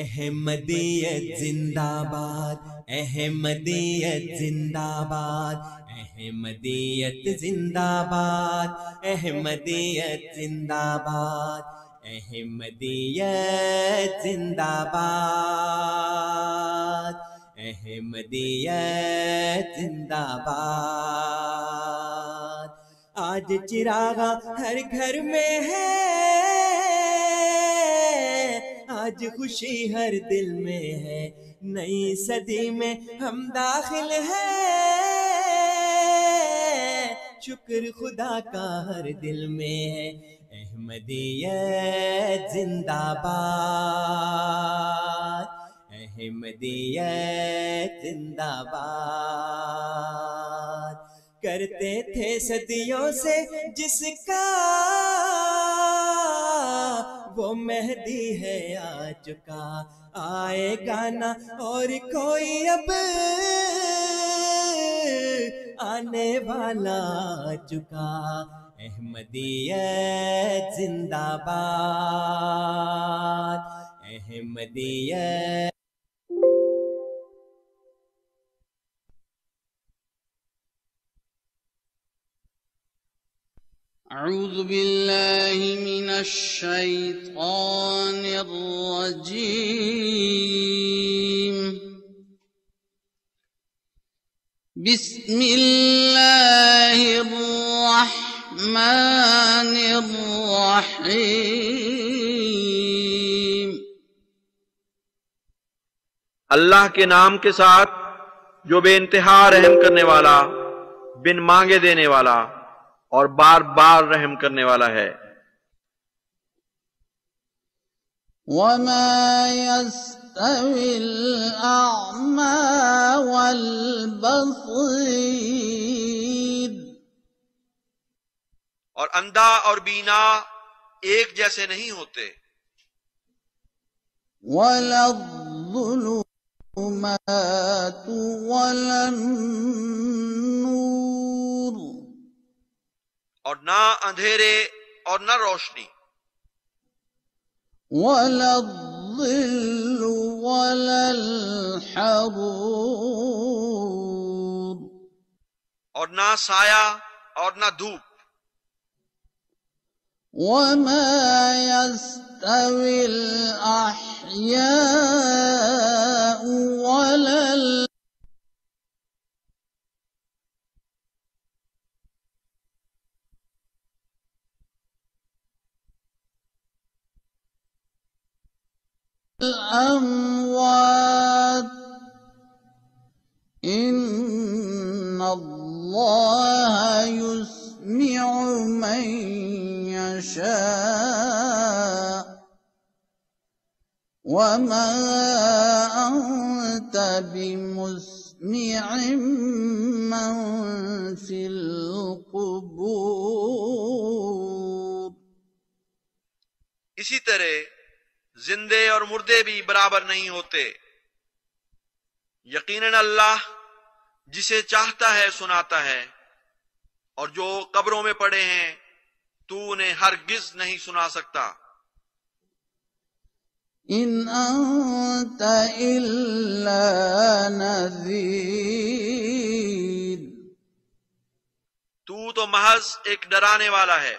अहमदियत जिंदाबाद अहमदियत जिंदाबाद अहमदियत जिंदाबाद अहमदियत जिंदाबाद अहमदियत जिंदाबाद अहमदियत जिंदाबाद आज चिरागा हर घर में है आज खुशी हर दिल में है नई सदी में हम दाखिल हैं शुक्र खुदा का हर दिल में है अहमदियत जिंदाबाद अहमदियत जिंदाबाद करते थे सदियों से जिसका वो मेहदी है आ चुका आएगा ना और कोई अब आने वाला आ चुका अहमदियत जिंदाबाद अहमदियत أعوذ بالله من الشيطان الرجيم بسم الله الرحمن الرحيم अल्लाह के नाम के साथ जो बेानतहा रहम करने वाला बिन मांगे देने वाला और बार बार रहम करने वाला है और अंधा और बीना एक जैसे नहीं होते वलू اور نہ اندھیرے اور نہ روشنی ولا الظل ولا الحبور اور نہ سایہ اور نہ دھوپ وما يستوي الأحياء ولا الأحياء الأموات إن الله يسمع من يشاء وما أنت بمسمع من في القبور اسی طرح जिंदे और मुर्दे भी बराबर नहीं होते यकीनन अल्लाह जिसे चाहता है सुनाता है और जो कब्रों में पड़े हैं तू उन्हें हर गिज नहीं सुना सकता इन नजीर तू तो महज एक डराने वाला है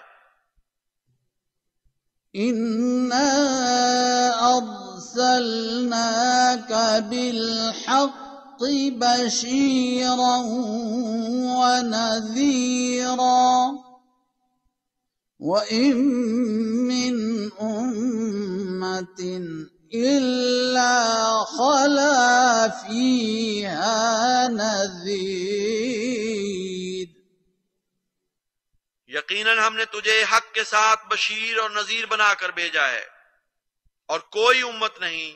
إنا أرسلناك بالحق بشيرا ونذيرا وإن من أمة إلا خلا فيها نذير यकीनन हमने तुझे हक के साथ बशीर और नजीर बनाकर भेजा है और कोई उम्मत नहीं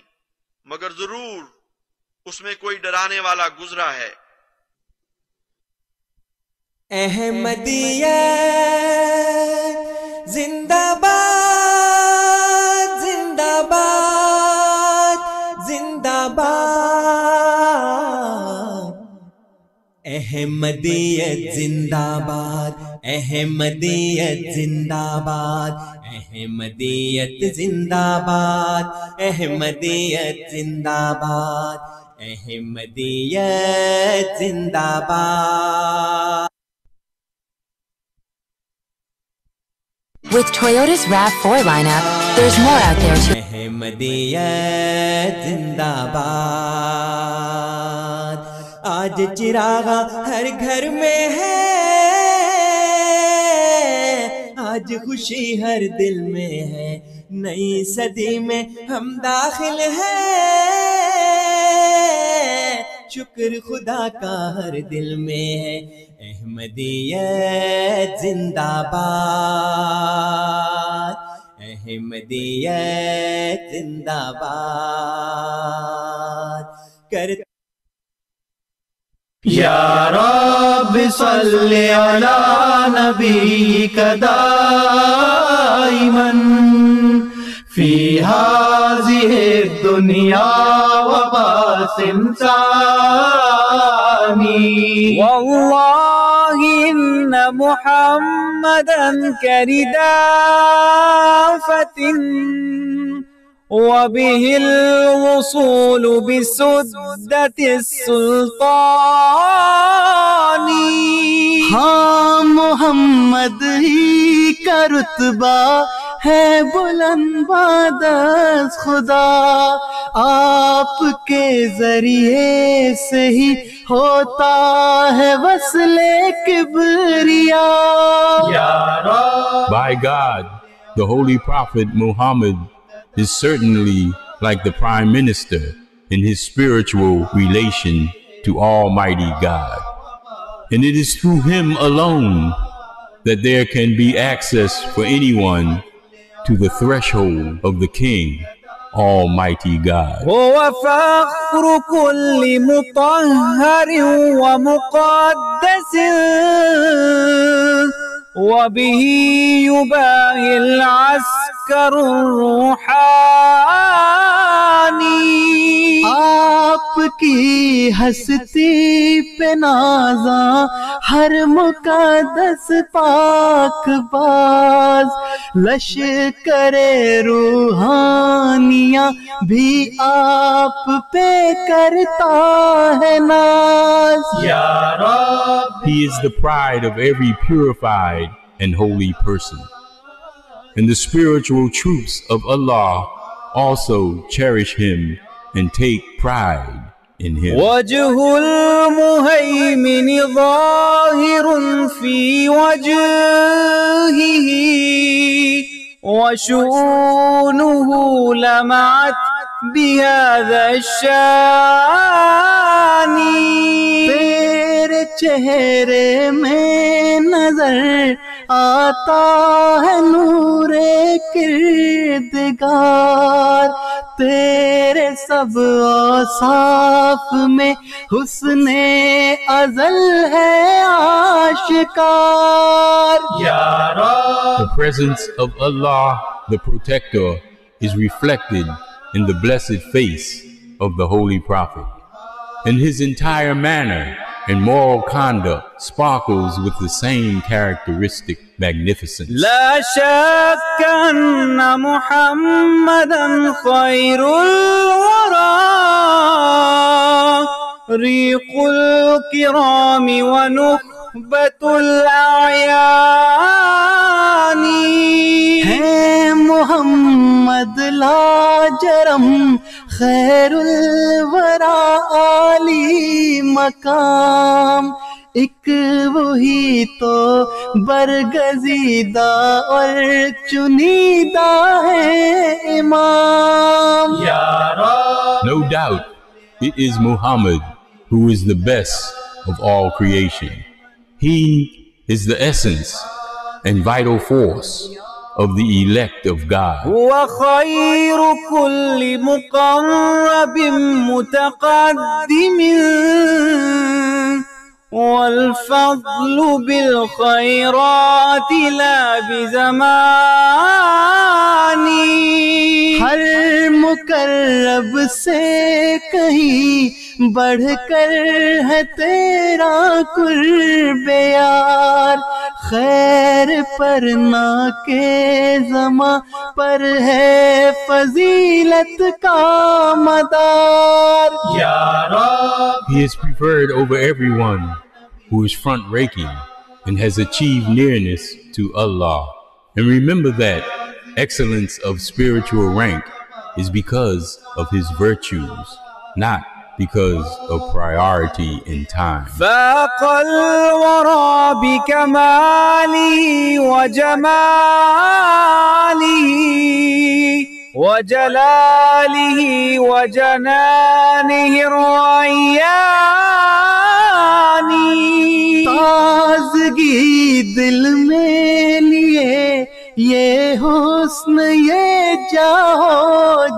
मगर जरूर उसमें कोई डराने वाला गुजरा है अहमदिया जिंदाबाद जिंदाबाद जिंदाबाद अहमदियत जिंदाबाद अहमदियत जिंदाबाद अहमदियत जिंदाबाद अहमदियत जिंदाबाद अहमदियत जिंदाबाद With Toyota's RAV4 lineup, there's more out there to Ahmadiyyat जिंदाबाद आज चिरागा हर घर में है आज खुशी हर दिल में है नई सदी में हम दाखिल हैं शुक्र खुदा का हर दिल में है अहमदियत जिंदाबाद अहमदियत जिंदाबाद कर يا رب صل على نبيك دائما في هذه الدنيا وباس ثاني والله إن محمدا كردافة وبه الوصول بسدة السلطان हाँ मोहम्मद ही का रुतबा है बुलंद خدا آپ کے ذریعے سے ہی ہوتا ہے وصل By God, the Holy Prophet Muhammad is certainly like the prime minister in his spiritual relation to Almighty God. And it is through him alone that there can be access for anyone to the threshold of the King, Almighty God. وبه يباهي مذكر روحانی آپ کی ہستی پہ نازا ہر مقدس پاک باز لش کرے روحانیاں بھی آپ پہ کرتا ہے ناز یا رب He is the pride of every purified and holy person and the spiritual troops of Allah also cherish him and take pride in him. وجه المهيمن ظاهر في وجهه وشؤونه لمعت بهذا الشان تیرے چہرے میں نظر आता है नूरे किरदगार तेरे सब में हुसने अजल है The presence of Allah, the Protector, is reflected in the blessed face of the Holy Prophet and his entire manner and moral conduct sparkles with the same characteristic magnificence. لا شك أن محمدا خير الورى ريق الكرام ونخ রহবতুল আয়ানি है मोहम्मद लाजरम खैरुल वरा आली No doubt, it is Muhammad who is the best of all creation. He is the essence and vital force of the elect of God. وخير كل مقرب متقدم والفضل بالخيرات لا بزمان هل مقرب سے کہیں बढ़ है तेरा कुर्बार खैर पर ना के जमा पर है फजीलत का मदार He is preferred over everyone who is front raking and has achieved nearness to Allah. And remember that excellence of spiritual rank is because of his virtues, not because of priority in time. فاق الورى بكمالي وجماله وجلاله وجنانه الرعياني تازقي دل میں لیے حسن یہ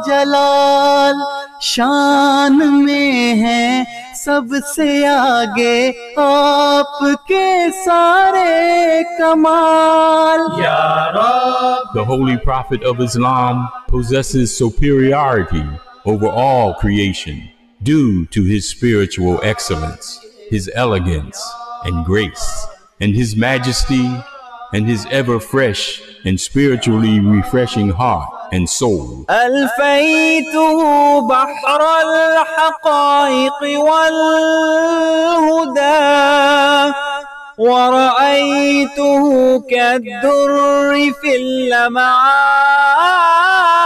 جلال शान में है सबसे आगे आपके सारे कमाल The holy prophet of Islam possesses superiority over all creation due to his spiritual excellence, his elegance and grace, and his majesty and his ever fresh and spiritually refreshing heart. and soul. ألفيته بحر الحقائق والهدى ورأيته كالدر في اللمعان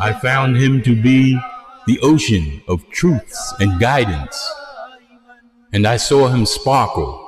I found him to be the ocean of truths and guidance, and I saw him sparkle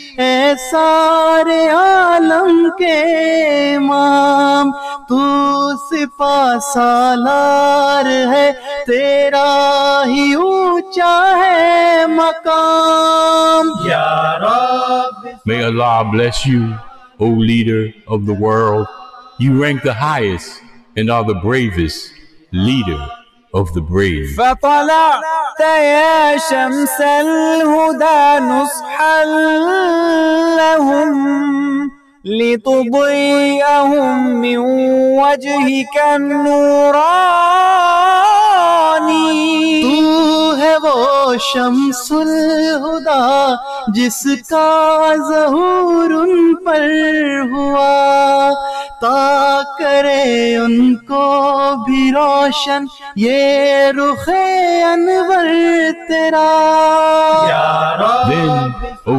May Allah bless you, O leader of the world. You rank the highest and are the bravest leader. of the brave. فطلعت يا شمس الهدى نصحا لهم لتضيئهم من وجهك النوراني Then, O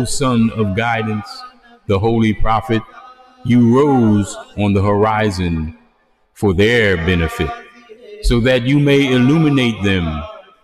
son of guidance, the holy prophet, you rose on the horizon for their benefit, so that you may illuminate them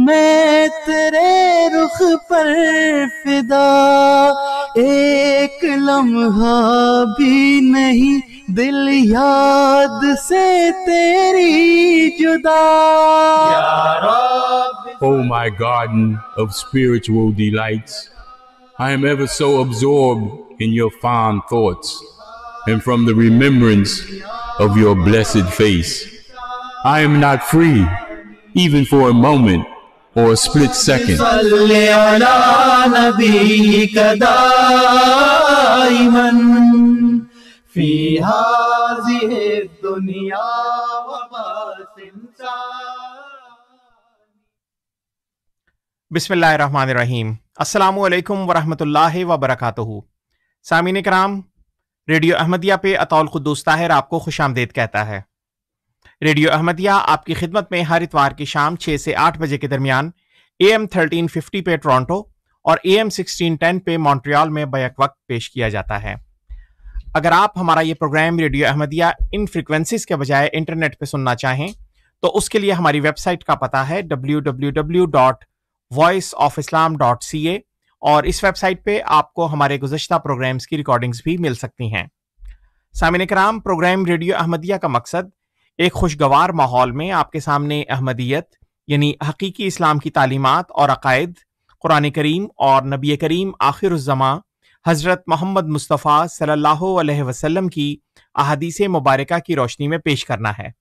Oh my garden of spiritual delights, I am ever so absorbed in your fond thoughts and from the remembrance of your blessed face. I am not free, even for a moment, or a split second. बिस्मिल्लाहिर्रहमानिर्रहीम अस्सलाम वालेकुम वरहमतुल्लाहि वबरकातुहु सामीन कराम radio Ahmadiyya पे अतौल खुद दोस्ता आपको खुश कहता है रेडियो अहमदिया आपकी खिदमत में हर इतवार की शाम 6 से आठ बजे के दरमियान ए एम थर्टीन फिफ्टी पे टोरंटो और ए एम सिक्सटीन टेन पे मॉन्ट्रियाल में बैक वक्त पेश किया जाता है अगर आप हमारा ये प्रोग्राम रेडियो अहमदिया इन फ्रिक्वेंसीज के बजाय इंटरनेट पर सुनना चाहें तो उसके लिए हमारी वेबसाइट का पता है W W W dot voice of Islam dot C A और इस वेबसाइट पे आपको हमारे गुजशत प्रोग्राम्स की रिकॉर्डिंग्स भी मिल सकती हैं सामिन कराम प्रोग्राम रेडियो अहमदिया का मकसद एक खुशगवार माहौल में आपके सामने अहमदियत यानी हकीकी इस्लाम की तालीमत और अकायद कुरान करीम और नबी करीम उजमा हज़रत मोहम्मद मुस्तफ़ा सल्ला वसम की अहदीस मुबारक की रोशनी में पेश करना है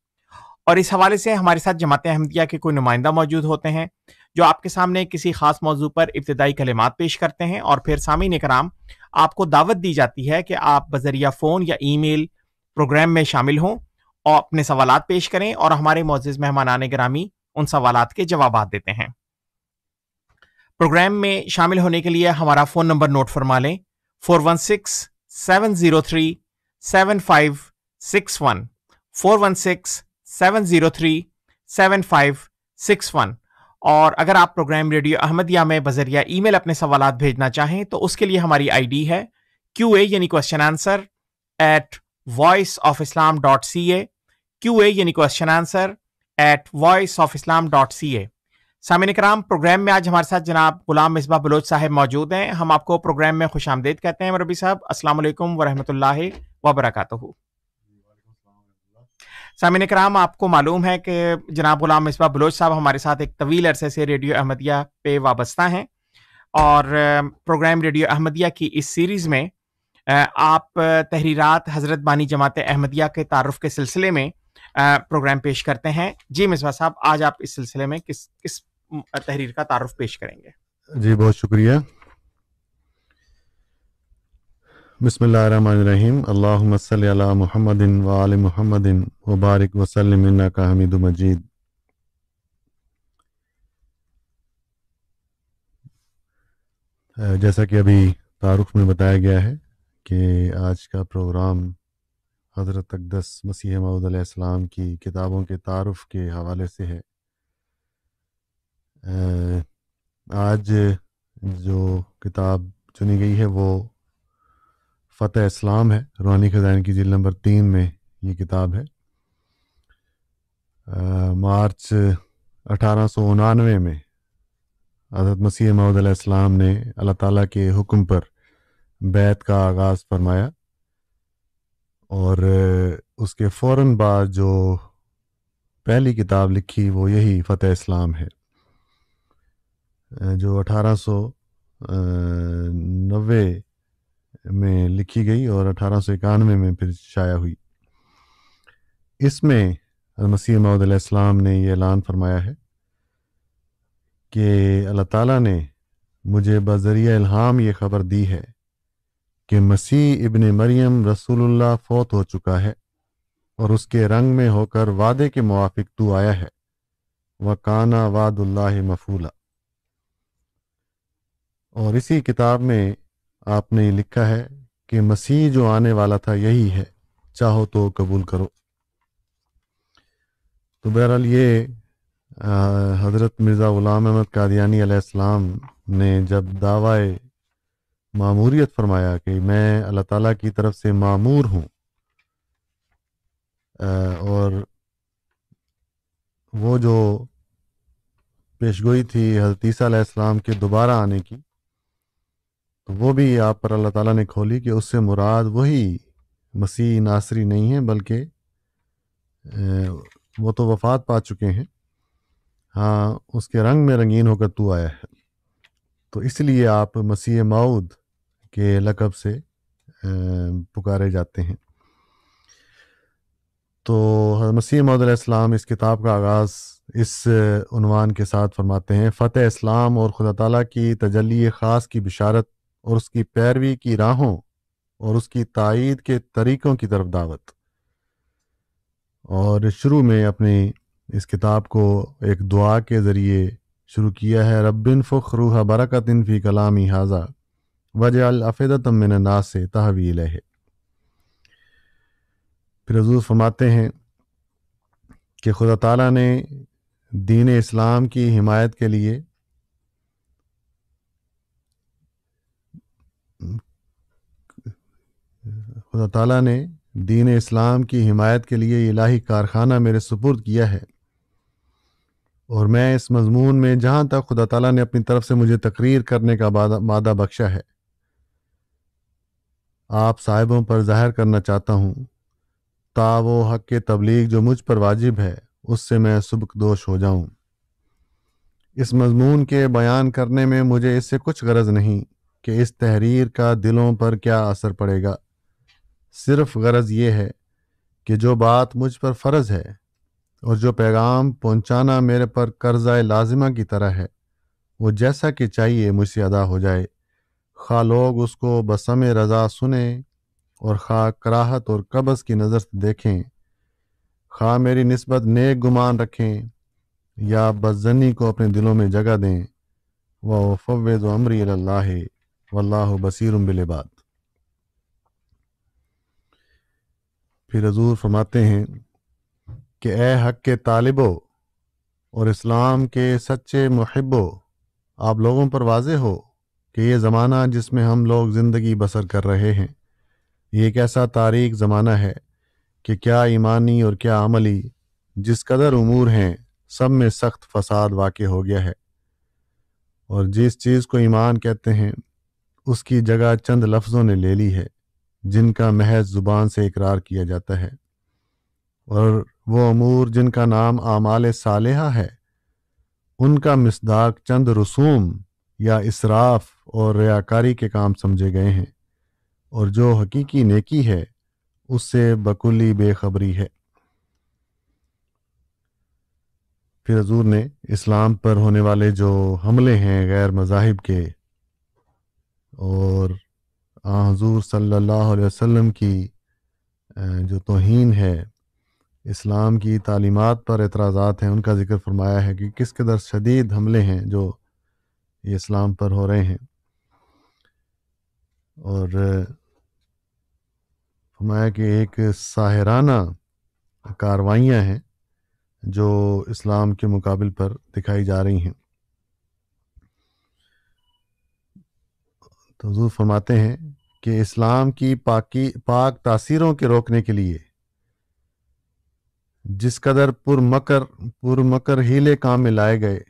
और इस हवाले से हमारे साथ जमात अहमदिया के कोई नुमाइंदा मौजूद होते हैं जो आपके सामने किसी खास मौजू पर इब्तदाई कलिमात पेश करते हैं और फिर सामीन कराम आपको दावत दी जाती है कि आप बजरिया फ़ोन या ई मेल प्रोग्राम में शामिल हों और अपने सवाल पेश करें और हमारे मोजिज मेहमान आने ग्रामी उन सवाल के जवाब देते हैं प्रोग्राम में शामिल होने के लिए हमारा फ़ोन नंबर नोट फरमा लें four one six seven zero three seven five six one four one six seven zero three seven five six one और अगर आप प्रोग्राम रेडियो अहमदिया में बजरिया ईमेल अपने सवाल भेजना चाहें तो उसके लिए हमारी आईडी है क्यू ए यानी question answer at voice of Islam dot C A QA यानी question answer at voice of Islam dot C A सामिन कराम प्रोग्राम में आज हमारे साथ जनाब गुलाम मिसबा बलोच साहब मौजूद हैं हम आपको प्रोग्राम में खुश आमदेद कहते हैं रबी साहब असल वरहमल वबरक सामिन कराम आपको मालूम है कि जनाब गुलाम मिसबा बलोच साहब हमारे साथ एक तवील अरसे से रेडियो अहमदिया पे वाबस्ता हैं और प्रोग्राम रेडियो अहमदिया की इस सीरीज़ में आप तहरीरात हज़रत बानी जमात अहमदिया के तारफ़ के सिलसिले में प्रोग्राम पेश करते हैं जी मिसवा साहब आज आप इस सिलसिले में किस किस तहरीर का तारुफ पेश करेंगे जी बहुत शुक्रिया बसमीम महमदिन वाल महमदिन वबारक वसलम का हमीद मजीद जैसा कि अभी तारुफ में बताया गया है कि आज का प्रोग्राम हज़रत अकदस मसीह मऊदम की किताबों के तारफ़ के हवाले से है आज जो किताब चुनी गई है वो फ़तेह इस्लाम है रूहानी ख़जान की जिल नंबर तीन में ये किताब है आ, मार्च अठारह सौ उनानवे में हज़रत मसीह महमद ने अल्लाह ताला के हुक्म पर बैत का आगाज़ फरमाया और उसके फ़ौर बाद जो पहली किताब लिखी वो यही फ़तेह इस्लाम है जो अठारह सौ नबे में लिखी गई और अठारह सौ इक्यानवे में फिर शाया हुई इसमें मसीह इस्लाम ने यह ऐलान फरमाया है कि अल्लाह ताला ने मुझे बजरिया इल्हाम ये ख़बर दी है कि मसीह इबन मरियम रसूलुल्लाह फौत हो चुका है और उसके रंग में होकर वादे के मुआफिक तू आया है व काना वादुल्लाह मफूला और इसी किताब में आपने लिखा है कि मसीह जो आने वाला था यही है चाहो तो कबूल करो तो बहरहाल ये हज़रत मिर्ज़ा ग़ुलाम अहमद कादियानी ने जब दावाए मामूरियत फरमाया कि मैं अल्लाह ताला की तरफ से मामूर हूँ और वो जो पेश गोई थी हल्तीसा इस्लाम के दोबारा आने की वो भी आप पर अल्लाह ताला ने खोली कि उससे मुराद वही मसीह नासरी नहीं है बल्कि वो तो वफ़ात पा चुके हैं हाँ उसके रंग में रंगीन होकर तू आया है तो इसलिए आप मसीह मऊद के लकब से पुकारे जाते हैं तो मसीह मौदम इस किताब का आगाज़ इस उनवान के साथ फरमाते हैं फ़तेह इस्लाम और खुदा ताली की तजली ख़ास की बिशारत और उसकी पैरवी की राहों और उसकी तइद के तरीक़ों की तरफ दावत और शुरू में अपनी इस किताब को एक दुआ के ज़रिए शुरू किया है रबिन फ़ुख रूह इन फ़ी कलामी हाजा वजअल अफ़दतमिन नास से तहवील है फिर हजूर फरमाते हैं कि खुदा तला ने दीन इस्लाम की हिमायत के लिए खुदा तला ने दीन इस्लाम की हिमायत के लिए इलाही कारखाना मेरे सुपुर्द किया है और मैं इस मजमून में जहाँ तक खुदा तला ने अपनी तरफ से मुझे तकरीर करने का मादा बख्शा है आप साहिबों पर जाहिर करना चाहता हूँ ता वो हक के तबलीग जो मुझ पर वाजिब है उससे मैं दोष हो जाऊँ इस मजमून के बयान करने में मुझे इससे कुछ गरज नहीं कि इस तहरीर का दिलों पर क्या असर पड़ेगा सिर्फ गरज ये है कि जो बात मुझ पर फ़र्ज़ है और जो पैगाम पहुंचाना मेरे पर कर्जा लाजिमा की तरह है वो जैसा कि चाहिए मुझसे अदा हो जाए खा लोग उसको बसम रज़ा सुने और खा कराहत और कब्ज़ की नज़र से देखें खा मेरी नस्बत नेक गुमान रखें या बजनी को अपने दिलों में जगह दें व फवज़ अमरी अल्लाह वल्लाह बसीर बिलबाद फिर हजूर फरमाते हैं कि ए हक के तालिबो और इस्लाम के सच्चे महबो आप लोगों पर वाज हो कि ये ज़माना जिसमें हम लोग ज़िंदगी बसर कर रहे हैं ये एक ऐसा तारीख ज़माना है कि क्या ईमानी और क्या अमली जिस कदर उमूर हैं सब में सख्त फसाद वाक़ हो गया है और जिस चीज़ को ईमान कहते हैं उसकी जगह चंद लफ्ज़ों ने ले ली है जिनका महज ज़ुबान से इकरार किया जाता है और वो अमूर जिनका नाम आमाल साल है उनका मिसदाक चंद रसूम या इसराफ और रयाकारी के काम समझे गए हैं और जो हकीकी नेकी है उससे बकुली बेखबरी है फिर हजूर ने इस्लाम पर होने वाले जो हमले हैं गैर मजाहब के और हजूर सल्लल्लाहु अलैहि की जो तोहन है इस्लाम की तालीमत पर एतराज़ा हैं उनका जिक्र फरमाया है कि किस कदर शदीद हमले हैं जो ये इस्लाम पर हो रहे हैं और फरमाया कि एक साहराना कार्रवाइयाँ हैं जो इस्लाम के मुकाबल पर दिखाई जा रही हैं तो फरमाते हैं कि इस्लाम की पाकि पाक तासीरों के रोकने के लिए जिस कदर पुरमकर पुरमकर हीले काम में लाए गए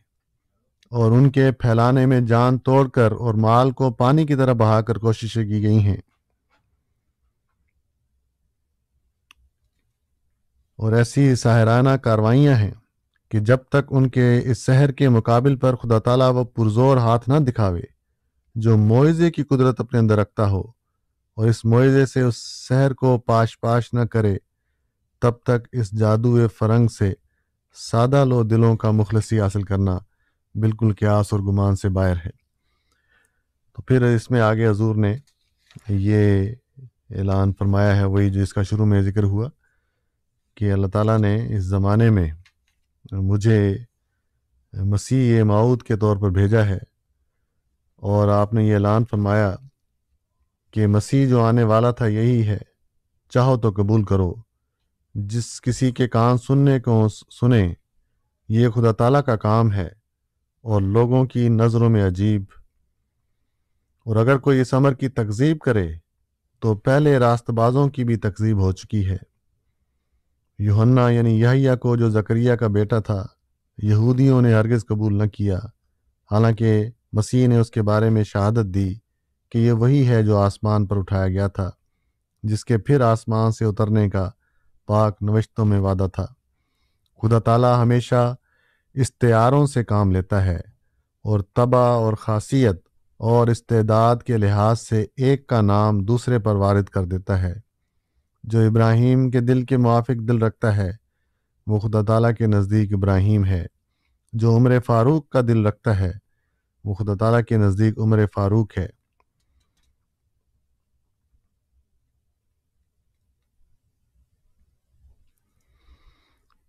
और उनके फैलाने में जान तोड़कर और माल को पानी की तरह बहाकर कोशिशें की गई हैं और ऐसी साहराना कार्रवाइयाँ हैं कि जब तक उनके इस शहर के मुकाबल पर खुदा ताला व पुरजोर हाथ ना दिखावे जो मुआजे की कुदरत अपने अंदर रखता हो और इस मुआजे से उस शहर को पाश पाश न करे तब तक इस जादू फरंग से सादा लो दिलों का मुखलसी हासिल करना बिल्कुल क्यास और गुमान से बाहर है तो फिर इसमें आगे हजूर ने ये ऐलान फरमाया है वही जो इसका शुरू में ज़िक्र हुआ कि अल्लाह ताला ने इस ज़माने में मुझे मसीह माऊद के तौर पर भेजा है और आपने ये ऐलान फरमाया कि मसीह जो आने वाला था यही है चाहो तो कबूल करो जिस किसी के कान सुनने को सुने ये खुदा ताला का काम है और लोगों की नज़रों में अजीब और अगर कोई इस अमर की तकजीब करे तो पहले रास्तबाजों की भी तकजीब हो चुकी है यूहन्ना यानी यहिया को जो जकरिया का बेटा था यहूदियों ने हरगिज़ कबूल न किया हालांकि मसीह ने उसके बारे में शहादत दी कि यह वही है जो आसमान पर उठाया गया था जिसके फिर आसमान से उतरने का पाक नवशतों में वादा था खुदा ताला हमेशा इस्तारों से काम लेता है और तबा और खासियत और इस्तेदाद के लिहाज से एक का नाम दूसरे पर वारद कर देता है जो इब्राहिम के दिल के मुआफ़ दिल रखता है वो खुदा ताला के नज़दीक इब्राहिम है जो उम्र फ़ारूक का दिल रखता है वो खुदा ताला के नज़दीक उम्र फ़ारूक है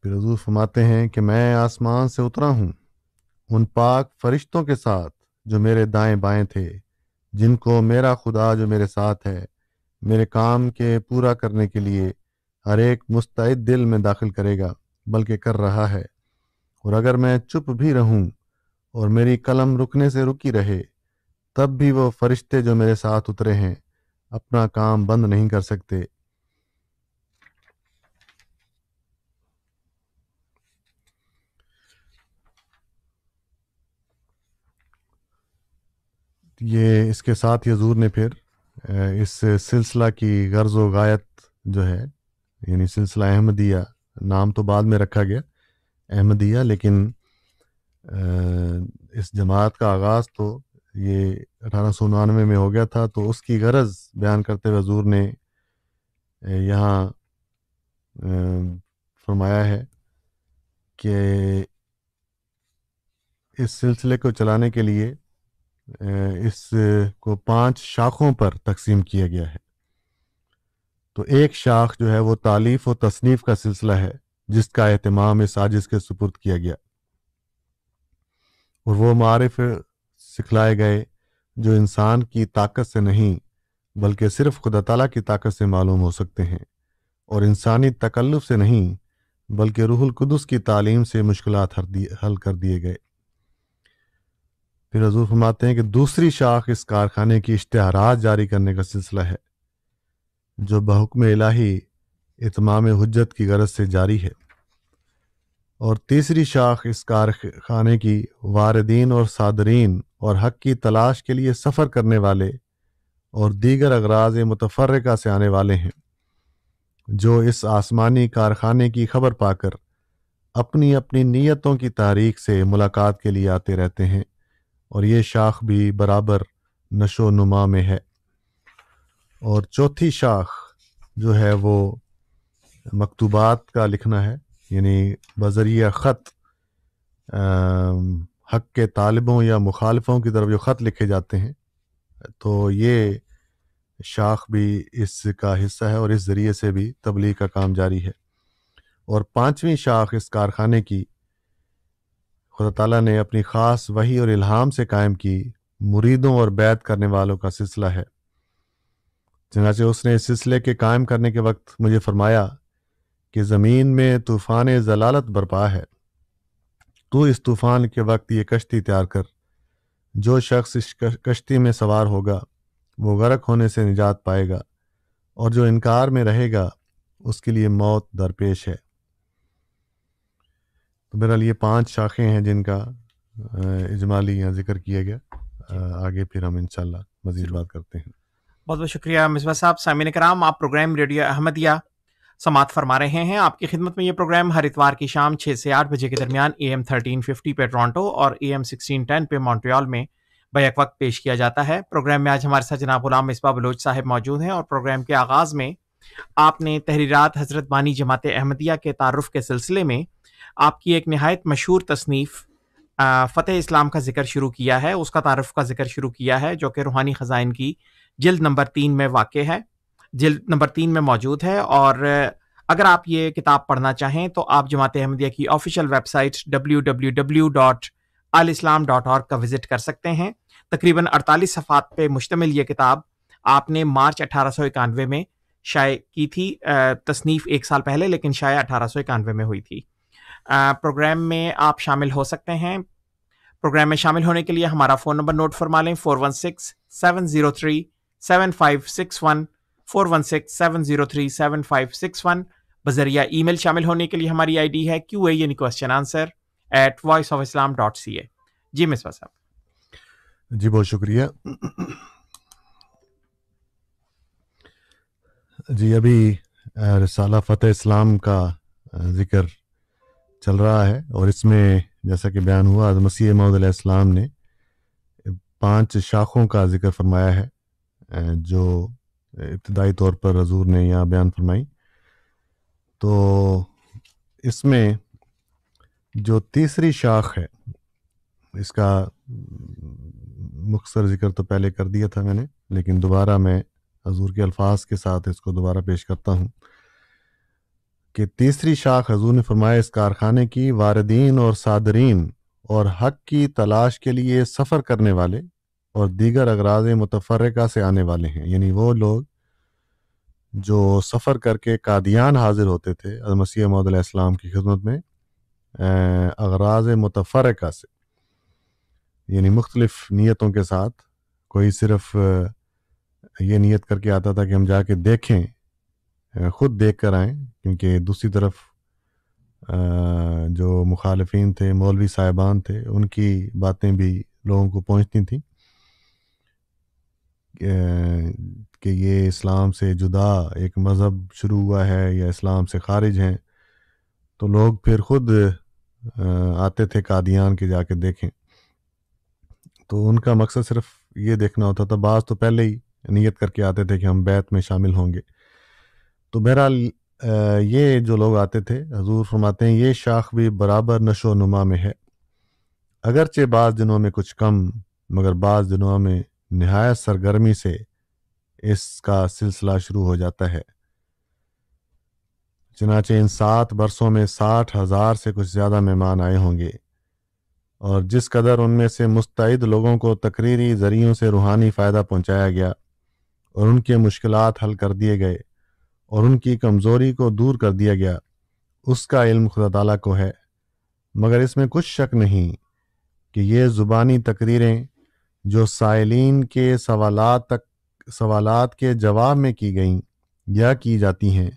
फिर हजूर फरमाते हैं कि मैं आसमान से उतरा हूँ उन पाक फरिश्तों के साथ जो मेरे दाएं बाएं थे जिनको मेरा खुदा जो मेरे साथ है मेरे काम के पूरा करने के लिए हर एक मुस्त दिल में दाखिल करेगा बल्कि कर रहा है और अगर मैं चुप भी रहूं और मेरी कलम रुकने से रुकी रहे तब भी वो फरिश्ते जो मेरे साथ उतरे हैं अपना काम बंद नहीं कर सकते ये इसके साथ यजूर ने फिर इस सिलसिला की गर्ज व गायत जो है यानी सिलसिला अहमदिया नाम तो बाद में रखा गया अहमदिया लेकिन इस जमात का आगाज़ तो ये अठारह सौ उनानवे में हो गया था तो उसकी गरज बयान करते हुए हजूर ने यहाँ फरमाया है कि इस सिलसिले को चलाने के लिए इस को पांच शाखों पर तकसीम किया गया है तो एक शाख जो है वो तालीफ और तसनीफ़ का सिलसिला है जिसका अहतमाम इस साजिश के सुपुर्द किया गया और वो मारफ सिखलाए गए जो इंसान की ताकत से नहीं बल्कि सिर्फ खुदा तला की ताकत से मालूम हो सकते हैं और इंसानी तकल्लुफ़ से नहीं बल्कि रूहुल कुदस की तालीम से मुश्किल हल कर दिए गए फिर हजूर फरमाते हैं कि दूसरी शाख इस कारखाने की इश्तहारात जारी करने का सिलसिला है जो बहुकम इलाही इतमाम हजत की गरज से जारी है और तीसरी शाख इस कारखाने की वारदीन और सादरीन और हक की तलाश के लिए सफ़र करने वाले और दीगर अगराज मुतफ़रका से आने वाले हैं जो इस आसमानी कारखाने की खबर पाकर अपनी अपनी नीयतों की तारीख से मुलाकात के लिए आते रहते हैं और ये शाख भी बराबर नशो नुमा में है और चौथी शाख जो है वो मकतूबात का लिखना है यानी बजरिया ख़त हक के तालबों या मुखालफों की तरफ जो ख़त लिखे जाते हैं तो ये शाख भी इसका हिस्सा है और इस ज़रिए से भी तबलीग का काम जारी है और पांचवी शाख इस कारखाने की खुदा ताला ने अपनी ख़ास वही और इल्हाम से कायम की मुरीदों और बैत करने वालों का सिलसिला है चनाचे उसने इस सिलसिले के कायम करने के वक्त मुझे फरमाया कि ज़मीन में तूफ़ान जलालत बरपा है तू इस तूफ़ान के वक्त ये कश्ती तैयार कर जो शख्स इस कश्ती में सवार होगा वो गर्क होने से निजात पाएगा और जो इनकार में रहेगा उसके लिए मौत दरपेश है तो बहरहाल ये पांच शाखें हैं जिनका इजमाली यहाँ जिक्र किया गया आगे फिर हम इनशाला मजीद बात करते हैं बहुत बहुत शुक्रिया मिसबा साहब सामिन कराम आप प्रोग्राम रेडियो अहमदिया समात फरमा रहे हैं आपकी खिदमत में ये प्रोग्राम हर इतवार की शाम छः से आठ बजे के दरमियान ए एम थर्टीन फिफ्टी पे टोरटो और ए एम सिक्सटीन टेन पे मॉन्ट्रियाल में बैक वक्त पेश किया जाता है प्रोग्राम में आज हमारे साथ जनाब गुलाम मिसबा बलोच साहब मौजूद हैं और प्रोग्राम के आगाज़ में आपने तहरीरत हज़रत बानी जमात अहमदिया के तारफ़ के सिलसिले में आपकी एक नहायत मशहूर तसनीफ़ फ़तेह इस्लाम का जिक्र शुरू किया है उसका तारफ़ का जिक्र शुरू किया है जो कि रूहानी ख़जाइन की जल्द नंबर तीन में वाक़ है जल्द नंबर तीन में मौजूद है और अगर आप ये किताब पढ़ना चाहें तो आप जमात अहमदिया की official website W W W dot al Islam dot org का विज़िट कर सकते हैं तकरीबन अड़तालीस सफ़ात पर मुश्तमिल ये किताब आपने मार्च अठारह सौ इक्यानवे में शाये की थी तसनीफ़ एक साल पहले लेकिन शाये अठारह सौ इक्यानवे में हुई थी प्रोग्राम में आप शामिल हो सकते हैं प्रोग्राम में शामिल होने के लिए हमारा फ़ोन नंबर नोट फरमा लें four one six seven zero three seven five six one four one six seven zero three seven five six one बजरिया मेल शामिल होने के लिए हमारी आई डी है क्यू ए यानी question answer at voice of Islam dot C A जी मिसवा साहब जी बहुत शुक्रिया जी अभी रसाला फ़तेह इस्लाम का जिक्र चल रहा है और इसमें जैसा कि बयान हुआ मसीह महदलाम ने पांच शाखों का जिक्र फरमाया है जो इब्तदाई तौर पर हजूर ने यहाँ बयान फरमाई तो इसमें जो तीसरी शाख है इसका मुख्तर जिक्र तो पहले कर दिया था मैंने लेकिन दोबारा मैं हजूर के अल्फाज के साथ इसको दोबारा पेश करता हूँ कि तीसरी शाख हजू ने फरमाया इस कारखाने की वारदीन और सादरीन और हक की तलाश के लिए सफ़र करने वाले और दीगर अगराज मुतफ़रका से आने वाले हैं यानी वो लोग जो सफ़र करके कादियान हाजिर होते थे मसीह इस्लाम की खिदमत में अं, अगराज मुतफ़रका से यानी मुख्तलफ़ नीयतों के साथ कोई सिर्फ ये नीयत करके आता था कि हम जाके देखें ख़ुद देख कर आएँ क्योंकि दूसरी तरफ जो मुखालफी थे मौलवी साहिबान थे उनकी बातें भी लोगों को पहुँचती थी कि ये इस्लाम से जुदा एक मज़हब शुरू हुआ है या इस्लाम से खारिज हैं तो लोग फिर ख़ुद आते थे कादियान के जाके देखें तो उनका मकसद सिर्फ ये देखना होता था बाज़ तो पहले ही नीयत करके आते थे कि हम बैत में शामिल होंगे तो बहरहाल ये जो लोग आते थे हजूर फरमाते हैं ये शाख भी बराबर नशो नुमा में है अगरचे बाज़ दिनों में कुछ कम मगर बाज़ दिनों में नहायत सरगर्मी से इसका सिलसिला शुरू हो जाता है चनाचे इन सात बरसों में साठ हज़ार से कुछ ज़्यादा मेहमान आए होंगे और जिस कदर उनमें से मुस्तैद लोगों को तकरीरी ज़रियों से रूहानी फ़ायदा पहुंचाया गया और उनके मुश्किल हल कर दिए गए और उनकी कमज़ोरी को दूर कर दिया गया उसका इल्म खुदा ताला को है मगर इसमें कुछ शक नहीं कि ये ज़ुबानी तकरीरें जो साइलिन के सवाल तक सवालत के जवाब में की गईं या की जाती हैं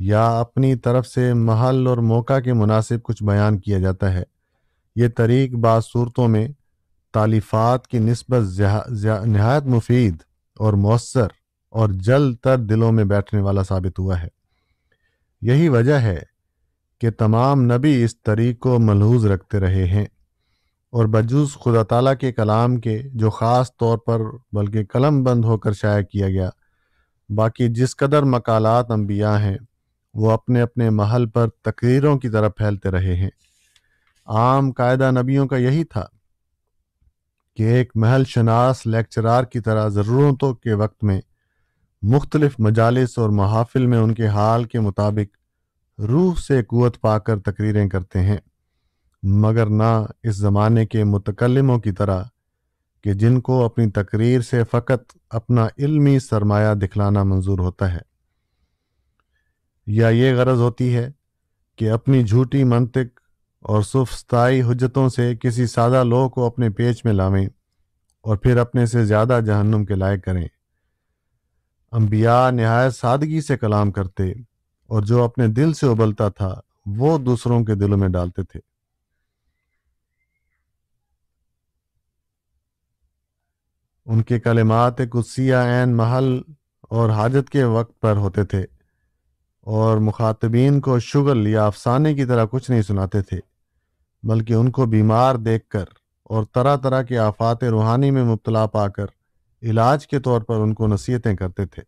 या अपनी तरफ से महल और मौका के मुनासिब कुछ बयान किया जाता है ये तरीक बाद सूरतों में तालीफ़ात की नस्बत नहायत मुफीद और मौसर और जल तर दिलों में बैठने वाला साबित हुआ है यही वजह है कि तमाम नबी इस तरीक़ को मलहूज रखते रहे हैं और बजूस खुदा तला के कलाम के जो ख़ास तौर पर बल्कि कलम बंद होकर शाया किया गया बाकी जिस कदर मकालत अम्बिया हैं वो अपने अपने महल पर तकरीरों की तरह फैलते रहे हैं आम कायदा नबियों का यही था कि एक महल शनास लेक्चरार की तरह ज़रूरतों के वक्त में मुख्तलिफ मजालस और महाफिल में उनके हाल के मुताबिक रूह से कुत पाकर तकरीरें करते हैं मगर ना इस ज़माने के मुतकलमों की तरह कि जिनको अपनी तकरीर से फ़कत अपना इल्मी सरमाया दिखलाना मंजूर होता है या ये गरज होती है कि अपनी झूठी मंतिक और सुफस्ताई हजतों से किसी सादा लोह को अपने पेच में लावें और फिर अपने से ज़्यादा जहन्नुम के लायक करें अम्बिया नहायत सादगी से कलाम करते और जो अपने दिल से उबलता था वो दूसरों के दिलों में डालते थे उनके कलेमात कुसिया महल और हाजत के वक्त पर होते थे और मुखातबीन को शुगल या अफसाने की तरह कुछ नहीं सुनाते थे बल्कि उनको बीमार देखकर और तरह तरह के आफात रूहानी में मुबतला पाकर इलाज के तौर पर उनको नसीहतें करते थे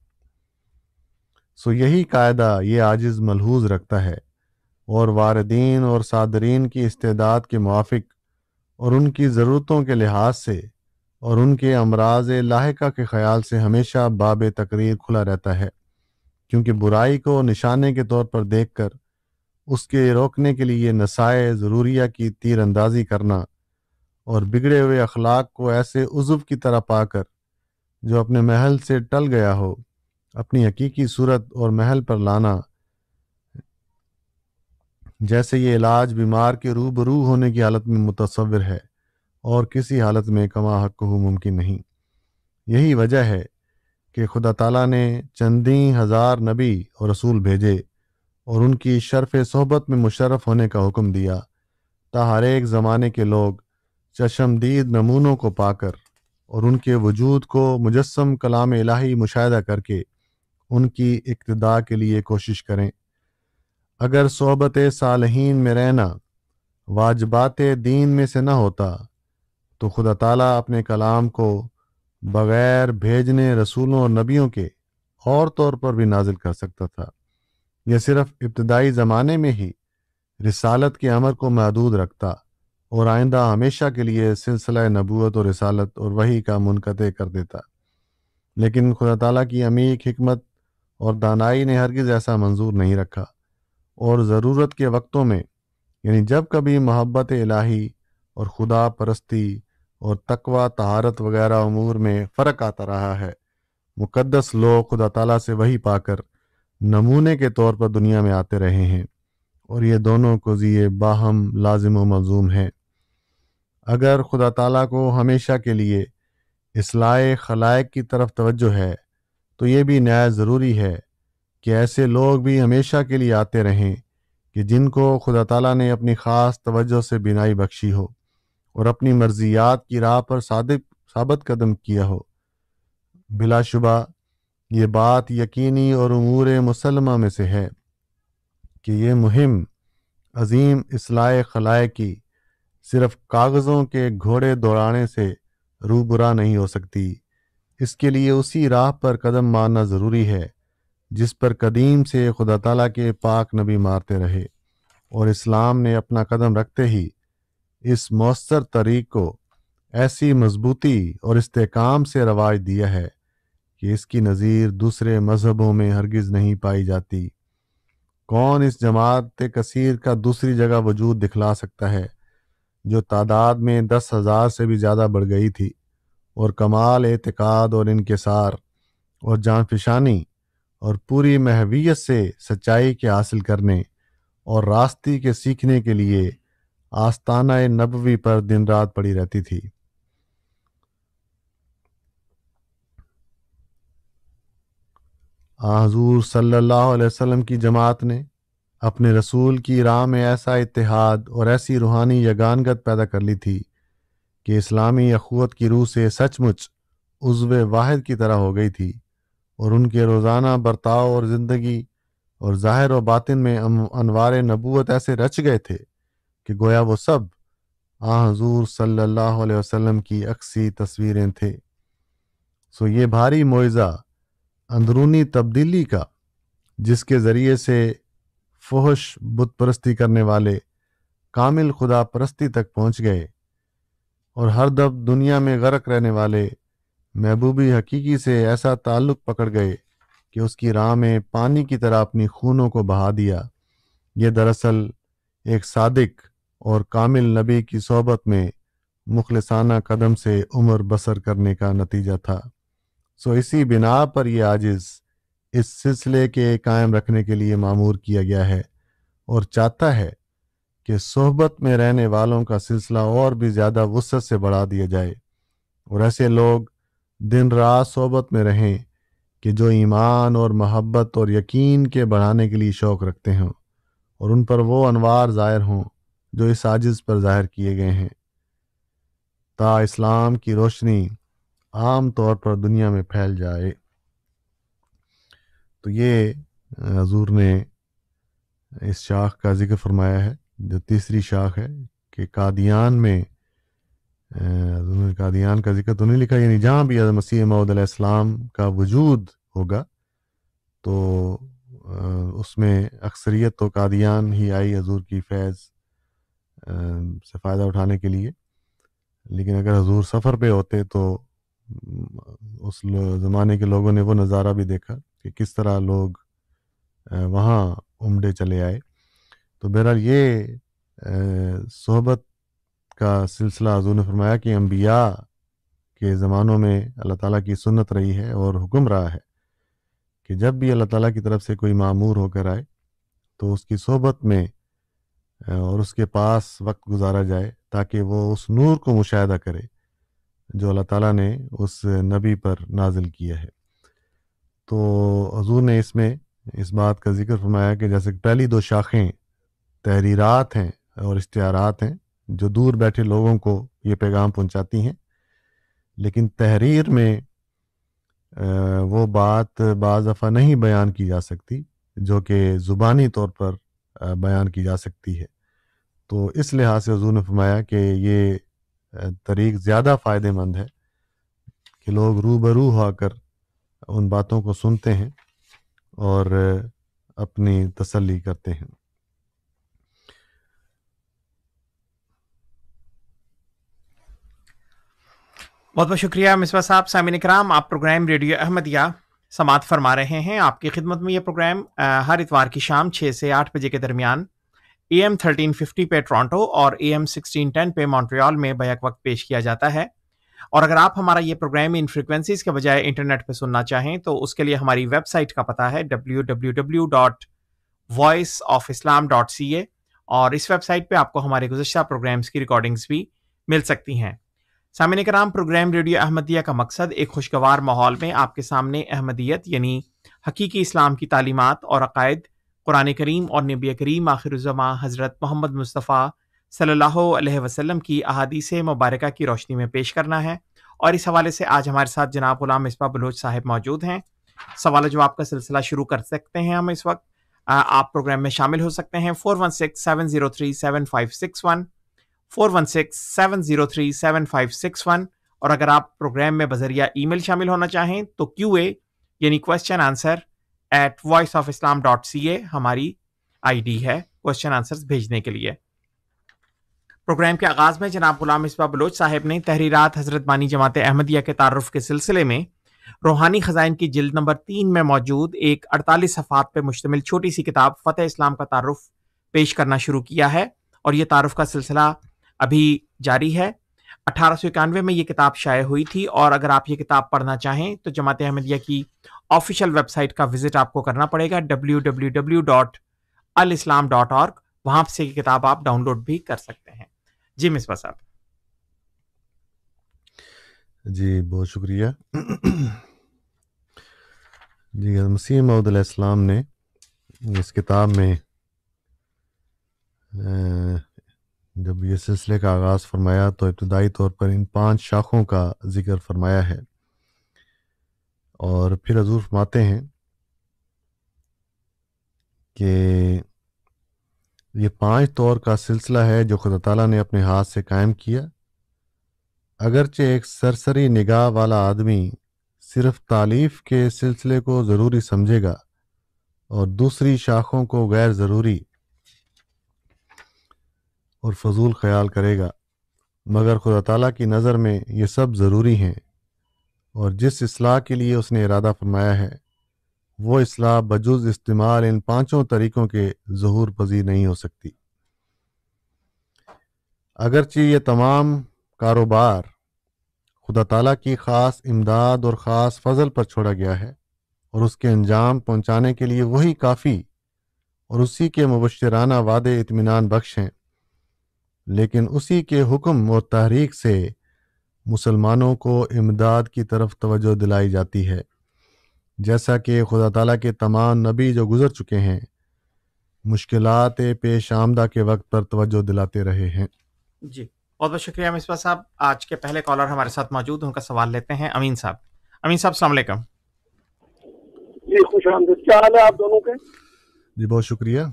सो यही कायदा ये आजिज़ मलहूज रखता है और वारदीन और सादरीन की इस्तेदाद के मुआफ़ और उनकी ज़रूरतों के लिहाज से और उनके अमराज लाहिका के ख्याल से हमेशा बाब तकरीर खुला रहता है क्योंकि बुराई को निशाने के तौर पर देख कर उसके रोकने के लिए नसाए ज़रूरिया की तीरंदाजी करना और बिगड़े हुए अखलाक को ऐसे उजुब की तरह पाकर जो अपने महल से टल गया हो अपनी हकीकी सूरत और महल पर लाना जैसे ये इलाज बीमार के रूबरू होने की हालत में मुतसविर है और किसी हालत में कमा हक हो मुमकिन नहीं यही वजह है कि खुदा ताला ने चंदी हज़ार नबी और रसूल भेजे और उनकी शरफ सहबत में मुशरफ होने का हुक्म दिया ता हर एक ज़माने के लोग चशमदीद नमूनों को पाकर और उनके वजूद को मुजस्म कलाम इलाही मुशाह करके उनकी इकतदा के लिए कोशिश करें अगर सोबत सालहीन में रहना वाजबात दीन में से न होता तो खुदा ताला अपने कलाम को बग़ैर भेजने रसूलों और नबियों के और तौर पर भी नाजिल कर सकता था यह सिर्फ इब्तदाई ज़माने में ही रिसालत के अमर को महदूद रखता और आइंदा हमेशा के लिए सिलसिला नबूत और रसालत और वही का मुनक़ कर देता लेकिन खुदा ताली की अमीक हमत और दानाई ने हरगज ऐसा मंजूर नहीं रखा और ज़रूरत के वक्तों में यानी जब कभी मोहब्बत इलाही और खुदा परस्ती और तकवा तहारत वगैरह अमूर में फ़र्क आता रहा है मुकदस लोग खुदा तला से वही पाकर नमूने के तौर पर दुनिया में आते रहे हैं और ये दोनों कोजिए बाहम लाजिम मजूम हैं अगर खुदा ताला को हमेशा के लिए इसलाह खलाइक की तरफ तवज्जो है तो ये भी नया ज़रूरी है कि ऐसे लोग भी हमेशा के लिए आते रहें कि जिनको खुदा ताला ने अपनी ख़ास तवज्जो से बिनाई बख्शी हो और अपनी मर्जियात की राह पर साबित कदम किया हो बिलाशुबा ये बात यकीनी और अमूर मुसलमा में से है कि ये मुहिम अजीम असलाह खलाए की सिर्फ कागज़ों के घोड़े दौड़ाने से रूबरा नहीं हो सकती इसके लिए उसी राह पर कदम मारना ज़रूरी है जिस पर कदीम से खुदा तला के पाक नबी मारते रहे और इस्लाम ने अपना कदम रखते ही इस मौसर तरीक को ऐसी मजबूती और इस्तेकाम से रवाज दिया है कि इसकी नज़ीर दूसरे मज़हबों में हरगिज़ नहीं पाई जाती कौन इस जमात कसीर का दूसरी जगह वजूद दिखला सकता है जो तादाद में दस हज़ार से भी ज़्यादा बढ़ गई थी और कमाल एतकाद और इनकसार और जानफिशानी और पूरी महवियत से सच्चाई के हासिल करने और रास्ते के सीखने के लिए आस्ताना नबवी पर दिन रात पड़ी रहती थी हजूर सल्लल्लाहु अलैहि वसल्लम की जमात ने अपने रसूल की राह में ऐसा इतिहाद और ऐसी रूहानी यगानगत पैदा कर ली थी कि इस्लामी अखवत की रूह से सचमुच उज्व वाहिद की तरह हो गई थी और उनके रोज़ाना बर्ताव और ज़िंदगी और ज़ाहिर व बातिन में अनवार नबूत ऐसे रच गए थे कि गोया वो सब आ हजूर सल्लल्लाहु अलैहि वसल्लम की अक्सी तस्वीरें थे सो ये भारी मुआज़ा अंदरूनी तब्दीली का जिसके ज़रिए से फोहश बुत परस्ती करने वाले कामिल खुदा परस्ती तक पहुंच गए और हर दब दुनिया में गरक रहने वाले महबूबी हकीकी से ऐसा ताल्लुक़ पकड़ गए कि उसकी राह में पानी की तरह अपनी खूनों को बहा दिया ये दरअसल एक सादिक और कामिल नबी की सोबत में मुखलसाना कदम से उम्र बसर करने का नतीजा था सो इसी बिना पर यह आजिज़ इस सिलसिले के कायम रखने के लिए मामूर किया गया है और चाहता है कि सोहबत में रहने वालों का सिलसिला और भी ज़्यादा वसत से बढ़ा दिया जाए और ऐसे लोग दिन रात सोहबत में रहें कि जो ईमान और महब्बत और यकीन के बढ़ाने के लिए शौक़ रखते हों और उन पर वो अनवार ज़ाहिर हों जो इस आजिज़ पर ज़ाहिर किए गए हैं ता इस्लाम की रोशनी आम तौर पर दुनिया में फैल जाए तो ये हजूर ने इस शाख का जिक्र फरमाया है जो तीसरी शाख है कि कादियान में कादियान का जिक्र तो नहीं लिखा यानी जहाँ भी मसीह इस्लाम का वजूद होगा तो उसमें अक्सरियत तो कादियान ही आई हजूर की फैज़ से फ़ायदा उठाने के लिए लेकिन अगर हजूर सफ़र पे होते तो उस ज़माने के लोगों ने वो नज़ारा भी देखा कि किस तरह लोग वहाँ उमड़े चले आए तो बहरहाल ये सोहबत का सिलसिला हजूर ने फरमाया कि अम्बिया के ज़मानों में अल्लाह ताला की सुन्नत रही है और हुक्म रहा है कि जब भी अल्लाह ताला की तरफ से कोई मामूर होकर आए तो उसकी सोहबत में और उसके पास वक्त गुजारा जाए ताकि वो उस नूर को मुशाह करे जो अल्लाह ताला ने उस नबी पर नाजिल किया है तो हजूर ने इसमें इस बात का जिक्र फरमाया कि जैसे पहली दो शाखें तहरीरात हैं और इश्तारात हैं जो दूर बैठे लोगों को ये पैगाम पहुंचाती हैं लेकिन तहरीर में वो बात बाज़ दफ़ा नहीं बयान की जा सकती जो कि ज़ुबानी तौर पर बयान की जा सकती है तो इस लिहाज से हज़ू ने फरमाया कि ये तरीक ज़्यादा फ़ायदेमंद है कि लोग रूबरू होकर उन बातों को सुनते हैं और अपनी तसल्ली करते हैं बहुत बहुत शुक्रिया मिसबा साहब सामिन कराम आप प्रोग्राम रेडियो अहमदिया समात फरमा रहे हैं आपकी खिदमत में यह प्रोग्राम हर इतवार की शाम छः से आठ बजे के दरमियान ए एम थर्टीन फिफ्टी पे टोरंटो और ए एम सिक्सटीन टेन पे मॉन्ट्रियाल में बैक वक्त पेश किया जाता है और अगर आप हमारा ये प्रोग्राम इन फ्रिक्वेंसीज के बजाय इंटरनेट पर सुनना चाहें तो उसके लिए हमारी वेबसाइट का पता है W W W dot voice of Islam dot C A और इस वेबसाइट पे आपको हमारे गुजशत प्रोग्राम्स की रिकॉर्डिंग्स भी मिल सकती हैं सामने कराम प्रोग्राम रेडियो अहमदिया का मकसद एक खुशगवार माहौल में आपके सामने अहमदियत यानी हकीकी इस्लाम की तालीमत और अकायद कुरान करीम और नबी करीम आखिर हज़रत मोहम्मद मुस्तफ़ा सल्लल्लाहु अलैहि वसल्लम की अहादीस मुबारक की रोशनी में पेश करना है और इस हवाले से आज हमारे साथ जनाब गुलाम मिसबा बलोच साहब मौजूद हैं सवाल जवाब का सिलसिला शुरू कर सकते हैं हम इस वक्त आप प्रोग्राम में शामिल हो सकते हैं four one six seven zero three seven five six one four one six seven zero three seven five six one और अगर आप प्रोग्राम में बजरिया मेल शामिल होना चाहें तो क्यू ए यानी question answer at voice of Islam dot C A हमारी आई डी है क्वेश्चन आंसर भेजने के लिए प्रोग्राम के आगाज में जनाब गुलाम इसबा बलोच साहब ने तहरीरात हजरत बानी जमात अहमदिया के तारफ़ के सिलसिले में रूहानी खजाइन की जिल्द नंबर तीन में मौजूद एक अड़तालीस सफ़ात पर मुश्तमिल छोटी सी किताब फ़तेह इस्लाम का तारफ़ पेश करना शुरू किया है और ये तारफ़ का सिलसिला अभी जारी है अठारह सौ इक्यानवे में ये किताब शाये हुई थी और अगर आप ये किताब पढ़ना चाहें तो जमात अहमदिया की ऑफिशियल वेबसाइट का विजिट आपको करना पड़ेगा W W W dot al Islam dot org वहाँ से ये किताब आप डाउनलोड भी कर सकते हैं जी मिस साहब जी बहुत शुक्रिया जी मसीह मसीहम ने इस किताब में जब ये सिलसिले का आगाज़ फरमाया तो इब्तदाई तौर पर इन पांच शाखों का जिक्र फरमाया है और फिर हजूर फरमाते हैं कि ये पांच तौर का सिलसिला है जो खुदा ताला ने अपने हाथ से कायम किया अगरचे एक सरसरी निगाह वाला आदमी सिर्फ तालीफ के सिलसिले को ज़रूरी समझेगा और दूसरी शाखों को गैर ज़रूरी और फजूल ख्याल करेगा मगर खुदा ताला की नज़र में ये सब ज़रूरी हैं और जिस असलाह के लिए उसने इरादा फरमाया है वो इस्लाह बजुज इस्तेमाल इन पांचों तरीक़ों के जहूर पजीर नहीं हो सकती अगरचि ये तमाम कारोबार खुदा तला की ख़ास इमदाद और ख़ास फजल पर छोड़ा गया है और उसके अंजाम पहुंचाने के लिए वही काफ़ी और उसी के मुबशराना वादे इतमान बख्श हैं लेकिन उसी के हुक्म और तहरीक से मुसलमानों को इमदाद की तरफ तवज्जो दिलाई जाती है जैसा कि खुदा ताला के तमाम नबी जो गुज़र चुके हैं मुश्किल पेश आमदा के वक्त पर तवज्जो दिलाते रहे हैं जी बहुत बहुत शुक्रिया मिसबा साहब आज के पहले कॉलर हमारे साथ मौजूद उनका सवाल लेते हैं अमीन साहब अमीन साहब सलामकम जी खुश क्या हाल है आप दोनों के जी बहुत शुक्रिया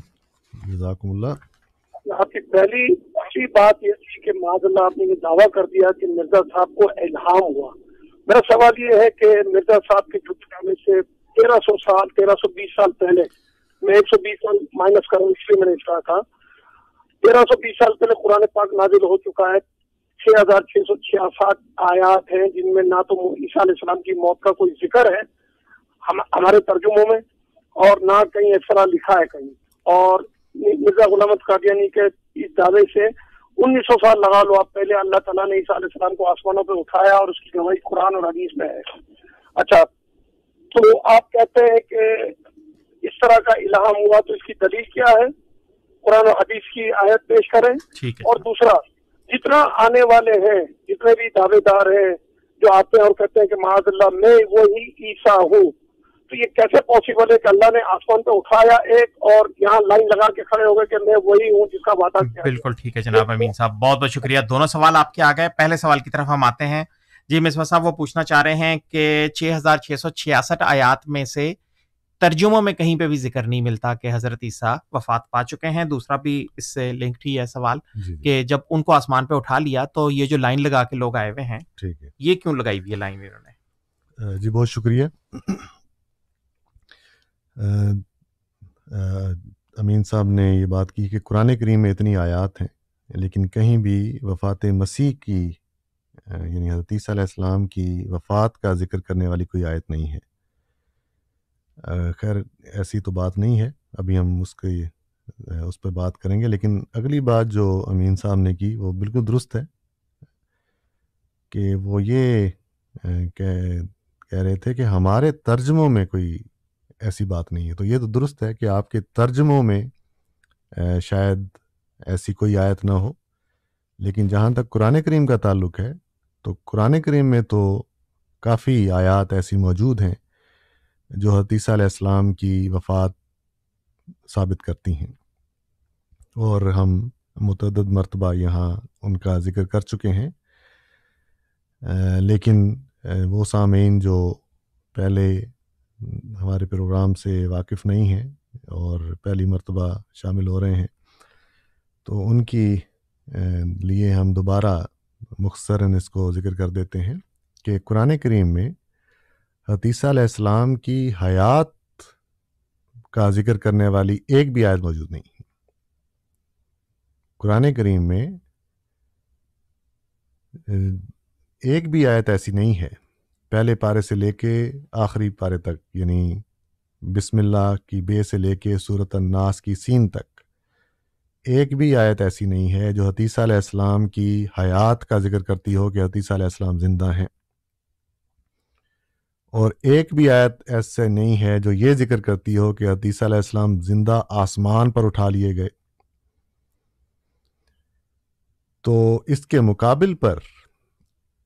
आपकी पहली पहली बात यह थी कि माजल्ला आपने ये दावा कर दिया कि मिर्जा साहब को इल्हाम हुआ मेरा सवाल ये है कि मिर्जा साहब के झुक जाने से 1300 सौ साल तेरह सौ बीस साल पहले मैं एक सौ बीस साल माइनस कर रहा हूँ इसलिए मैंने कहा था तेरह सौ बीस साल पहले कुरान पाक नाजिल हो चुका है छह हजार छह सौ छियासठ आयात है जिनमें ना तो ईसा इस्लाम की मौत का कोई जिक्र है हम हमारे तर्जुमों में और ना कहीं इस तरह लिखा है कहीं और मिर्जा गुलामत कादियानी के इस दावे से उन्नीस सौ साल लगा लो आप पहले अल्लाह तला ने ईसा इस्लाम को आसमानों पर उठाया और उसकी गवाही कुरान और हदीस में है अच्छा तो आप कहते हैं कि इस तरह का इलाम हुआ तो इसकी दलील क्या है कुरान और हदीस की आयत पेश करें और दूसरा जितना आने वाले हैं जितने भी दावेदार हैं जो आते हैं और कहते हैं कि महाजल्ला मैं वही ईसा हूँ तो ये कैसे पॉसिबल है कि अल्लाह ने आसमान पे उठाया एक और यहाँ लाइन लगा के खड़े हो गए कि मैं वही हूँ जिसका वादा किया बिल्कुल ठीक है जनाब अमीन साहब बहुत बहुत शुक्रिया दोनों सवाल आपके आ गए पहले सवाल की तरफ हम आते हैं जी मिसबा साहब वो पूछना चाह रहे हैं कि छह आयात में से तर्जुमों में कहीं पे भी जिक्र नहीं मिलता कि हज़रत ईसा वफात पा चुके हैं दूसरा भी इससे लिंक्ड ही है सवाल कि जब उनको आसमान पे उठा लिया तो ये जो लाइन लगा के लोग आए हुए हैं ठीक है ये क्यों लगाई हुई है लाइन इन्होंने जी बहुत शुक्रिया अमीन साहब ने ये बात की कि कुरान करीम में इतनी आयात हैं लेकिन कहीं भी वफ़ात मसीह की यानी हजरतीसम की वफ़ात का ज़िक्र करने वाली कोई आयत नहीं है खैर ऐसी तो बात नहीं है अभी हम उसके उस पर बात करेंगे लेकिन अगली बात जो अमीन साहब ने की वो बिल्कुल दुरुस्त है कि वो ये कह कह रहे थे कि हमारे तर्जमों में कोई ऐसी बात नहीं है तो ये तो दुरुस्त है कि आपके तर्जमों में शायद ऐसी कोई आयत ना हो लेकिन जहाँ तक कुरान करीम का ताल्लुक है तो कुरान करीम में तो काफ़ी आयात ऐसी मौजूद हैं जो हतीसम की वफ़ात साबित करती हैं और हम मतद मरतबा यहाँ उनका ज़िक्र कर चुके हैं लेकिन वो सामीन जो पहले हमारे प्रोग्राम से वाकिफ़ नहीं हैं और पहली मरतबा शामिल हो रहे हैं तो उनकी लिए हम दोबारा मुख्तसरा इसको ज़िक्र कर देते हैं कि कुरान करीम में हतीसम की हयात का जिक्र करने वाली एक भी आयत मौजूद नहीं है कुरान करीम में एक भी आयत ऐसी नहीं है पहले पारे से लेके आखिरी पारे तक यानी बिस्मिल्लाह की बे से लेके सूरत अन्नास की सीन तक एक भी आयत ऐसी नहीं है जो हतीसम की हयात का जिक्र करती हो कि हतीसम जिंदा हैं और एक भी आयत ऐसे नहीं है जो ये जिक्र करती हो कि हतीसम जिंदा आसमान पर उठा लिए गए तो इसके मुकाबल पर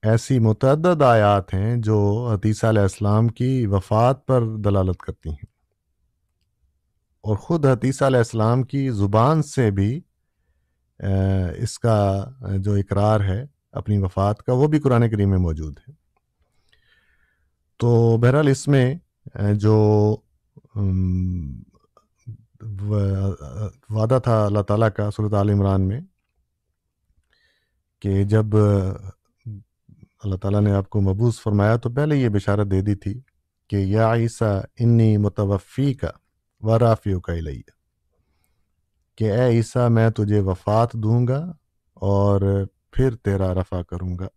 ऐसी मतद आयात हैं जो हतीसम की वफ़ात पर दलालत करती हैं और ख़ुद हतीसम की ज़ुबान से भी इसका जो इकरार है अपनी वफ़ात का वो भी कुरान करीम में मौजूद है तो बहरहाल इसमें जो वादा था अल्लाह ताला का सूरत आल इमरान में कि जब अल्लाह ताला ने आपको मबूस फरमाया तो पहले ये बिशारत दे दी थी कि या ईसा इन्नी मुतवफ़ी का व राफ़ियों का इलैया कि ए ईसा मैं तुझे वफ़ात दूंगा और फिर तेरा रफ़ा करूंगा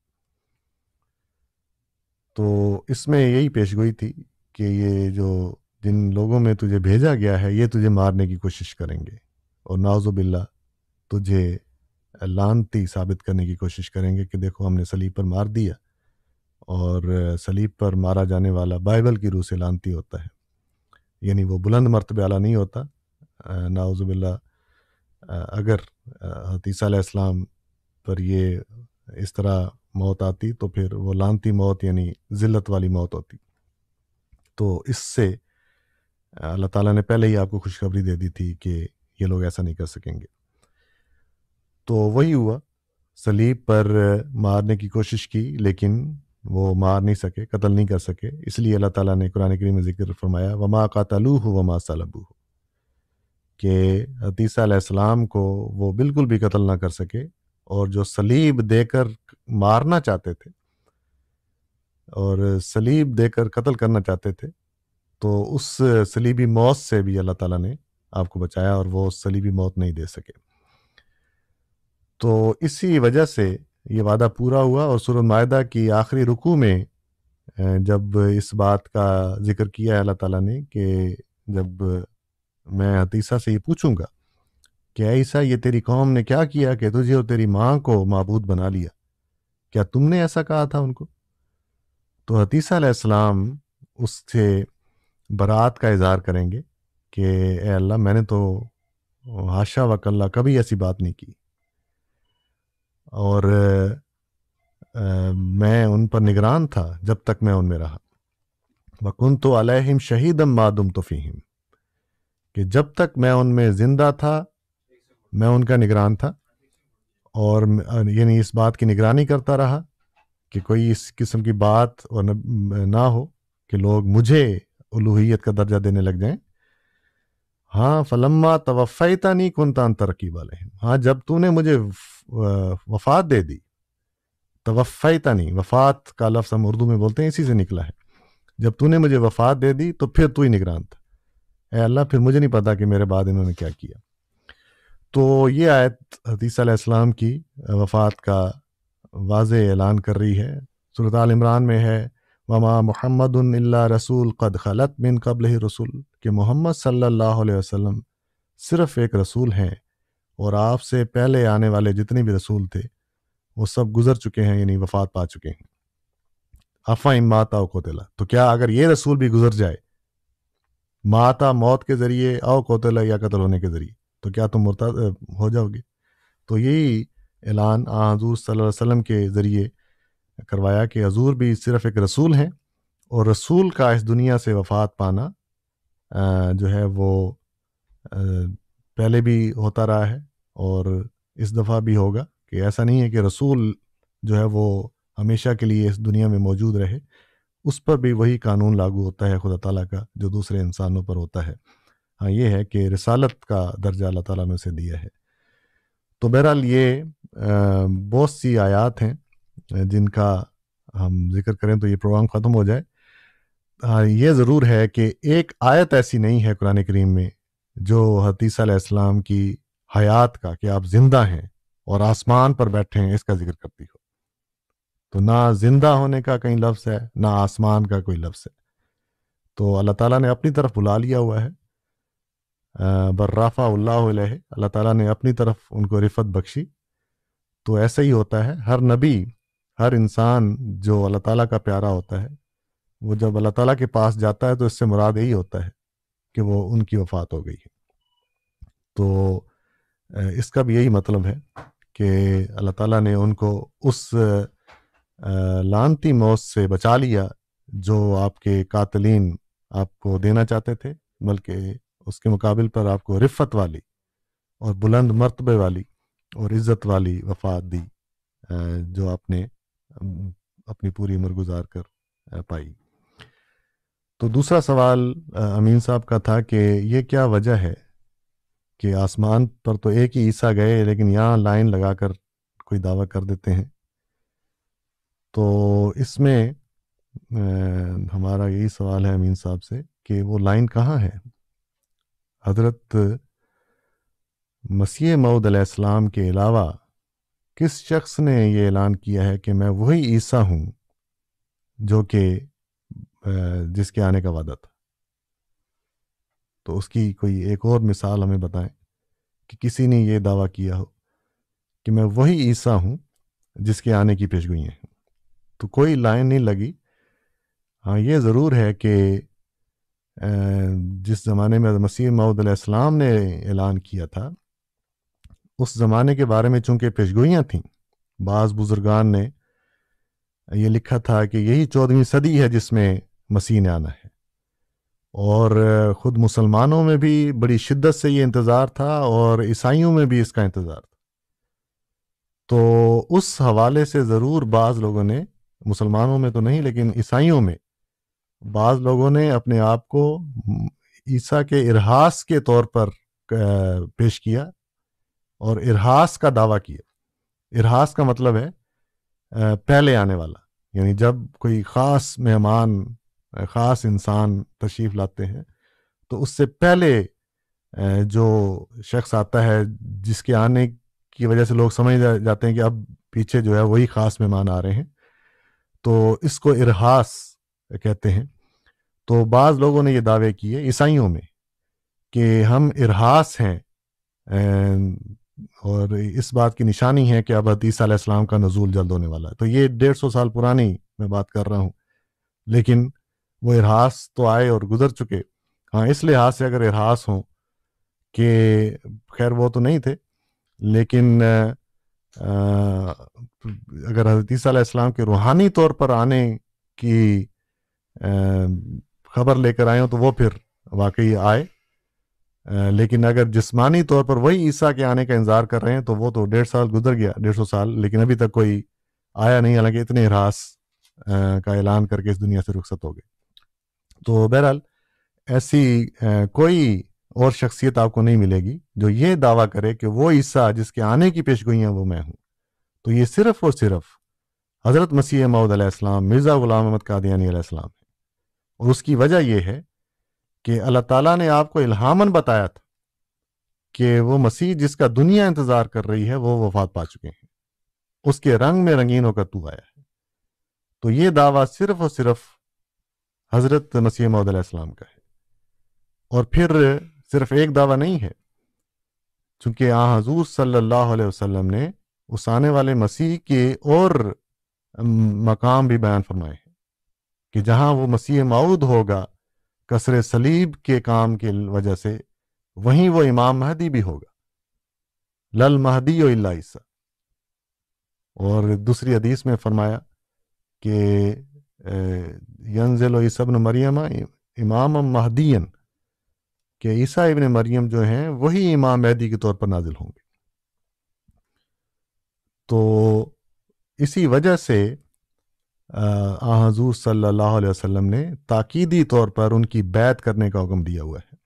तो इसमें यही पेश गोई थी कि ये जो जिन लोगों में तुझे भेजा गया है ये तुझे मारने की कोशिश करेंगे और नाजुबिल्ला तुझे लानती साबित करने की कोशिश करेंगे कि देखो हमने सलीब पर मार दिया और सलीब पर मारा जाने वाला बाइबल की रूह से लानती होता है यानी वो बुलंद मरतबे आला नहीं होता नाउजुबिल्ला अगर हतीसा इस्लाम पर ये इस तरह मौत आती तो फिर वो लानती मौत यानी ज़िल्लत वाली मौत होती तो इससे अल्लाह ताला ने पहले ही आपको खुशखबरी दे दी थी कि ये लोग ऐसा नहीं कर सकेंगे तो वही हुआ सलीब पर मारने की कोशिश की लेकिन वो मार नहीं सके कत्ल नहीं कर सके इसलिए अल्लाह ताला ने कुरान करीम में जिक्र फरमाया वमा कातलू हो वमा सलबू हो कि अतीसम को वो बिल्कुल भी कत्ल ना कर सके और जो सलीब देकर मारना चाहते थे और सलीब देकर कत्ल करना चाहते थे तो उस सलीबी मौत से भी अल्लाह ताला ने आपको बचाया और वो सलीबी मौत नहीं दे सके तो इसी वजह से ये वादा पूरा हुआ और माहिदा की आखिरी रुकू में जब इस बात का जिक्र किया है अल्लाह ताला ने कि जब मैं हतीसा से ये पूछूंगा कि ऐसा ये तेरी कौम ने क्या किया कि तुझे और तेरी माँ को मबूद बना लिया क्या तुमने ऐसा कहा था उनको तो हतीसा अलैहिस्सलाम उससे बरात का इजहार करेंगे कि अल्लाह मैंने तो हाशा वकल्ला कभी ऐसी बात नहीं की और आ, मैं उन पर निगरान था जब तक मैं उनमें रहा वकुन तो अलहिम शहीदम मादुम फीम कि जब तक मैं उनमें ज़िंदा था मैं उनका निगरान था और यानी इस बात की निगरानी करता रहा कि कोई इस किस्म की बात और ना हो कि लोग मुझे उलूहियत का दर्जा देने लग जाएं हाँ फलम्मा तवफ़ैता नहीं कुंता तरक्की वाले हाँ जब तूने मुझे वफात दे दी तवफ़ैता नहीं वफात का लफ्ज़ हम उर्दू में बोलते हैं इसी से निकला है जब तूने मुझे वफात दे दी तो फिर तू ही निगरान था ए अल्लाह फिर मुझे नहीं पता कि मेरे बाद इन्होंने क्या किया तो ये आयत हदीसम की वफात का वाज ऐलान कर रही है सूरत आल इमरान में है वमा मोहम्मद रसूल कद खलत मिन कबल रसूल के मोहम्मद सल्ला वसलम सिर्फ़ एक रसूल हैं और आपसे पहले आने वाले जितने भी रसूल थे वो सब गुजर चुके हैं यानी वफात पा चुके हैं अफा माता को कोतला तो क्या अगर ये रसूल भी गुजर जाए माता मौत के जरिए आओ कोतला या कतल होने के जरिए तो क्या तुम मुर्ता हो जाओगे तो यही ऐलान आज़ूर सल्लल्लाहु अलैहि के ज़रिए करवाया कि हजूर भी सिर्फ़ एक रसूल हैं और रसूल का इस दुनिया से वफात पाना जो है वो पहले भी होता रहा है और इस दफ़ा भी होगा कि ऐसा नहीं है कि रसूल जो है वो हमेशा के लिए इस दुनिया में मौजूद रहे उस पर भी वही कानून लागू होता है खुदा ताला का जो दूसरे इंसानों पर होता है हाँ ये है कि रसालत का दर्जा अल्लाह ताला ने उसे दिया है तो बहरहाल ये बहुत सी आयात हैं जिनका हम जिक्र करें तो ये प्रोग्राम ख़त्म हो जाए हाँ ये ज़रूर है कि एक आयत ऐसी नहीं है कुरान करीम में जो हतीसा की हयात का कि आप जिंदा हैं और आसमान पर बैठे हैं इसका जिक्र करती हो तो ना जिंदा होने का कहीं लफ्ज़ है ना आसमान का कोई लफ्ज़ है तो अल्लाह ताला ने अपनी तरफ बुला लिया हुआ है बर्राफ़ा अल्लाह अल्लाह ताला ने अपनी तरफ उनको रिफत बख्शी तो ऐसा ही होता है हर नबी हर इंसान जो अल्लाह ताला का प्यारा होता है वो जब अल्लाह ताला के पास जाता है तो इससे मुराद यही होता है कि वो उनकी वफ़ात हो गई है तो इसका भी यही मतलब है कि अल्लाह ताला ने उनको उस लानती मौत से बचा लिया जो आपके कातलीन आपको देना चाहते थे बल्कि उसके मुकाबले पर आपको रिफ़त वाली और बुलंद मरतबे वाली और इज़्ज़त वाली वफात दी जो आपने अपनी पूरी उम्र गुजार कर पाई तो दूसरा सवाल अमीन साहब का था कि ये क्या वजह है कि आसमान पर तो एक ही ईसा गए लेकिन यहाँ लाइन लगाकर कोई दावा कर देते हैं तो इसमें हमारा यही सवाल है अमीन साहब से कि वो लाइन कहाँ है हजरत मसीह मऊद अलैहिस्सलाम के अलावा किस शख्स ने ये ऐलान किया है कि मैं वही ईसा हूँ जो कि जिसके आने का वादा था तो उसकी कोई एक और मिसाल हमें बताएं कि किसी ने यह दावा किया हो कि मैं वही ईसा हूँ जिसके आने की पेशगोई है तो कोई लाइन नहीं लगी हाँ ये ज़रूर है कि जिस ज़माने में मसीह इस्लाम ने ऐलान किया था उस ज़माने के बारे में चूंकि पेशगोइयाँ थीं बाज़ बुजुर्गान ने यह लिखा था कि यही चौदहवीं सदी है जिसमें मसीह ने आना है और ख़ुद मुसलमानों में भी बड़ी शिद्दत से ये इंतज़ार था और ईसाइयों में भी इसका इंतज़ार था तो उस हवाले से ज़रूर बाज़ लोगों ने मुसलमानों में तो नहीं लेकिन ईसाइयों में बाज़ लोगों ने अपने आप को ईसा के इरहास के तौर पर पेश किया और इरहास का दावा किया इरहास का मतलब है पहले आने वाला यानी जब कोई ख़ास मेहमान ख़ास इंसान तशरीफ़ लाते हैं तो उससे पहले जो शख्स आता है जिसके आने की वजह से लोग समझ जाते हैं कि अब पीछे जो है वही ख़ास मेहमान आ रहे हैं तो इसको इरहास कहते हैं तो बाज़ लोगों ने ये दावे किए ईसाइयों में कि हम इरहास हैं और इस बात की निशानी है कि अब हदीसा का नजूल जल्द होने वाला है तो ये डेढ़ सौ साल पुरानी मैं बात कर रहा हूँ लेकिन वो इरहास तो आए और गुजर चुके हाँ इस लिहाज से अगर इरहास हो कि खैर वो तो नहीं थे लेकिन आ, अगर हजरत के रूहानी तौर पर आने की खबर लेकर आए हो तो वो फिर वाकई आए आ, लेकिन अगर जिस्मानी तौर पर वही ईसा के आने का इंतज़ार कर रहे हैं तो वो तो डेढ़ साल गुजर गया डेढ़ सौ साल लेकिन अभी तक कोई आया नहीं हालांकि इतने ह्रास का ऐलान करके इस दुनिया से रुखसत हो गए तो बहरहाल ऐसी कोई और शख्सियत आपको नहीं मिलेगी जो ये दावा करे कि वो ईसा जिसके आने की पेशगोई है वो मैं हूँ तो ये सिर्फ और सिर्फ हज़रत मसीह महूदलाम मिर्ज़ा ग़ुलाम अहमद कादियानी है और उसकी वजह यह है कि अल्लाह तला ने आपको इल्हामन बताया था कि वो मसीह जिसका दुनिया इंतज़ार कर रही है वो वफात पा चुके हैं उसके रंग में रंगीनों का तू आया है तो ये दावा सिर्फ और सिर्फ हज़रत मसीह मौदाम का है और फिर सिर्फ एक दावा नहीं है चूँकि आ हजूर सल्ला अलैहि ने उस आने वाले मसीह के और मकाम भी बयान फरमाए हैं कि जहाँ वो मसीह मऊद होगा कसर सलीब के काम की वजह से वहीं वो इमाम महदी भी होगा लल महदी ईसा और दूसरी हदीस में फरमाया कि यनजिल ईसबन मरियम इमाम महदीन कि ईसा इबन मरियम जो हैं वही इमाम महदी के तौर पर नाजिल होंगे तो इसी वजह से आ हजूर सल्लल्लाहु अलैहि वसल्लम ने ताकीदी तौर पर उनकी बैत करने का हुक्म दिया हुआ है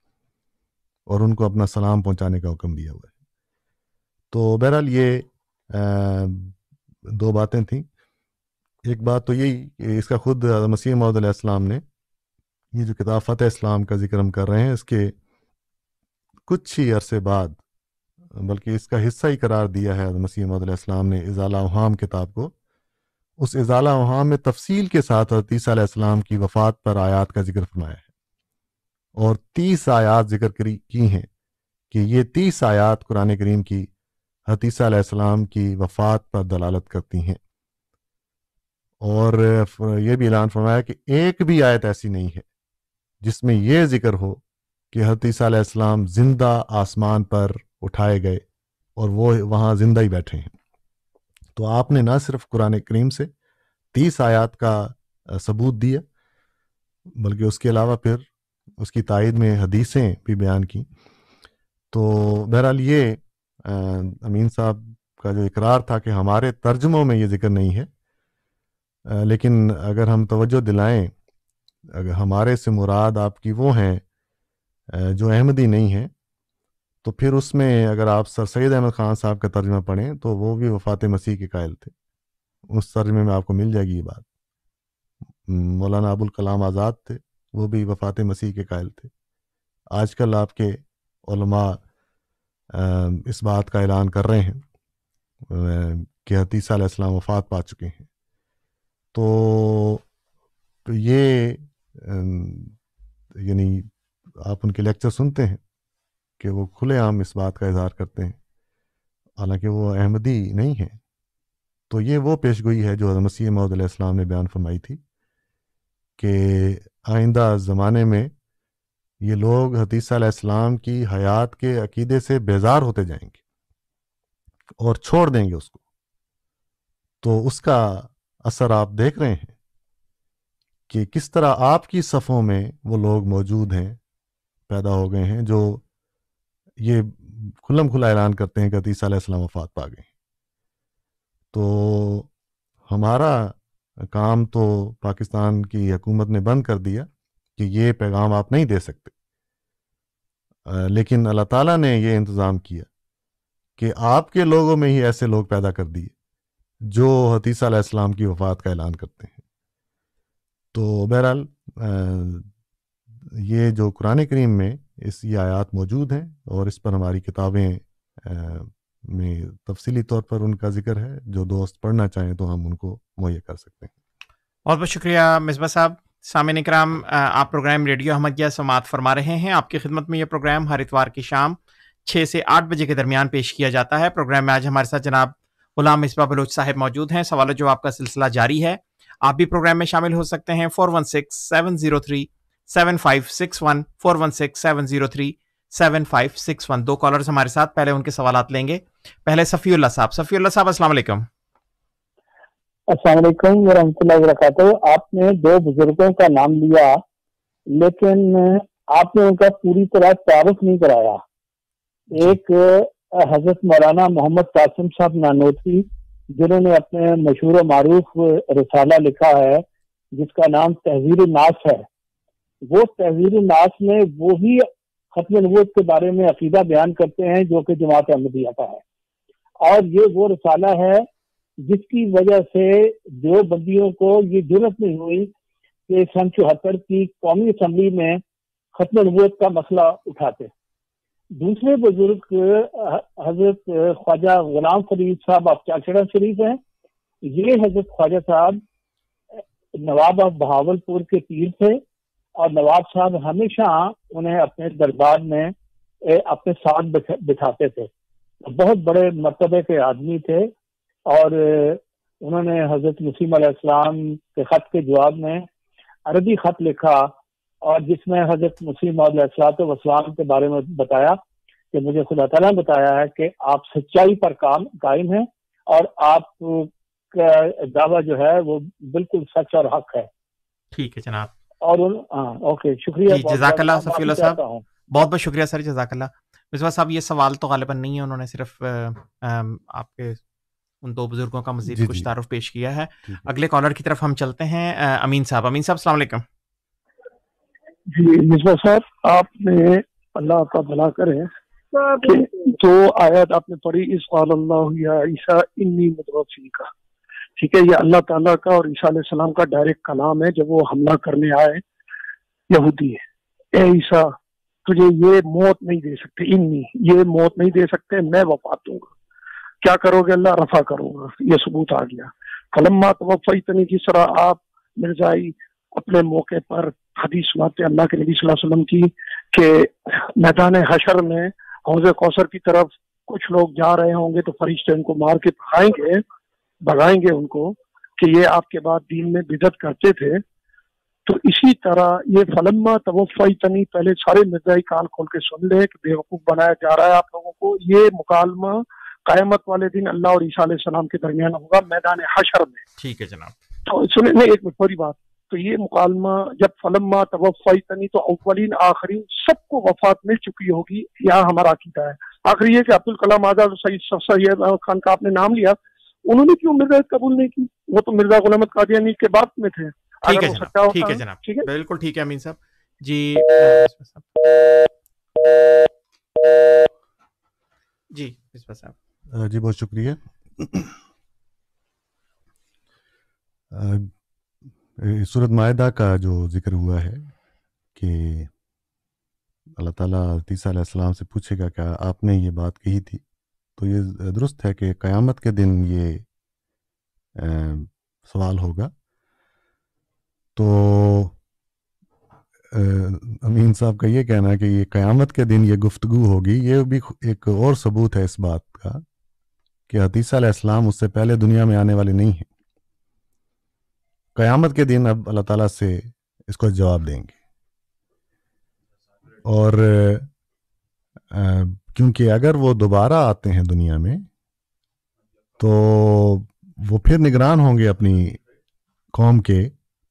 और उनको अपना सलाम पहुंचाने का हुक्म दिया हुआ है तो बहरहाल ये आ, दो बातें थीं एक बात तो यही इसका खुद मसीह मौदम ने ये जो किताब फ़तेह इस्लाम का जिक्र हम कर रहे हैं इसके कुछ ही अरसे बाद बल्कि इसका हिस्सा ही करार दिया है मसीह मौदम ने इजाला उहाम किताब को उस इजाला उहाम में तफसील के साथ और की वफ़ात पर आयात का जिक्र फरमाया है और तीस आयात जिक्र की हैं कि ये तीस आयात कुरान करीम की हतीसा की वफ़ात पर दलालत करती हैं और ये भी ऐलान फरमाया कि एक भी आयत ऐसी नहीं है जिसमें यह जिक्र हो कि हतीसम जिंदा आसमान पर उठाए गए और वो वहाँ जिंदा ही बैठे हैं तो आपने ना सिर्फ कुरान करीम से तीस आयात का सबूत दिया बल्कि उसके अलावा फिर उसकी तायद में हदीसें भी बयान की तो बहरहाल ये अमीन साहब का जो इकरार था कि हमारे तर्जमों में ये जिक्र नहीं है लेकिन अगर हम तवज्जो दिलाएं अगर हमारे से मुराद आपकी वो हैं जो अहमदी नहीं हैं तो फिर उसमें अगर आप सर सैद अहमद ख़ान साहब का तर्जमा पढ़ें तो वो भी वफात मसीह के कायल थे उस तर्जमे में आपको मिल जाएगी ये बात मौलाना अबुल कलाम आज़ाद थे वो भी वफात मसीह के कायल थे आजकल आपके उलमा इस बात का ऐलान कर रहे हैं कि हतीसा वफ़ात पा चुके हैं तो, तो ये यानी आप उनके लेक्चर सुनते हैं कि वो खुलेआम इस बात का इजहार करते हैं हालांकि वो अहमदी नहीं है तो ये वो पेश गोई है जो मसीह महदलाम ने बयान फरमाई थी कि आइंदा ज़माने में ये लोग हतीसम की हयात के अकीदे से बेजार होते जाएंगे और छोड़ देंगे उसको तो उसका असर आप देख रहे हैं कि किस तरह आपकी सफ़ों में वो लोग मौजूद हैं पैदा हो गए हैं जो ये खुल्लम खुला ऐलान करते हैं कि अतीसा आसमाम वफात पा गए तो हमारा काम तो पाकिस्तान की हकूमत ने बंद कर दिया कि ये पैगाम आप नहीं दे सकते लेकिन अल्लाह ताला ने ये इंतज़ाम किया कि आपके लोगों में ही ऐसे लोग पैदा कर दिए जो हतीसम की वफ़ात का ऐलान करते हैं तो बहरहाल ये जो कुरान करीम में इस ये आयात मौजूद हैं और इस पर हमारी किताबें में तफसीली तौर पर उनका जिक्र है जो दोस्त पढ़ना चाहें तो हम उनको मुहैया कर सकते हैं बहुत बहुत शुक्रिया मिसबा साहब सामिन कराम आप प्रोग्राम रेडियो अहमदिया समात फरमा रहे हैं आपकी खिदमत में यह प्रोग्राम हर इतवार की शाम छः से आठ बजे के दरमियान पेश किया जाता है प्रोग्राम में आज हमारे साथ जनाब गुलाम मिसबा बलोच साहब मौजूद हैं सवाल जवाब का सिलसिला जारी है आप भी प्रोग्राम में शामिल हो सकते हैं four one six seven zero three seven five six one four one six seven zero three seven five six one दो कॉलर्स हमारे साथ पहले उनके सवाल लेंगे पहले सफ़ीउल्ला साहब सफ़ीउल्ला साहब असला आपने दो बुजुर्गों का नाम लिया लेकिन आपने उनका पूरी तरह तारुफ नहीं कराया एक हजरत मौलाना मोहम्मद कासिम साहब नानोतवी जिन्होंने अपने मशहूर मरूफ रसाला लिखा है जिसका नाम तहजीर नास है वो तहजीर नास में ही खत्म नबूत के बारे में अकीदा बयान करते हैं जो कि जमात अहमदिया का है और ये वो रसाला है जिसकी वजह से दो बंदियों को ये जरूरत नहीं हुई कि सन चौहत्तर की कौमी असम्बली में खत्म नबूत का मसला उठाते दूसरे बुजुर्ग हजरत ख्वाजा गुलाम फरीद साहब आप चाचड़ा शरीफ हैं ये हजरत ख्वाजा साहब नवाब ऑफ बहावलपुर के पीर थे और नवाब साहब हमेशा उन्हें अपने दरबार में अपने साथ बिठाते थे बहुत बड़े मरतबे के आदमी थे और उन्होंने हजरत नसीम के ख़त के जवाब में अरबी ख़त लिखा और जिसमें हजरत मुस्लिम सलात वसलाम के बारे में बताया कि मुझे खुदा तला बताया है कि आप सच्चाई पर काम कायम है और आप का दावा जो है वो बिल्कुल सच और हक है ठीक है जनाब और उन आ, हाँ, ओके शुक्रिया साहब बहुत बहुत शुक्रिया सर जजाकल्ला मिसवा साहब ये सवाल तो गालिबा नहीं है उन्होंने सिर्फ आ, आ, आपके उन दो बुजुर्गों का मजीद कुछ तारुफ पेश किया है अगले कॉलर की तरफ हम चलते हैं अमीन साहब अमीन साहब सलामकुम जी मिसबा आपने अल्लाह का भला करे हाँ, जो आयत आपने पढ़ी इस ईसा इन्नी का ठीक है ये अल्लाह ताला का और ईसा सलाम का डायरेक्ट कलाम है जब वो हमला करने आए यहूदी ए ईसा तुझे ये मौत नहीं दे सकते इन्नी ये मौत नहीं दे सकते मैं वफात दूंगा क्या करोगे अल्लाह रफा करूंगा ये सबूत आ गया कलम मात वफा इतनी जिस तरह आप मिर्जाई अपने मौके पर हदी सुनाते अल्लाह के नबी वसल्लम की कि मैदान हशर में हौज कौसर की तरफ कुछ लोग जा रहे होंगे तो फरिश्ते उनको मार के भगाएंगे भगाएंगे उनको कि ये आपके बाद दीन में बिदत करते थे तो इसी तरह ये फलम्मा तवफाई तनी पहले सारे मिर्जाई कान खोल के सुन ले कि बेवकूफ़ बनाया जा रहा है आप लोगों को ये मुकालमा कायमत वाले दिन अल्लाह और ईसा सलाम के दरमियान होगा मैदान हशर में ठीक है जनाब तो सुनिए नहीं एक मिनट बात तो ये मुकालमा जब फलम्मा तवफ़ाई तनी तो अव्वलिन आखिरी सबको वफात मिल चुकी होगी यह हमारा कीता है आखिर ये कि अब्दुल कलाम आजाद सईद सैद खान का आपने नाम लिया उन्होंने क्यों मिर्जा कबूल नहीं की वो तो मिर्जा गुलाम कादियानी के बाद में थे ठीक है जनाब ठीक है तो, जनाब ठीक है बिल्कुल ठीक है अमीन साहब जी जी साहब जी बहुत शुक्रिया सूरत माहा का जो जिक्र हुआ है कि अल्लाह ताला तीसरा से पूछेगा क्या आपने ये बात कही थी तो ये दुरुस्त है कि क़यामत के दिन ये आ, सवाल होगा तो अमीन साहब का ये कहना है कि ये क़यामत के दिन ये गुफ्तगु होगी ये भी एक और सबूत है इस बात का कि हतीसा उससे पहले दुनिया में आने वाले नहीं हैं क़यामत के दिन अब अल्लाह ताला से इसको जवाब देंगे और क्योंकि अगर वो दोबारा आते हैं दुनिया में तो वो फिर निगरान होंगे अपनी कौम के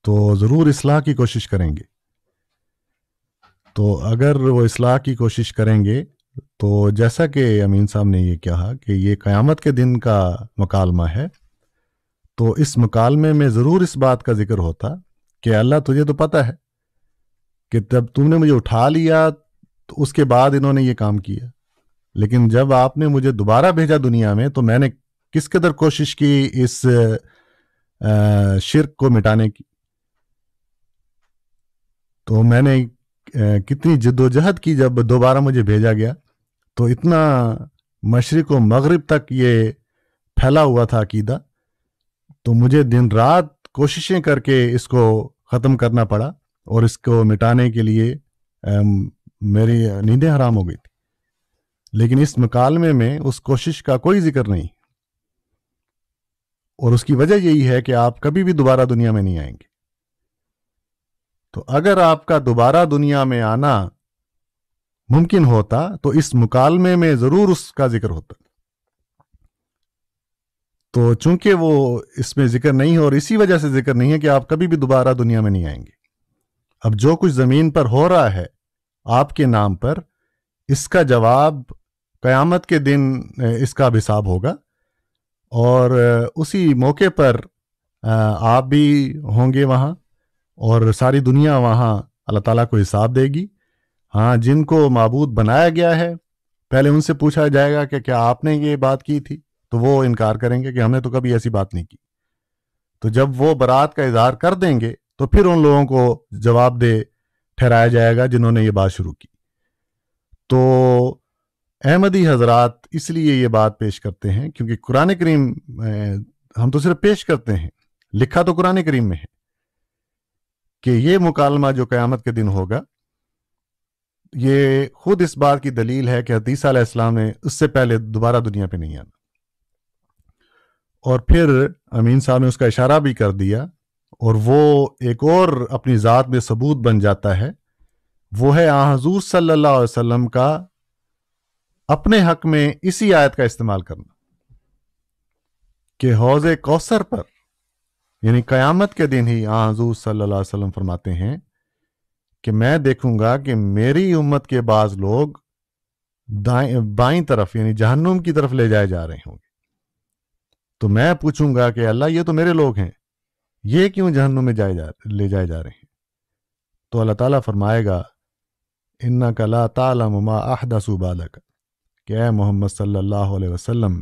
तो ज़रूर इसलाह की कोशिश करेंगे तो अगर वो इसलाह की कोशिश करेंगे तो जैसा कि अमीन साहब ने ये कहा कि ये क़यामत के दिन का मकालमा है तो इस मुकालमे में ज़रूर इस बात का जिक्र होता कि अल्लाह तुझे तो पता है कि जब तुमने मुझे उठा लिया तो उसके बाद इन्होंने ये काम किया लेकिन जब आपने मुझे दोबारा भेजा दुनिया में तो मैंने किस कदर कोशिश की इस शिरक को मिटाने की तो मैंने कितनी जद्दोजहद की जब दोबारा मुझे भेजा गया तो इतना मशरक़ व मगरब तक ये फैला हुआ था अकीदा तो मुझे दिन रात कोशिशें करके इसको ख़त्म करना पड़ा और इसको मिटाने के लिए मेरी नींदें हराम हो गई थी लेकिन इस मुकालमे में उस कोशिश का कोई जिक्र नहीं और उसकी वजह यही है कि आप कभी भी दोबारा दुनिया में नहीं आएंगे तो अगर आपका दोबारा दुनिया में आना मुमकिन होता तो इस मुकालमे में ज़रूर उसका जिक्र होता तो चूंकि वो इसमें जिक्र नहीं है और इसी वजह से जिक्र नहीं है कि आप कभी भी दोबारा दुनिया में नहीं आएंगे अब जो कुछ ज़मीन पर हो रहा है आपके नाम पर इसका जवाब क़यामत के दिन इसका अब हिसाब होगा और उसी मौके पर आप भी होंगे वहाँ और सारी दुनिया वहाँ अल्लाह ताला को हिसाब देगी हाँ जिनको मबूद बनाया गया है पहले उनसे पूछा जाएगा कि क्या आपने ये बात की थी तो वो इनकार करेंगे कि हमने तो कभी ऐसी बात नहीं की तो जब वो बारात का इजहार कर देंगे तो फिर उन लोगों को जवाब दे ठहराया जाएगा जिन्होंने ये बात शुरू की तो अहमदी हजरात इसलिए ये बात पेश करते हैं क्योंकि कुरान करीम हम तो सिर्फ पेश करते हैं लिखा तो कुरान करीम में है कि ये मुकालमा जो क़यामत के दिन होगा ये खुद इस बात की दलील है कि हदीसा ने उससे पहले दोबारा दुनिया पे नहीं आना और फिर अमीन साहब ने उसका इशारा भी कर दिया और वो एक और अपनी ज़ात में सबूत बन जाता है वो है आ हजूर सल्ला वसम का अपने हक में इसी आयत का इस्तेमाल करना कि हौज कौसर पर यानी कयामत के दिन ही आ हजूर सल्ला अलैहि फरमाते हैं कि मैं देखूंगा कि मेरी उम्मत के बाज लोग बाई तरफ यानी जहन्नुम की तरफ ले जाए जा रहे होंगे तो मैं पूछूंगा कि अल्लाह ये तो मेरे लोग हैं ये क्यों जहनों में जाए जा ले जाए जा रहे हैं तो अल्लाह ताला फरमाएगा इन्ना कला तालमा आहदा सूबालक कि ए मोहम्मद सल्लल्लाहु अलैहि वसल्लम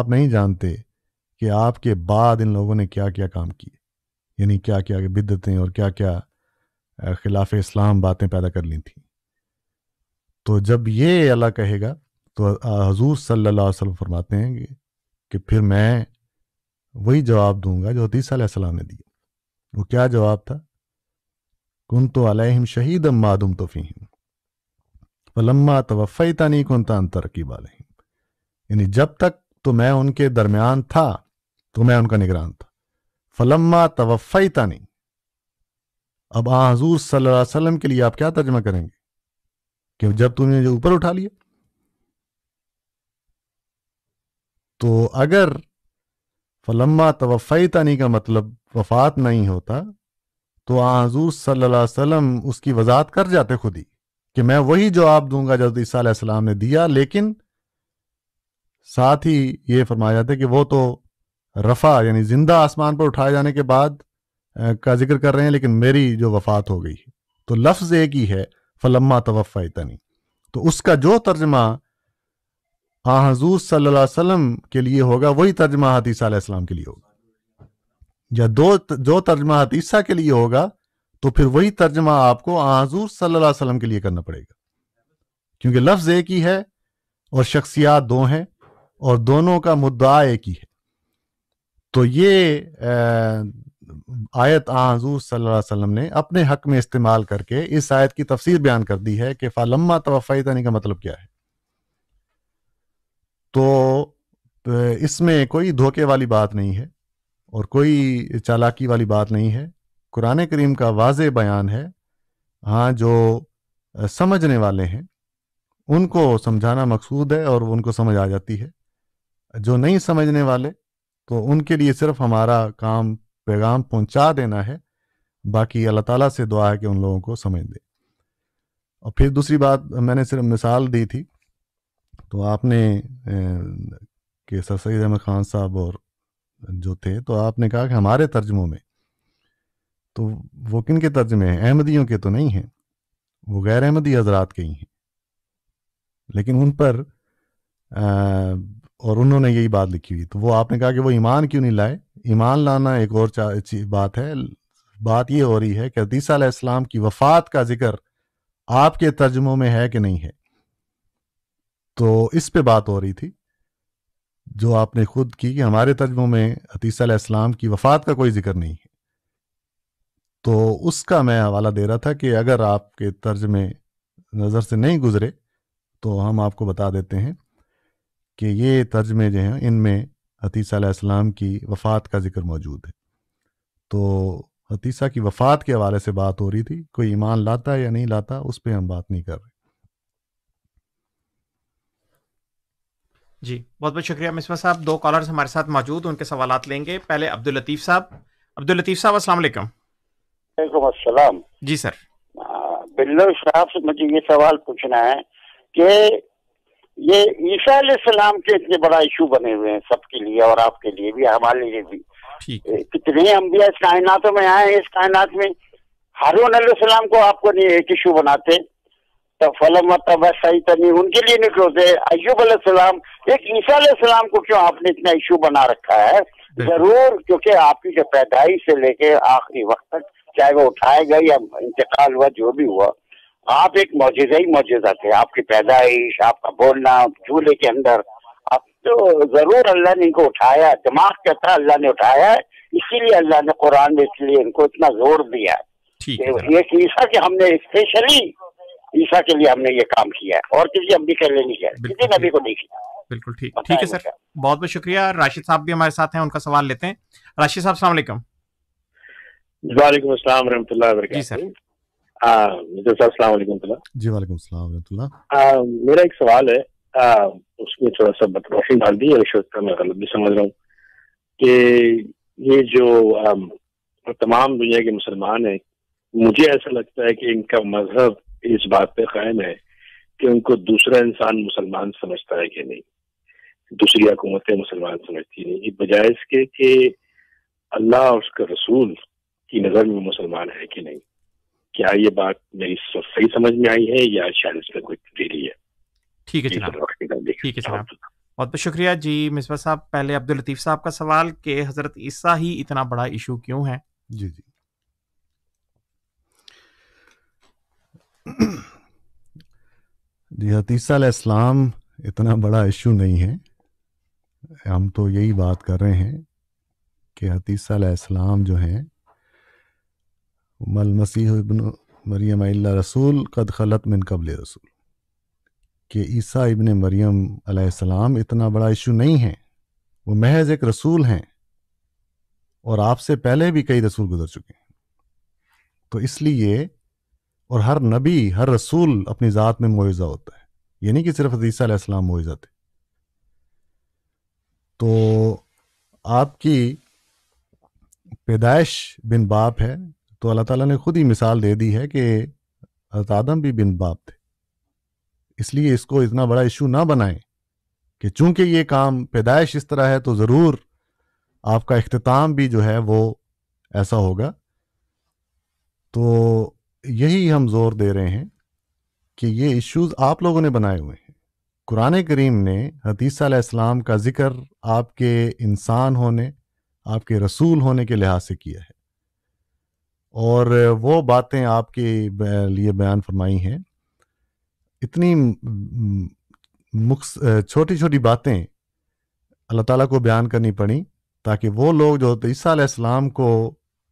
आप नहीं जानते कि आपके बाद इन लोगों ने क्या क्या काम किए यानी क्या क्या बिदतें और क्या क्या खिलाफ इस्लाम बातें पैदा कर ली थी तो जब ये अल्लाह कहेगा तो हजूर सल्ला वसलम फरमाते हैं कि कि फिर मैं वही जवाब दूंगा जो हदीसम ने दिया वो क्या जवाब था कुन तो अलहिम शहीद मादुम तोफ़ीम वलम्मा तवफ़ई तनी कुन तान तरकीब यानी जब तक तो मैं उनके दरमियान था तो मैं उनका निगरान था फलम्मा तवफ़ई तानी अब आजूर सल्लम के लिए आप क्या तर्जमा करेंगे कि जब तुमने जो ऊपर उठा लिया तो अगर फलम्मा तवफ़ानी का मतलब वफात नहीं होता तो हजूर सल्ला उसकी वजाहत कर जाते खुद ही कि मैं वही जवाब दूंगा जब ईसीम ने दिया लेकिन साथ ही ये फरमाया जाता है कि वो तो रफ़ा यानी ज़िंदा आसमान पर उठाए जाने के बाद का जिक्र कर रहे हैं लेकिन मेरी जो वफात हो गई है तो लफ्ज़ एक ही है फलम्मा तनी तो उसका जो तर्जमा हाँ हजूर सल्ला के लिए होगा वही तर्जमा हदीसा के लिए होगा या दो जो तर्जमा हदीसा के लिए होगा तो फिर वही तर्जमा आपको आजूर सल्ला के लिए करना पड़ेगा क्योंकि लफ्ज एक ही है और शख्सियात दो हैं और दोनों का मुद्दा एक ही है तो ये आयत हजूर सल्लल्लाहु अलैहि ने अपने हक में इस्तेमाल करके इस आयत की तफसीर बयान कर दी है कि फ़ालम्मा तोफ़ैतनी का मतलब क्या है तो इसमें कोई धोखे वाली बात नहीं है और कोई चालाकी वाली बात नहीं है कुरान करीम का वाज बयान है हाँ जो समझने वाले हैं उनको समझाना मकसूद है और उनको समझ आ जाती है जो नहीं समझने वाले तो उनके लिए सिर्फ हमारा काम पैगाम पहुंचा देना है बाकी अल्लाह ताला से दुआ है कि उन लोगों को समझ दे और फिर दूसरी बात मैंने सिर्फ मिसाल दी थी तो आपने के सर सैद अहमद ख़ान साहब और जो थे तो आपने कहा कि हमारे तर्जमों में तो वो किन के तर्जमे हैं अहमदियों के तो नहीं हैं वो गैर अहमदी हजरात के ही हैं लेकिन उन पर आ, और उन्होंने यही बात लिखी हुई तो वो आपने कहा कि वो ईमान क्यों नहीं लाए ईमान लाना एक और बात है बात ये हो रही है कि हदीसा इस्लाम की वफात का जिक्र आपके तर्जमों में है कि नहीं है तो इस पे बात हो रही थी जो आपने खुद की कि हमारे तर्जों में हतीसम की वफ़ात का कोई जिक्र नहीं है तो उसका मैं हवाला दे रहा था कि अगर आपके तर्जमे नज़र से नहीं गुजरे तो हम आपको बता देते हैं कि ये तर्जमे जो हैं इनमें हतीसम की वफ़ात का जिक्र मौजूद है तो हतीसा की वफ़ात के हवाले से बात हो रही थी कोई ईमान लाता है या नहीं लाता उस पर हम बात नहीं कर रहे जी बहुत बहुत शुक्रिया मिसबा साहब दो कॉलर हमारे साथ मौजूद उनके सवाल लेंगे पहले अब्दुल लतीफ़ साहब अब्दुल लतीफ़ साहब असलम जी सर बिल्लो साहब से मुझे ये सवाल पूछना है कि ये ईसा सलाम के इतने बड़ा इशू बने हुए हैं सबके लिए और आपके लिए भी हमारे लिए भी कितने अम्बिया इस कायनातों में आए हैं इस कायनात में हारून सलाम को आपको नहीं एक इशू बनाते तो फलम नहीं उनके लिए नहीं थे अयूब सलाम एक ईसा सलाम को क्यों आपने इतना इशू बना रखा है जरूर क्योंकि आपकी जो पैदाइश से लेके आखिरी वक्त तक चाहे वो उठाए गए या इंतकाल हुआ जो भी हुआ आप एक मौजूदा ही मौजूदा थे आपकी पैदाइश आपका बोलना झूले के अंदर आप तो जरूर अल्लाह ने इनको उठाया दिमाग कहता अल्लाह ने उठाया इसीलिए अल्लाह ने कुरान में इसलिए इनको इतना जोर दिया है एक ईसा के हमने स्पेशली ईसा के लिए हमने ये काम किया है और किसी अम्बी के लिए नहीं किया किसी नबी को नहीं किया बिल्कुल ठीक ठीक है सर बहुत बहुत शुक्रिया राशिद साहब भी हमारे साथ हैं उनका सवाल लेते हैं राशिद साहब सलाम वालेकुम अस्सलाम रहमतुल्लाह वरकत जी सर जी वालेकुम सलाम मेरा एक सवाल है आ, उसमें थोड़ा सा बदमाशी डाल दी और का मैं गलत भी समझ रहा हूँ कि ये जो आ, तमाम दुनिया के मुसलमान हैं मुझे ऐसा लगता है कि इनका मजहब इस बात पे कायम है कि उनको दूसरा इंसान मुसलमान समझता है कि नहीं दूसरी हुकूमतें मुसलमान समझती नहीं बजाय इसके कि अल्लाह और उसका रसूल की नज़र में मुसलमान है कि नहीं क्या ये बात मेरी सही समझ में आई है या शायद इसमें कोई तब्दीली है ठीक है ठीक है जनाब बहुत बहुत शुक्रिया जी मिसबा साहब पहले अब्दुल लतीफ़ साहब का सवाल कि हज़रत ईसा ही इतना बड़ा इशू क्यों है जी जी जी हतीसा हाँ, इस्लाम इतना बड़ा इशू नहीं है हम तो यही बात कर रहे हैं कि हतीसा हाँ, इस्लाम जो हैं मल मसीह इबन मरियम रसूल कद खलत मिन कबल रसूल कि ईसा इबन मरियम सलाम इतना बड़ा इशू नहीं है वो महज एक रसूल हैं और आपसे पहले भी कई रसूल गुजर चुके हैं तो इसलिए और हर नबी हर रसूल अपनी ज़ात में मुआवजा होता है ये नहीं कि सिर्फ हदीसा मुआवजा थे तो आपकी पैदाइश बिन बाप है तो अल्लाह ताला ने खुद ही मिसाल दे दी है कि आदम भी बिन बाप थे इसलिए इसको इतना बड़ा इशू ना बनाएं कि चूंकि ये काम पैदाइश इस तरह है तो ज़रूर आपका अख्ताम भी जो है वो ऐसा होगा तो यही हम जोर दे रहे हैं कि ये इश्यूज आप लोगों ने बनाए हुए हैं कुरान करीम ने हदीस आसलाम का जिक्र आपके इंसान होने आपके रसूल होने के लिहाज से किया है और वो बातें आपके लिए बयान फरमाई हैं इतनी छोटी छोटी बातें अल्लाह ताला को बयान करनी पड़ी ताकि वो लोग जो ईसा आसलाम को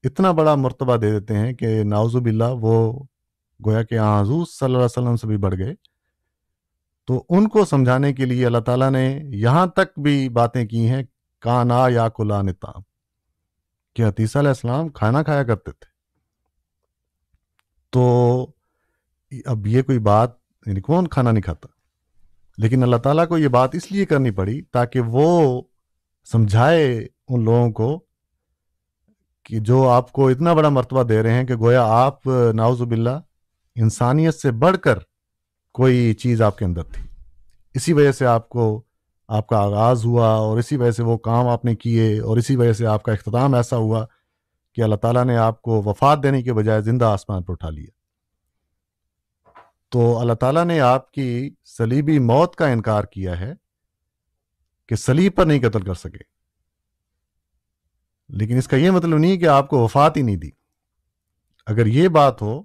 इतना बड़ा मरतबा दे देते हैं कि नाउजुबिल्ला वो गोया के आजू हजूर सल्ला से भी बढ़ गए तो उनको समझाने के लिए अल्लाह ताला ने यहां तक भी बातें की हैं काना या कुला निताम कि हतीसा खाना खाया करते थे तो अब ये कोई बात यानी कौन खाना नहीं खाता लेकिन अल्लाह ताला को ये बात इसलिए करनी पड़ी ताकि वो समझाए उन लोगों को कि जो आपको इतना बड़ा मरतबा दे रहे हैं कि गोया आप नाउजुबिल्ला इंसानियत से बढ़कर कोई चीज़ आपके अंदर थी इसी वजह से आपको आपका आगाज़ हुआ और इसी वजह से वो काम आपने किए और इसी वजह से आपका अख्ताम ऐसा हुआ कि अल्लाह ताला ने आपको वफात देने के बजाय ज़िंदा आसमान पर उठा लिया तो अल्लाह ताला ने आपकी सलीबी मौत का इनकार किया है कि सलीब पर नहीं कत्ल कर सके लेकिन इसका यह मतलब नहीं कि आपको वफात ही नहीं दी अगर ये बात हो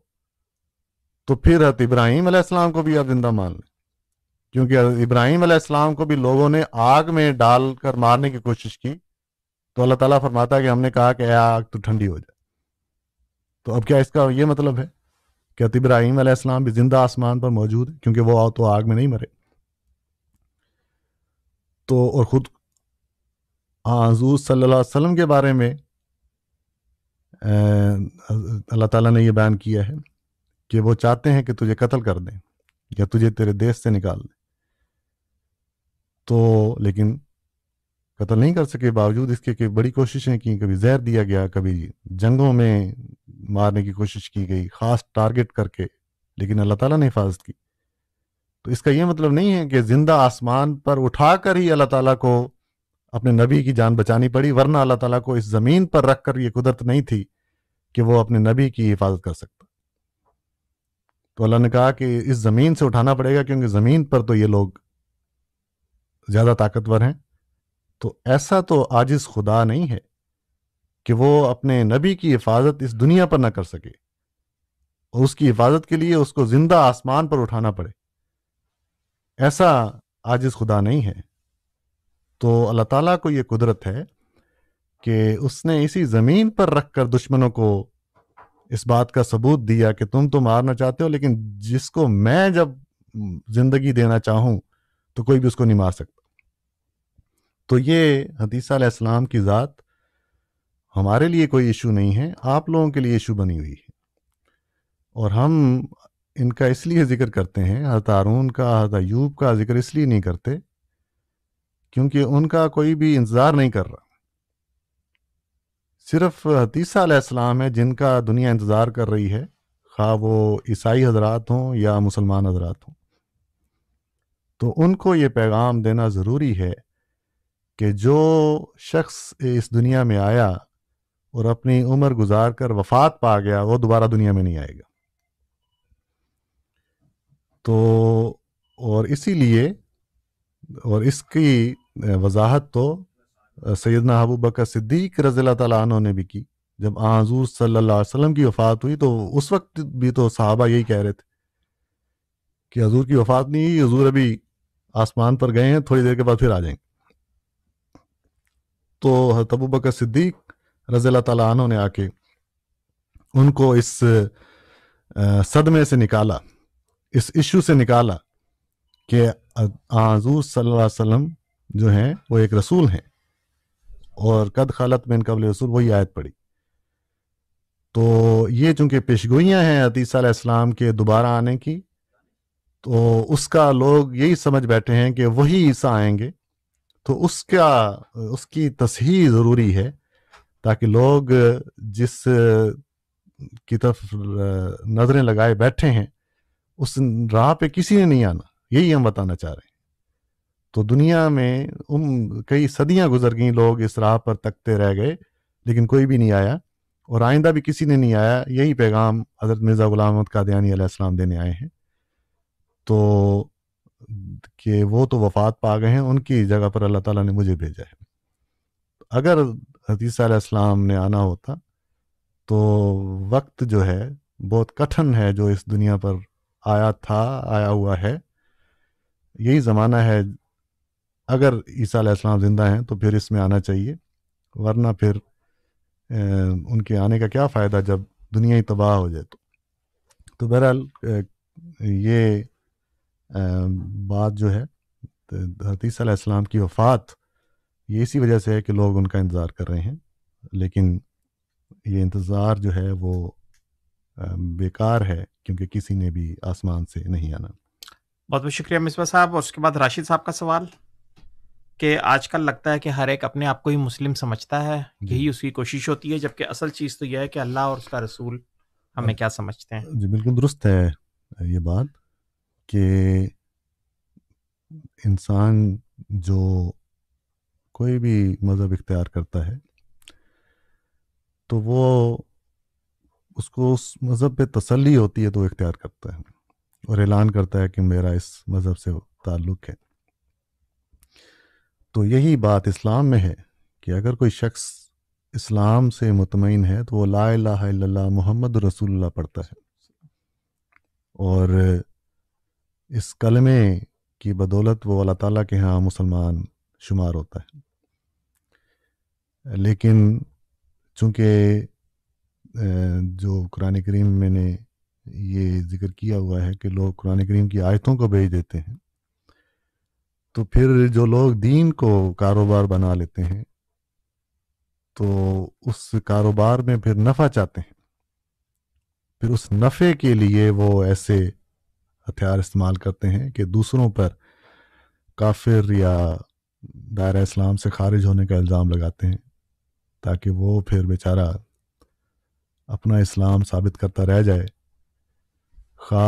तो फिर हत इब्राहिम अलैहिस्सलाम को भी आप जिंदा मान लें क्योंकि इब्राहिम अलैहिस्सलाम को भी लोगों ने आग में डाल कर मारने की कोशिश की तो अल्लाह ताला फरमाता है कि हमने कहा कि आग तो ठंडी हो जाए तो अब क्या इसका यह मतलब है कि हत इब्राहिम अलैहिस्सलाम भी जिंदा आसमान पर मौजूद है क्योंकि वो तो आग में नहीं मरे तो और खुद हजूर सल्ला वसम के बारे में अल्लाह ताला ने यह बयान किया है कि वो चाहते हैं कि तुझे कत्ल कर दें या तुझे तेरे देश से निकाल दें तो लेकिन कत्ल नहीं कर सके बावजूद इसके कि बड़ी कोशिशें की कभी जहर दिया गया कभी जंगों में मारने की कोशिश की गई ख़ास टारगेट करके लेकिन अल्लाह ताला ने हिफाजत की तो इसका यह मतलब नहीं है कि ज़िंदा आसमान पर उठाकर ही अल्लाह ताला को अपने नबी की जान बचानी पड़ी वरना अल्लाह ताला को इस ज़मीन पर रख कर ये कुदरत नहीं थी कि वो अपने नबी की हिफाजत कर सकता तो अल्लाह ने कहा कि इस ज़मीन से उठाना पड़ेगा क्योंकि ज़मीन पर तो ये लोग ज़्यादा ताकतवर हैं तो ऐसा तो इस खुदा नहीं है कि वो अपने नबी की हिफाजत इस दुनिया पर ना कर सके और उसकी हिफाजत के लिए उसको ज़िंदा आसमान पर उठाना पड़े ऐसा इस खुदा नहीं है तो अल्लाह ताला को यह कुदरत है कि उसने इसी ज़मीन पर रख कर दुश्मनों को इस बात का सबूत दिया कि तुम तो मारना चाहते हो लेकिन जिसको मैं जब ज़िंदगी देना चाहूँ तो कोई भी उसको नहीं मार सकता तो ये हदीसम की ज़ात हमारे लिए कोई इशू नहीं है आप लोगों के लिए इशू बनी हुई है और हम इनका इसलिए ज़िक्र करते हैं हजरत हारून का हजरत यूब का ज़िक्र इसलिए नहीं करते क्योंकि उनका कोई भी इंतज़ार नहीं कर रहा सिर्फ हतीसाम है जिनका दुनिया इंतज़ार कर रही है खा वो ईसाई हजरात हों या मुसलमान हजरात हों तो उनको ये पैगाम देना ज़रूरी है कि जो शख्स इस दुनिया में आया और अपनी उम्र गुजार कर वफात पा गया वो दोबारा दुनिया में नहीं आएगा तो और इसीलिए और इसकी वजाहत तो सैदना हबू बकर सिद्दीक रजील तनों ने भी की जब आजूर सल्ला की वफ़ात हुई तो उस वक्त भी तो साहबा यही कह रहे थे कि हजूर की वफ़ात नहीं हुई हजूर अभी आसमान पर गए हैं थोड़ी देर के बाद फिर आ जाएंगे तो तबू सिद्दीक रजील तनों ने आके उनको इस सदमे से निकाला इस इशू से निकाला कि आजूर सल्ला जो हैं वो एक रसूल हैं और कद खालत में इनकबल रसूल वही आयत पड़ी तो ये चूंकि पेशगोइयाँ हैं अतीसम के दोबारा आने की तो उसका लोग यही समझ बैठे हैं कि वही ईसा आएंगे तो उसका उसकी तस्ही ज़रूरी है ताकि लोग जिस की तरफ नज़रें लगाए बैठे हैं उस राह पे किसी ने नहीं आना यही हम बताना चाह रहे हैं तो दुनिया में उम कई सदियां गुजर गई लोग इस राह पर तकते रह गए लेकिन कोई भी नहीं आया और आइंदा भी किसी ने नहीं आया यही पैगाम हज़रत मिर्ज़ा ग़ुलाम का कादयानीसम देने आए हैं तो कि वो तो वफ़ात पा गए हैं उनकी जगह पर अल्लाह ताला ने मुझे भेजा है अगर हदीसम ने आना होता तो वक्त जो है बहुत कठिन है जो इस दुनिया पर आया था आया हुआ है यही ज़माना है अगर ईसा अलैहिस्सलाम ज़िंदा हैं तो फिर इसमें आना चाहिए वरना फिर उनके आने का क्या फ़ायदा जब दुनिया ही तबाह हो जाए तो तो बहरहाल ये बात जो है हतीसा की वफ़ात ये इसी वजह से है कि लोग उनका इंतज़ार कर रहे हैं लेकिन ये इंतज़ार जो है वो बेकार है क्योंकि किसी ने भी आसमान से नहीं आना बहुत बहुत शुक्रिया मिसबा साहब और उसके बाद राशिद साहब का सवाल कि आजकल लगता है कि हर एक अपने आप को ही मुस्लिम समझता है यही उसकी कोशिश होती है जबकि असल चीज़ तो यह है कि अल्लाह और उसका रसूल हमें हाँ। क्या समझते हैं जी बिल्कुल दुरुस्त है ये बात कि इंसान जो कोई भी मज़हब इख्तियार करता है तो वो उसको उस मज़हब पे तसल्ली होती है तो वो इख्तियार करता है और ऐलान करता है कि मेरा इस मज़हब से ताल्लुक़ है तो यही बात इस्लाम में है कि अगर कोई शख्स इस्लाम से मुतमिन है तो वो ला इला मोहम्मद रसूलुल्लाह पढ़ता है और इस कलमे की बदौलत वो अल्लाह ताला के यहाँ मुसलमान शुमार होता है लेकिन चूँकि जो कुरान करीम मैंने ये ज़िक्र किया हुआ है कि लोग कुरान करीम की आयतों को भेज देते हैं तो फिर जो लोग दीन को कारोबार बना लेते हैं तो उस कारोबार में फिर नफ़ा चाहते हैं फिर उस नफ़े के लिए वो ऐसे हथियार इस्तेमाल करते हैं कि दूसरों पर काफिर या दायरा इस्लाम से खारिज होने का इल्ज़ाम लगाते हैं ताकि वो फिर बेचारा अपना इस्लाम साबित करता रह जाए खा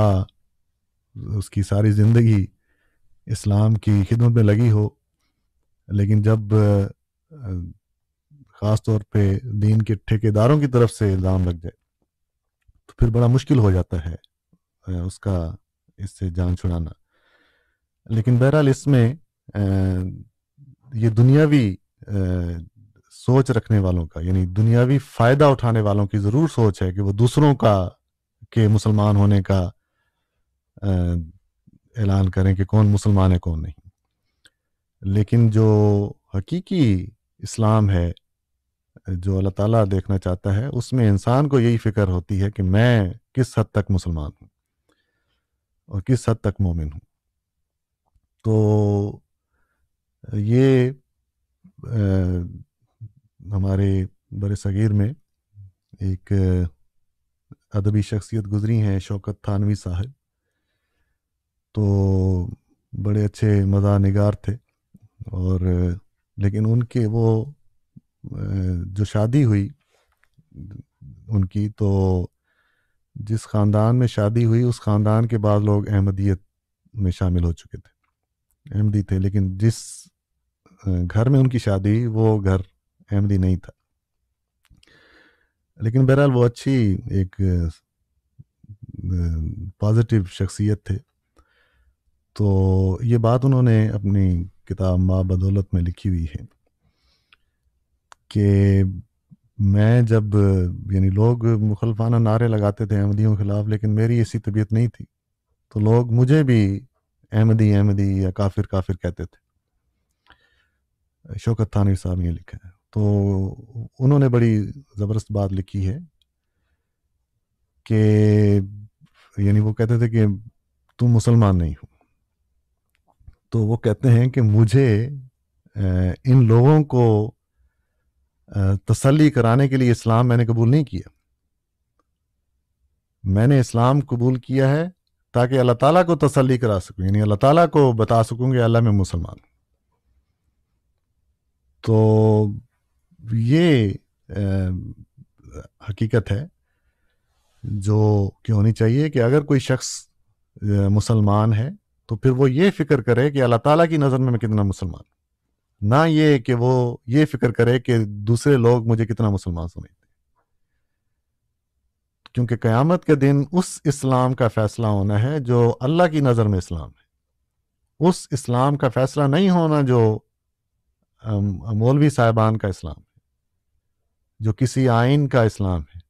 उसकी सारी ज़िंदगी इस्लाम की खिदमत में लगी हो लेकिन जब ख़ास तौर पे दीन के ठेकेदारों की तरफ से इल्ज़ाम लग जाए तो फिर बड़ा मुश्किल हो जाता है उसका इससे जान छुड़ाना लेकिन बहरहाल इसमें ये दुनियावी सोच रखने वालों का यानी दुनियावी फ़ायदा उठाने वालों की ज़रूर सोच है कि वो दूसरों का के मुसलमान होने का ऐलान करें कि कौन मुसलमान है कौन नहीं लेकिन जो हकीकी इस्लाम है जो अल्लाह ताला देखना चाहता है उसमें इंसान को यही फिक्र होती है कि मैं किस हद तक मुसलमान हूँ और किस हद तक मोमिन हूँ तो ये आ, हमारे बर सग़ीर में एक अदबी शख्सियत गुजरी हैं शौकत थानवी साहब तो बड़े अच्छे मज़ा निगार थे और लेकिन उनके वो जो शादी हुई उनकी तो जिस ख़ानदान में शादी हुई उस ख़ानदान के बाद लोग अहमदियत में शामिल हो चुके थे अहमदी थे लेकिन जिस घर में उनकी शादी हुई वो घर अहमदी नहीं था लेकिन बहरहाल वो अच्छी एक पॉजिटिव शख्सियत थे तो ये बात उन्होंने अपनी किताब माँ बदौलत में लिखी हुई है कि मैं जब यानी लोग मुखलफाना नारे लगाते थे अहमदियों के ख़िलाफ़ लेकिन मेरी ऐसी तबीयत नहीं थी तो लोग मुझे भी अहमदी अहमदी या काफिर काफिर कहते थे शौकत थानवी साहब ने लिखा है तो उन्होंने बड़ी ज़बरदस्त बात लिखी है कि यानी वो कहते थे कि तुम मुसलमान नहीं हो तो वो कहते हैं कि मुझे इन लोगों को तसल्ली कराने के लिए इस्लाम मैंने कबूल नहीं किया मैंने इस्लाम कबूल किया है ताकि अल्लाह ताला को तसल्ली करा सकूँ यानी अल्लाह ताला को बता सकूं कि अल्लाह मैं मुसलमान तो ये हकीकत है जो कि होनी चाहिए कि अगर कोई शख्स मुसलमान है तो फिर वो ये फिक्र करे कि अल्लाह ताला की नज़र में मैं कितना मुसलमान ना ये कि वो ये फिक्र करे कि दूसरे लोग मुझे कितना मुसलमान समझते क्योंकि क़यामत के दिन उस इस्लाम का फ़ैसला होना है जो अल्लाह की नज़र में इस्लाम है उस इस्लाम का फ़ैसला नहीं होना जो मौलवी साहिबान का इस्लाम है जो किसी आइन का इस्लाम है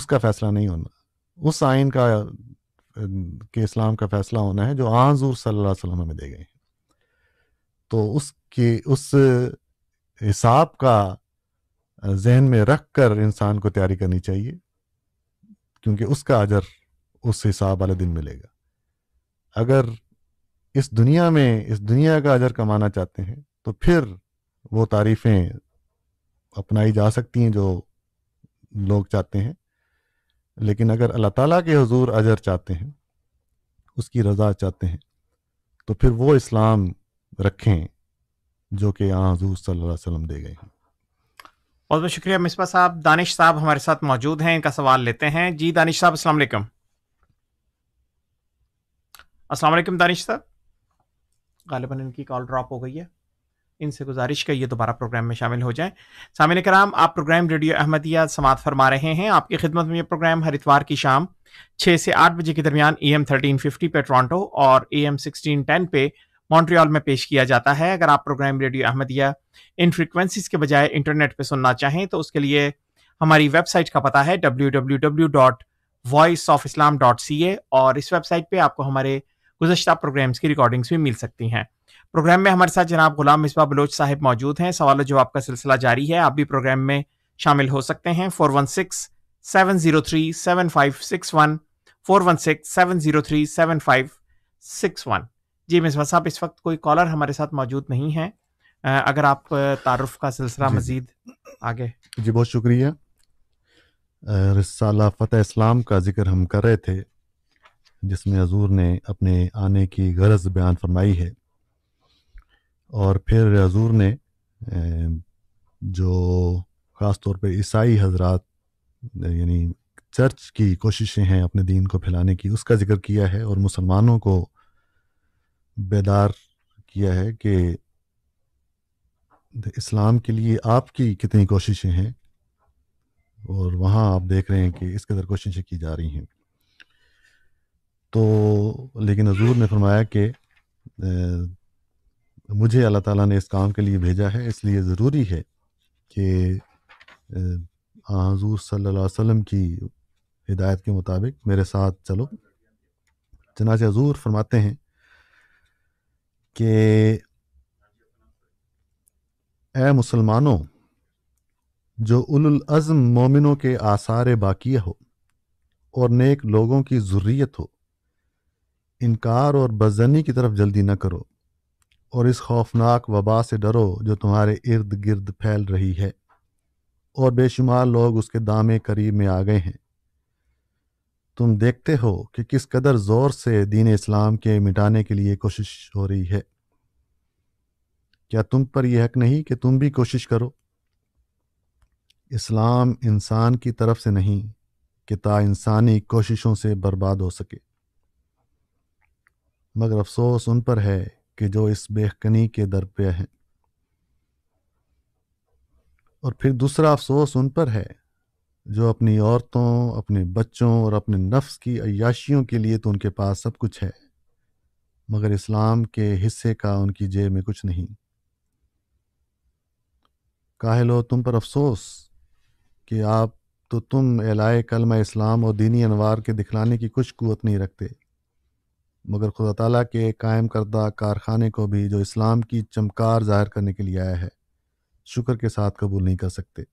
उसका फ़ैसला नहीं होना उस आइन का के इस्लाम का फैसला होना है जो आजूर सल्ला में दे गए तो उसके उस हिसाब का जहन में रख कर इंसान को तैयारी करनी चाहिए क्योंकि उसका अजर उस हिसाब वाले दिन मिलेगा अगर इस दुनिया में इस दुनिया का अजर कमाना चाहते हैं तो फिर वो तारीफ़ें अपनाई जा सकती हैं जो लोग चाहते हैं लेकिन अगर अल्लाह ताला के हजूर अजर चाहते हैं उसकी रज़ा चाहते हैं तो फिर वो इस्लाम रखें जो कि यहाँ हजूर सल्ला वसम दे गए हैं बहुत बहुत शुक्रिया मिसबा साहब दानिश साहब हमारे साथ मौजूद हैं इनका सवाल लेते हैं जी दानिश साहब असल असल दानिश साहब गालिबा इनकी कॉल ड्रॉप हो गई है इनसे गुजारिश करिए दोबारा प्रोग्राम में शामिल हो जाएं सामिन कराम आप प्रोग्राम रेडियो अहमदिया समात फरमा रहे हैं आपकी खिदमत में ये प्रोग्राम हर इतवार की शाम छः से आठ बजे के दरमियान ई एम थर्टीन फिफ्टी पे टोरंटो और ए एम सिक्सटीन टेन पे मॉन्ट्रियल में पेश किया जाता है अगर आप प्रोग्राम रेडियो अहमदिया इन फ्रिक्वेंसीज के बजाय इंटरनेट पर सुनना चाहें तो उसके लिए हमारी वेबसाइट का पता है W W W dot voice of Islam dot C A और इस वेबसाइट पर आपको हमारे गुजशत प्रोग्राम्स की रिकॉर्डिंग्स भी मिल सकती हैं प्रोग्राम में हमारे साथ जनाब गुलाम मिसबा बलोच साहब मौजूद हैं सवाल जवाब का सिलसिला जारी है आप भी प्रोग्राम में शामिल हो सकते हैं four one six seven zero three seven five six one four one six seven zero three seven five six one जी मिसबा साहब इस वक्त कोई कॉलर हमारे साथ मौजूद नहीं है अगर आप तारफ़ का सिलसिला मजीद आगे जी बहुत शुक्रिया रसाला फ़तेह इस्लाम का जिक्र हम कर रहे थे जिसमें हजूर ने अपने आने की गरज बयान फरमाई है और फिर हजूर ने जो ख़ास तौर पर ईसाई हजरात यानी चर्च की कोशिशें हैं अपने दीन को फैलाने की उसका जिक्र किया है और मुसलमानों को बेदार किया है कि इस्लाम के लिए आपकी कितनी कोशिशें हैं और वहाँ आप देख रहे हैं कि इस कदर कोशिशें की जा रही हैं तो लेकिन हजूर ने फरमाया कि मुझे अल्लाह ताला ने इस काम के लिए भेजा है इसलिए ज़रूरी है कि हजूर सल्ला वसम की हिदायत के मुताबिक मेरे साथ चलो चनाच हजूर फरमाते हैं कि ए मुसलमानों जो उलम मोमिनों के आसार बाकिया हो और नेक लोगों की ज़ुर्रियत हो इनकार और बजनी की तरफ जल्दी न करो और इस खौफनाक वबा से डरो जो तुम्हारे इर्द गिर्द फैल रही है और बेशुमार लोग उसके दामे करीब में आ गए हैं तुम देखते हो कि किस कदर ज़ोर से दीन इस्लाम के मिटाने के लिए कोशिश हो रही है क्या तुम पर यह हक नहीं कि तुम भी कोशिश करो इस्लाम इंसान की तरफ से नहीं कि ता इंसानी कोशिशों से बर्बाद हो सके मगर अफसोस उन पर है कि जो इस बेहकनी के दर पे है और फिर दूसरा अफसोस उन पर है जो अपनी औरतों अपने बच्चों और अपने नफ्स की अयाशियों के लिए तो उनके पास सब कुछ है मगर इस्लाम के हिस्से का उनकी जेब में कुछ नहीं काहलो तुम पर अफसोस कि आप तो तुम एलाए कलमा इस्लाम और दीनी अनवार के दिखलाने की कुछ क़ुत नहीं रखते मगर खुदा तला के कायम करदा कारखाने को भी जो इस्लाम की चमकार ज़ाहिर करने के लिए आया है शुक्र के साथ कबूल नहीं कर सकते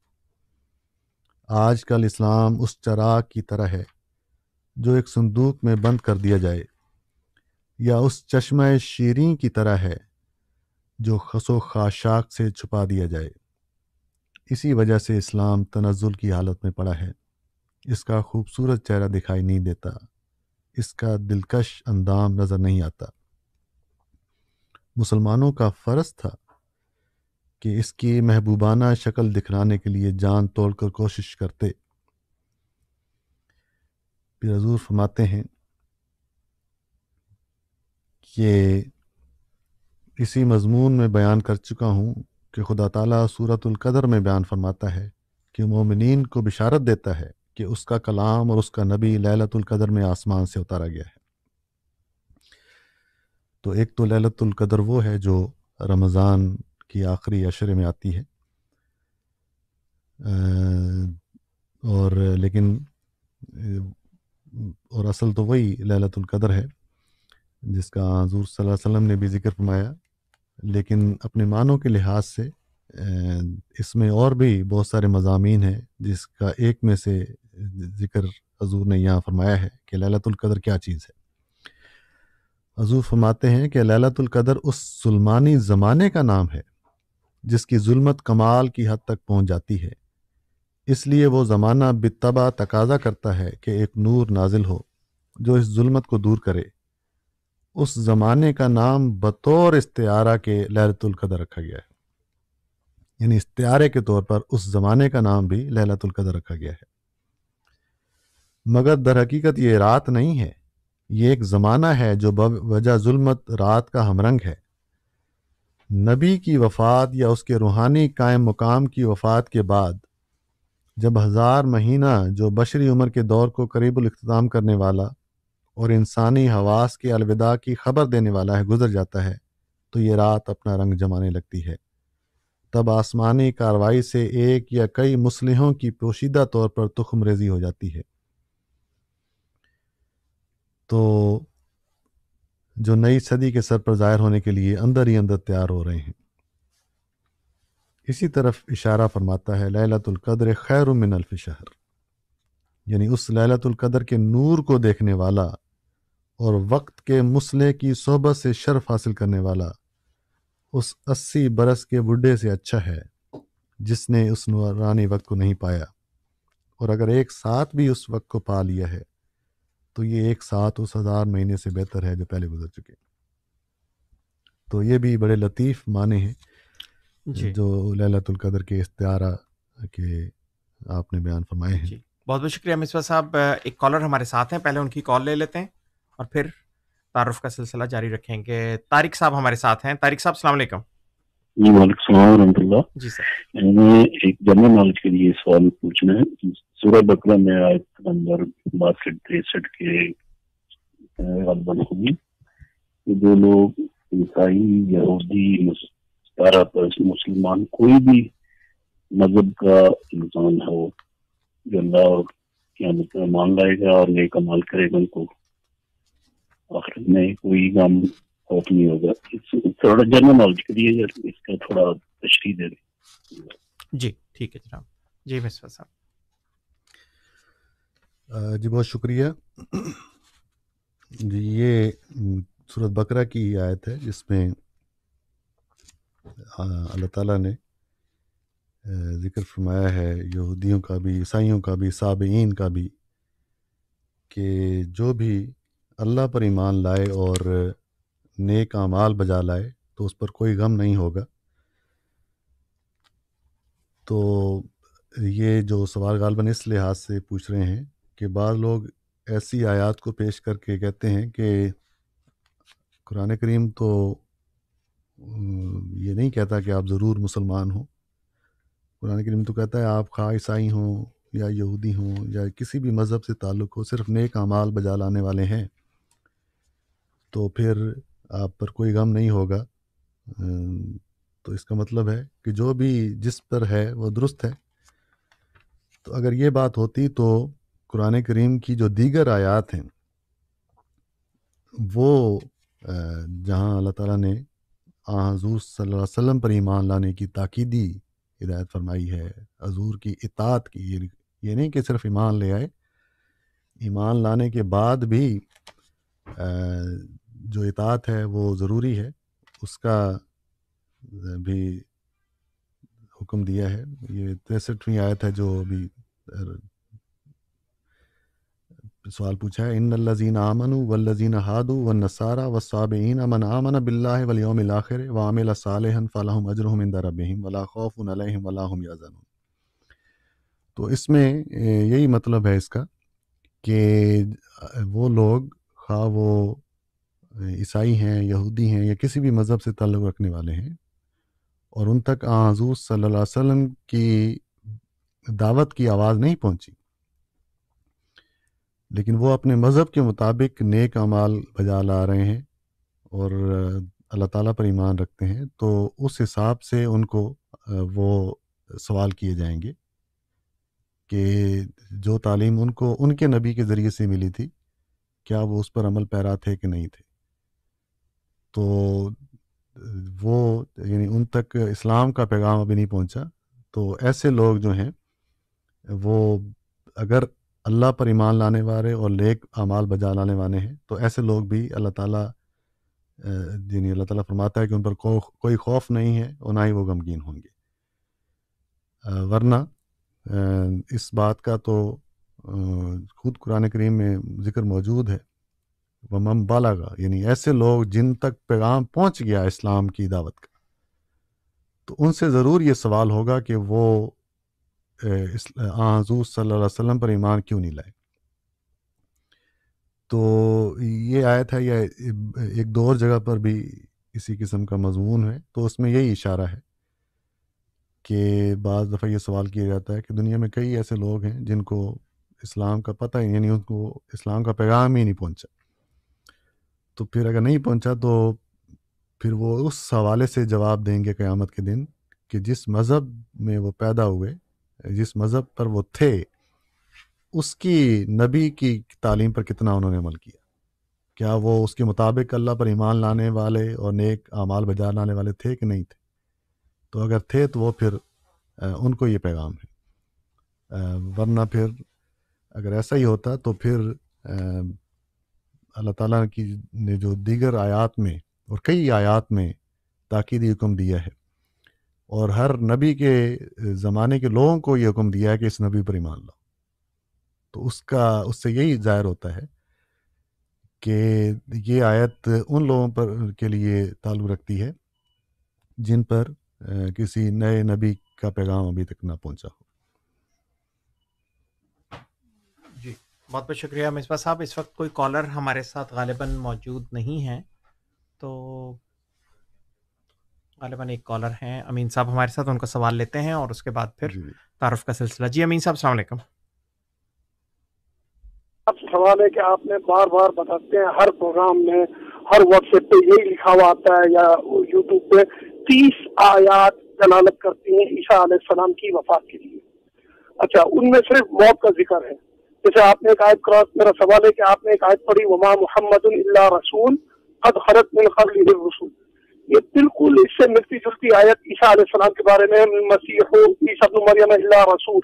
आजकल इस्लाम उस चराग की तरह है जो एक संदूक में बंद कर दिया जाए या उस चश्मे शीरी की तरह है जो खसो खाशाक से छुपा दिया जाए इसी वजह से इस्लाम तनज़ुल की हालत में पड़ा है इसका खूबसूरत चेहरा दिखाई नहीं देता इसका दिलकश अंदाम नज़र नहीं आता मुसलमानों का फ़र्ज़ था कि इसकी महबूबाना शक्ल दिखलाने के लिए जान तोड़ कर कोशिश करते हजूर फरमाते हैं कि इसी मजमून में बयान कर चुका हूँ कि खुदा ताला सूरतुल्कदर में बयान फरमाता है कि मोमिन को बिशारत देता है कि उसका कलाम और उसका नबी कदर में आसमान से उतारा गया है तो एक तो कदर वो है जो रमज़ान की आखिरी अशरे में आती है और लेकिन और असल तो वही कदर है जिसका हजूर सल्लल्लाहु अलैहि वसल्लम ने भी जिक्र फरमाया लेकिन अपने मानों के लिहाज से इसमें और भी बहुत सारे मजामी हैं जिसका एक में से जिक्र हजूर ने यहाँ फरमाया है कि लैलतुल्कदर क्या चीज़ है हजूर फरमाते हैं कि लैलतुल्कदर उस सलमानी ज़माने का नाम है जिसकी जुल्मत कमाल की हद तक पहुँच जाती है इसलिए वो ज़माना बितबा तकाजा करता है कि एक नूर नाजिल हो जो इस जुल्मत को दूर करे उस ज़माने का नाम बतौर इस्तारा के लहरतुल्कदर रखा गया है यानी इस्तारे के तौर पर उस ज़माने का नाम भी लहलातुल्कदर रखा गया है मगर दर हकीकत ये रात नहीं है ये एक ज़माना है जो वजह जुल्मत रात का हमरंग है नबी की वफ़ात या उसके रूहानी कायम मुकाम की वफ़ात के बाद जब हज़ार महीना जो बशरी उम्र के दौर को करीब अख्ताम करने वाला और इंसानी हवास के अलविदा की खबर देने वाला है गुजर जाता है तो ये रात अपना रंग जमाने लगती है तब आसमानी कार्रवाई से एक या कई मुसलहों की पोशीदा तौर पर तुखम रेजी हो जाती है तो जो नई सदी के सर पर जाहिर होने के लिए अंदर ही अंदर तैयार हो रहे हैं इसी तरफ इशारा फरमाता है लैलतुल खैर मिन अल्फ शहर यानी उस लैलतुल कदर के नूर को देखने वाला और वक्त के मसले की सोहबत से शर्फ हासिल करने वाला उस अस्सी बरस के बुढ़े से अच्छा है जिसने उस नूरानी वक्त को नहीं पाया और अगर एक साथ भी उस वक्त को पा लिया है तो ये एक साथ उस हज़ार महीने से बेहतर है जो पहले गुजर चुके तो ये भी बड़े लतीफ़ माने हैं जो लैलातुल कदर के इस्तारा के आपने बयान फरमाए हैं बहुत बहुत शुक्रिया मिसवा साहब एक कॉलर हमारे साथ हैं पहले उनकी कॉल ले लेते हैं और फिर तारुफ का सिलसिला जारी रखेंगे तारिक साहब हमारे साथ हैं तारिक साहब सलाम जी वालेकुम जी सर मैंने एक जनरल नॉलेज के लिए सवाल पूछना है सूरज बकरा में आए नंबर बासठ तिरसठ के ये जो लोग ईसाई यहूदी सारा पर मुसलमान कोई भी मजहब का इंसान हो जो अल्लाह क्या मान लाएगा और ये कमाल करेगा उनको आखिर में कोई गम खौफ नहीं होगा थोड़ा जनरल नॉलेज करिए इसका थोड़ा तश्री दे जी ठीक है जनाब जी मिसवा साहब जी बहुत शुक्रिया जी ये सूरत बकरा की आयत है जिसमें अल्लाह ताला ने ज़िक्र फरमाया है यहूदियों का भी ईसाइयों का भी साबीन का भी कि जो भी अल्लाह पर ईमान लाए और नेक अमाल बजा लाए तो उस पर कोई गम नहीं होगा तो ये जो सवाल गालबन इस लिहाज से पूछ रहे हैं कि बाद लोग ऐसी आयत को पेश करके कहते हैं कि कुरान करीम तो ये नहीं कहता कि आप ज़रूर मुसलमान हो कुरान करीम तो कहता है आप खा ईसाई हों या यहूदी हों या किसी भी मज़हब से ताल्लुक़ हो सिर्फ नेक अमाल बजा लाने वाले हैं तो फिर आप पर कोई गम नहीं होगा तो इसका मतलब है कि जो भी जिस पर है वो दुरुस्त है तो अगर ये बात होती तो कुरान करीम की जो दीगर आयात हैं वो जहाँ अल्लाह ताला ने हजूर सल्लल्लाहु अलैहि वसल्लम पर ईमान लाने की ताकीदी हिदायत फरमाई है हजूर की इतात की ये, ये नहीं कि सिर्फ ईमान ले आए ईमान लाने के बाद भी जो इतात है वो ज़रूरी है उसका भी हुक्म दिया है ये तिरसठवीं आयत है जो अभी सवाल पूछा है इन लजीन आमनु वल्लजीन हादु व नसारा व साबीन अमन आमन बिल्ला वलियम आखिर वामिल सालहन फ़लाहम अजरहम इंदा रबीम वला खौफ अलहम वलाहम याजन तो इसमें यही मतलब है इसका कि वो लोग खा वो ईसाई हैं यहूदी हैं या किसी भी मज़हब से ताल्लुक़ रखने वाले हैं और उन तक आज़ू सल्ला वसम की दावत की आवाज़ नहीं पहुंची लेकिन वो अपने मज़हब के मुताबिक नेक अमाल बजा ला रहे हैं और अल्लाह ताला पर ईमान रखते हैं तो उस हिसाब से उनको वो सवाल किए जाएंगे कि जो तालीम उनको उनके नबी के ज़रिए से मिली थी क्या वो उस पर अमल पैरा थे कि नहीं थे तो वो यानी उन तक इस्लाम का पैगाम अभी नहीं पहुंचा तो ऐसे लोग जो हैं वो अगर अल्लाह पर ईमान लाने वाले और लेक अमाल बजा लाने वाले हैं तो ऐसे लोग भी अल्लाह ताला जिन्हें अल्लाह ताला फरमाता है कि उन पर को, कोई खौफ नहीं है और ना ही वो गमगीन होंगे वरना इस बात का तो खुद कुरान करीम में ज़िक्र मौजूद है मम बालागा यानी ऐसे लोग जिन तक पैगाम पहुंच गया इस्लाम की दावत का तो उनसे ज़रूर ये सवाल होगा कि वो हजूर सल्लल्लाहु अलैहि वसल्लम पर ईमान क्यों नहीं लाए तो ये आयत है या एक दो और जगह पर भी इसी किस्म का मजमून है तो उसमें यही इशारा है कि बज़ दफ़ा ये सवाल किया जाता है कि दुनिया में कई ऐसे लोग हैं जिनको इस्लाम का पता ही यानी उनको इस्लाम का पैगाम ही नहीं पहुंचा तो फिर अगर नहीं पहुंचा तो फिर वो उस हवाले से जवाब देंगे क़यामत के दिन कि जिस मज़हब में वो पैदा हुए जिस मज़हब पर वो थे उसकी नबी की तालीम पर कितना उन्होंने अमल किया क्या वो उसके मुताबिक अल्लाह पर ईमान लाने वाले और नेक अमाल बजा लाने वाले थे कि नहीं थे तो अगर थे तो वो फिर उनको ये पैगाम है वरना फिर अगर ऐसा ही होता तो फिर अल्लाह ताला की ने जो दीगर आयात में और कई आयात में ताकीदी हुक्म दिया है और हर नबी के ज़माने के लोगों को ये हुक्म दिया है कि इस नबी पर ईमान लाओ तो उसका उससे यही ज़ाहिर होता है कि ये आयत उन लोगों पर के लिए ताल्लु रखती है जिन पर किसी नए नबी का पैगाम अभी तक ना पहुंचा हो जी बहुत बहुत शुक्रिया मिसबा साहब इस वक्त कोई कॉलर हमारे साथ गालिबा मौजूद नहीं है तो गालिबा एक कॉलर हैं अमीन साहब हमारे साथ उनका सवाल लेते हैं और उसके बाद फिर तारफ का सिलसिला जी अमीन साहब सलामकुम सवाल है कि आपने बार बार बताते हैं हर प्रोग्राम में हर व्हाट्सएप पे यही लिखा हुआ आता है या यूट्यूब पे तीस आयात जलालत करती हैं ईसा सलाम की वफात के लिए अच्छा उनमें सिर्फ मौत का जिक्र है जैसे आपने एक आयत क्रॉस मेरा सवाल है कि आपने एक आयत पढ़ी वमा मोहम्मद रसूल अद हरत मिन रसूल ये बिल्कुल इससे मिलती जुलती आयत ईसा आलाम के बारे में मसीह हो ईसा मरियम रसूल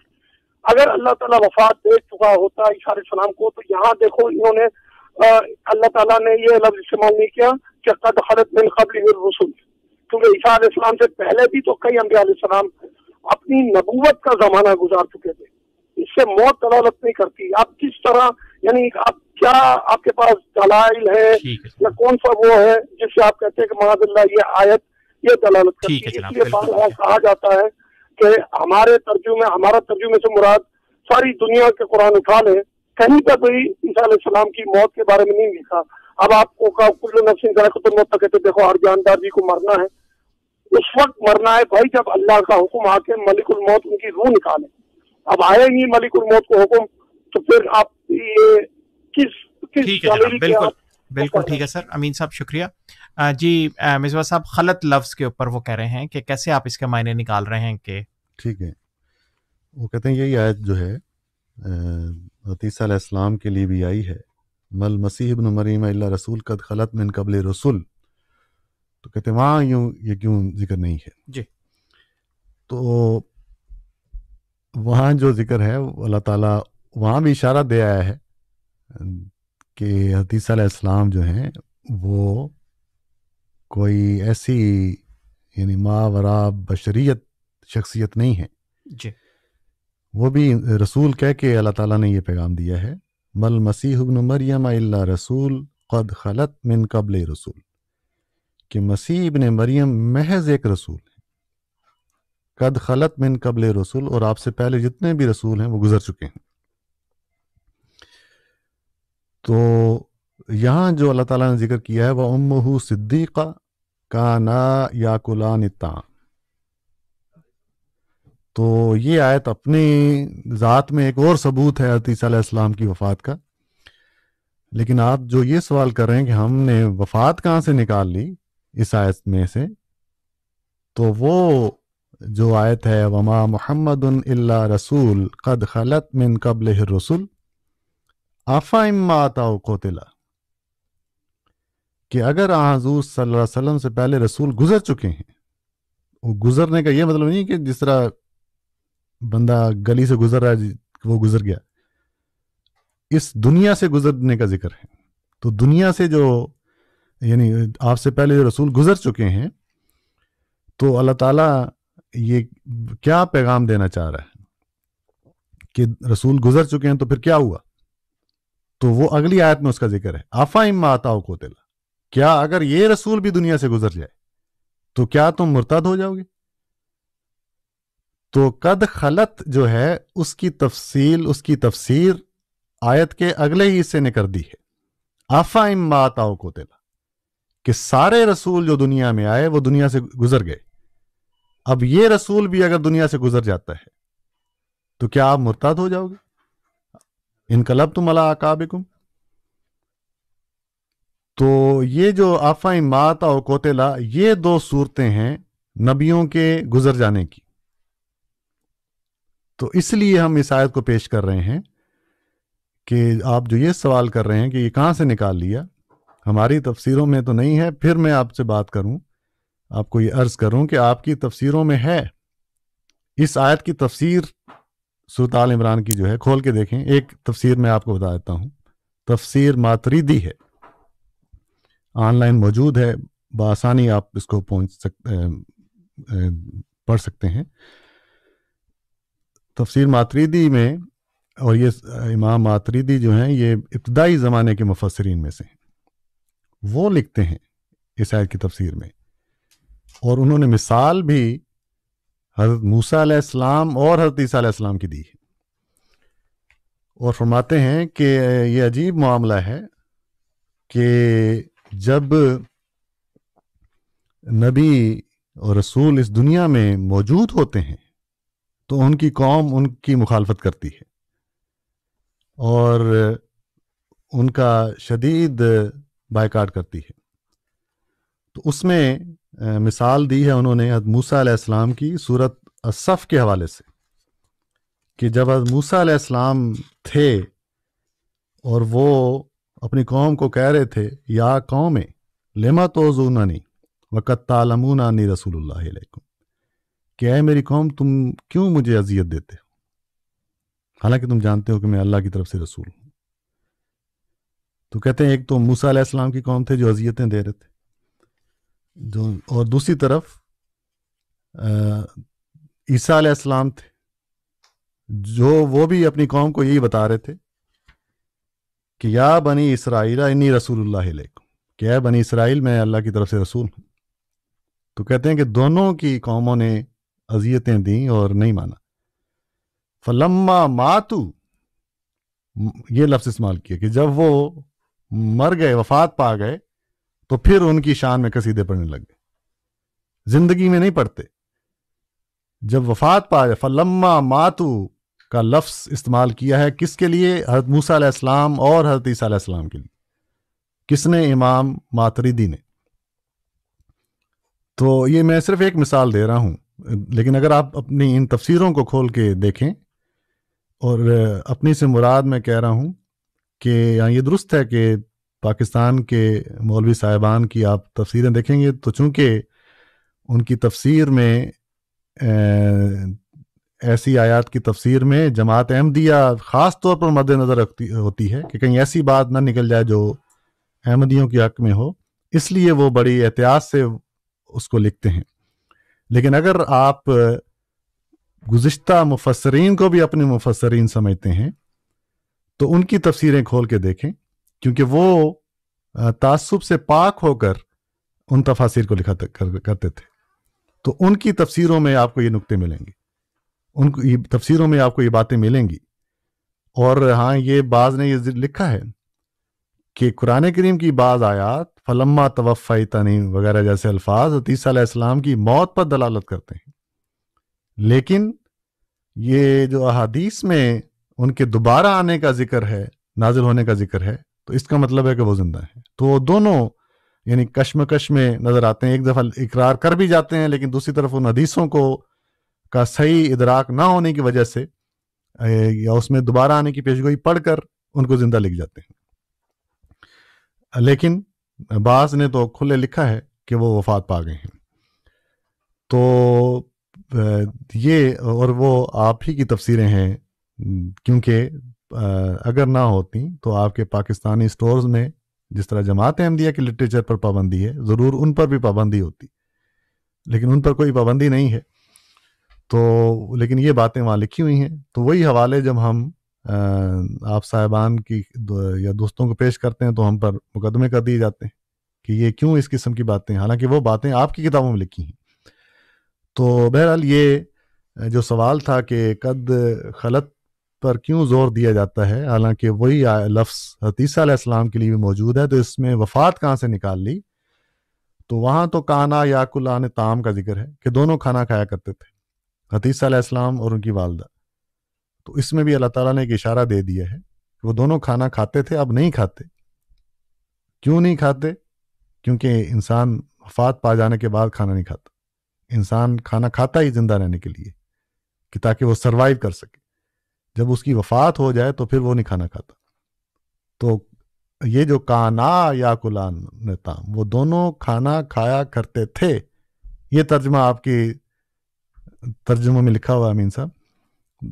अगर अल्लाह ताला वफात दे चुका होता ईसा आलाम को तो यहाँ देखो इन्होंने अल्लाह ताला ने ये लफ्ज इस्तेमाल नहीं किया कि कद हरत बिन कबल रसूल क्योंकि ईसा आलाम से पहले भी तो कई अम्बिया सलाम अपनी नबूवत का जमाना गुजार चुके थे इससे मौत दलालत नहीं करती आप किस तरह यानी आप क्या आपके पास दलाइल है या कौन सा वो है जिससे आप कहते हैं कि महाजल्ला ये आयत ये दलालत करती है इसलिए बार कहा जाता है कि हमारे तर्जुमे हमारा तर्जुमे से मुराद सारी दुनिया के कुरान उठा ले कहीं पर भी ईसा की मौत के बारे में नहीं लिखा अब आपको का कुल नफसिन जाए तो मौत कहते देखो हर जानदार जी को मरना है उस वक्त मरना है भाई जब अल्लाह का हुक्म आके मलिकुल मौत उनकी रूह निकाले अब आए ही मलिकुल मौत को हुक्म तो फिर आप ये किस किस ठीक है बिल्कुल बिल्कुल ठीक है सर अमीन साहब शुक्रिया जी मिजवा साहब गलत लफ्ज़ के ऊपर वो कह रहे हैं कि कैसे आप इसके मायने निकाल रहे हैं कि ठीक है वो कहते हैं यही आयत जो है अतीसम के लिए भी आई है मल मसीह इबन मरीम रसूल कद खलत मिन कबल रसूल तो कहते हैं वहाँ यूँ ये क्यों जिक्र नहीं है जी तो वहाँ जो जिक्र है अल्लाह ताला वहाँ भी इशारा दे आया है कि हतीसम जो हैं वो कोई ऐसी यानी मावरा बशरीत शख्सियत नहीं है जी वो भी रसूल कह के अल्लाह ताला ने ये पैगाम दिया है मल मसीह मरियम अल्ला रसूल कद खलत मिन कबल रसूल कि मसीह इबन मरियम महज एक रसूल है कद खलत मिन कबल रसूल और आपसे पहले जितने भी रसूल हैं वो गुजर चुके हैं तो यहाँ जो अल्लाह ताला ने जिक्र किया है वह उम्मू सिद्दीक़ा का ना याकुलान ताम तो ये आयत अपनी ज़ात में एक और सबूत है अतीसम की वफ़ात का लेकिन आप जो ये सवाल कर रहे हैं कि हमने वफ़ात कहाँ से निकाल ली इस आयत में से तो वो जो आयत है वमा मोहम्मद रसूल कद खलत मिन कबल रसूल आफाइम माताओ कोतिला कि अगर हजूर सल्लल्लाहु अलैहि वसल्लम से पहले रसूल गुजर चुके हैं वो गुजरने का यह मतलब नहीं कि जिस तरह बंदा गली से गुजर रहा है वो गुजर गया इस दुनिया से गुजरने का जिक्र है तो दुनिया से जो यानी आपसे पहले जो रसूल गुजर चुके हैं तो अल्लाह ताला ये क्या पैगाम देना चाह रहा है कि रसूल गुजर चुके हैं तो फिर क्या हुआ तो वो अगली आयत में उसका जिक्र है आफा इम्मा आता को तेला क्या अगर ये रसूल भी दुनिया से गुजर जाए तो क्या तुम मुर्ताद हो जाओगे तो कद खलत जो है उसकी तफसील उसकी तफसीर आयत के अगले ही हिस्से ने कर दी है आफा इम्मा को तेला कि सारे रसूल जो दुनिया में आए वो दुनिया से गुजर गए अब ये रसूल भी अगर दुनिया से गुजर जाता है तो क्या आप मुर्ताद हो जाओगे इनकलब तुम अला अकाबिकुम तो ये जो आफा मात और कोतेला ये दो सूरतें हैं नबियों के गुजर जाने की तो इसलिए हम इस आयत को पेश कर रहे हैं कि आप जो ये सवाल कर रहे हैं कि ये कहां से निकाल लिया हमारी तफसीरों में तो नहीं है फिर मैं आपसे बात करूं आपको ये अर्ज़ करूं कि आपकी तफसीरों में है इस आयत की तफसीर सूरत आल इमरान की जो है खोल के देखें एक तफसीर मैं आपको बता देता हूँ तफसीर मातरीदी है ऑनलाइन मौजूद है बसानी आप इसको पहुंच सक पढ़ सकते हैं तफसीर मातरीदी में और ये इमाम मातरीदी जो हैं ये इब्तदाई ज़माने के मुफसरीन में से वो लिखते हैं इस आयत की तफसीर में और उन्होंने मिसाल भी हज़रत मूसा इस्लाम और हज़रत ईसा की दी है और फरमाते हैं कि ये अजीब मामला है कि जब नबी और रसूल इस दुनिया में मौजूद होते हैं तो उनकी कौम उनकी मुखालफत करती है और उनका शदीद बायकाट करती है तो उसमें मिसाल दी है उन्होंने मूसा अलैहिस्सलाम की सूरत असफ़ के हवाले से कि जब हज़रत मूसा अलैहिस्सलाम थे और वो अपनी कौम को कह रहे थे या कौम लेमा तो नहीं वक़त तालमूना नी रसूल क्या मेरी कौम तुम क्यों मुझे अजियत देते हो हालांकि तुम जानते हो कि मैं अल्लाह की तरफ से रसूल हूँ तो कहते हैं एक तो मूसा अलैहिस्सलाम की कौम थे जो अजियतें दे रहे थे जो और दूसरी तरफ ईसा आसलाम थे जो वो भी अपनी कौम को यही बता रहे थे कि या बनी इसराइल इन्नी रसूल क्या बनी इसराइल मैं अल्लाह की तरफ से रसूल हूँ तो कहते हैं कि दोनों की कौमों ने अजियतें दी और नहीं माना फलम्मा मातू ये लफ्ज़ इस्तेमाल किया कि जब वो मर गए वफात पा गए तो फिर उनकी शान में कसीदे पढ़ने लग गए जिंदगी में नहीं पढ़ते जब वफात पाए फलम्मा मातु का लफ्स इस्तेमाल किया है किसके लिए हरत मूसा अलैहिस्सलाम और हरत ईसा के लिए किसने इमाम मातरीदी ने तो ये मैं सिर्फ एक मिसाल दे रहा हूं लेकिन अगर आप अपनी इन तफसीरों को खोल के देखें और अपनी से मुराद मैं कह रहा हूं कि ये दुरुस्त है कि पाकिस्तान के मौलवी साहिबान की आप तफसीरें देखेंगे तो चूँकि उनकी तफसीर में ऐसी आयात की तफसीर में जमात अहमदिया ख़ास तौर पर मद्द रखती होती है कि कहीं ऐसी बात ना निकल जाए जो अहमदियों के हक में हो इसलिए वो बड़ी एहतियात से उसको लिखते हैं लेकिन अगर आप गुज्त मुफसरीन को भी अपने मुफसरीन समझते हैं तो उनकी तफसीरें खोल के देखें क्योंकि वो तासुब से पाक होकर उन तफासिर को लिखा कर, करते थे तो उनकी तफसीरों में आपको ये नुकते मिलेंगे उनको तफसीरों में आपको ये बातें मिलेंगी और हाँ ये बाज़ ने ये लिखा है कि कुरान करीम की बाज़ आयात फलम्मा तवफाई तनी वगैरह जैसे अल्फाज तीसम की मौत पर दलालत करते हैं लेकिन ये जो अहादीस में उनके दोबारा आने का जिक्र है नाजिल होने का जिक्र है तो इसका मतलब है कि वो जिंदा है तो दोनों यानी कश्मकश में नजर आते हैं एक दफा इकरार कर भी जाते हैं लेकिन दूसरी तरफ उन हदीसों को का सही इदराक ना होने की वजह से या उसमें दोबारा आने की पेशगोई पढ़कर उनको जिंदा लिख जाते हैं लेकिन बास ने तो खुले लिखा है कि वो वफात पा गए हैं तो ये और वो आप ही की तफसीरें हैं क्योंकि अगर ना होती तो आपके पाकिस्तानी स्टोर्स में जिस तरह जमात अहमदिया की लिटरेचर पर पाबंदी है ज़रूर उन पर भी पाबंदी होती लेकिन उन पर कोई पाबंदी नहीं है तो लेकिन ये बातें वहाँ लिखी हुई हैं तो वही हवाले जब हम आप साहिबान की या दोस्तों को पेश करते हैं तो हम पर मुकदमे कर दिए जाते हैं कि ये क्यों इस किस्म की बातें हालांकि वो बातें आपकी किताबों में लिखी हैं तो बहरहाल ये जो सवाल था कि कद खलत पर क्यों जोर दिया जाता है हालांकि वही लफ्स हतीसा के लिए भी मौजूद है तो इसमें वफात कहाँ से निकाल ली तो वहां तो काना याकुलान ताम का जिक्र है कि दोनों खाना खाया करते थे हतीसा और उनकी वालदा तो इसमें भी अल्लाह ताला ने एक इशारा दे दिया है कि वो दोनों खाना खाते थे अब नहीं खाते क्यों नहीं खाते क्योंकि इंसान वफात पा जाने के बाद खाना नहीं खाता इंसान खाना खाता ही जिंदा रहने के लिए कि ताकि वो सर्वाइव कर सके जब उसकी वफात हो जाए तो फिर वो नहीं खाना खाता तो ये जो काना या कुलान नेता वो दोनों खाना खाया करते थे ये तर्जमा आपकी तर्जमे में लिखा हुआ अमीन साहब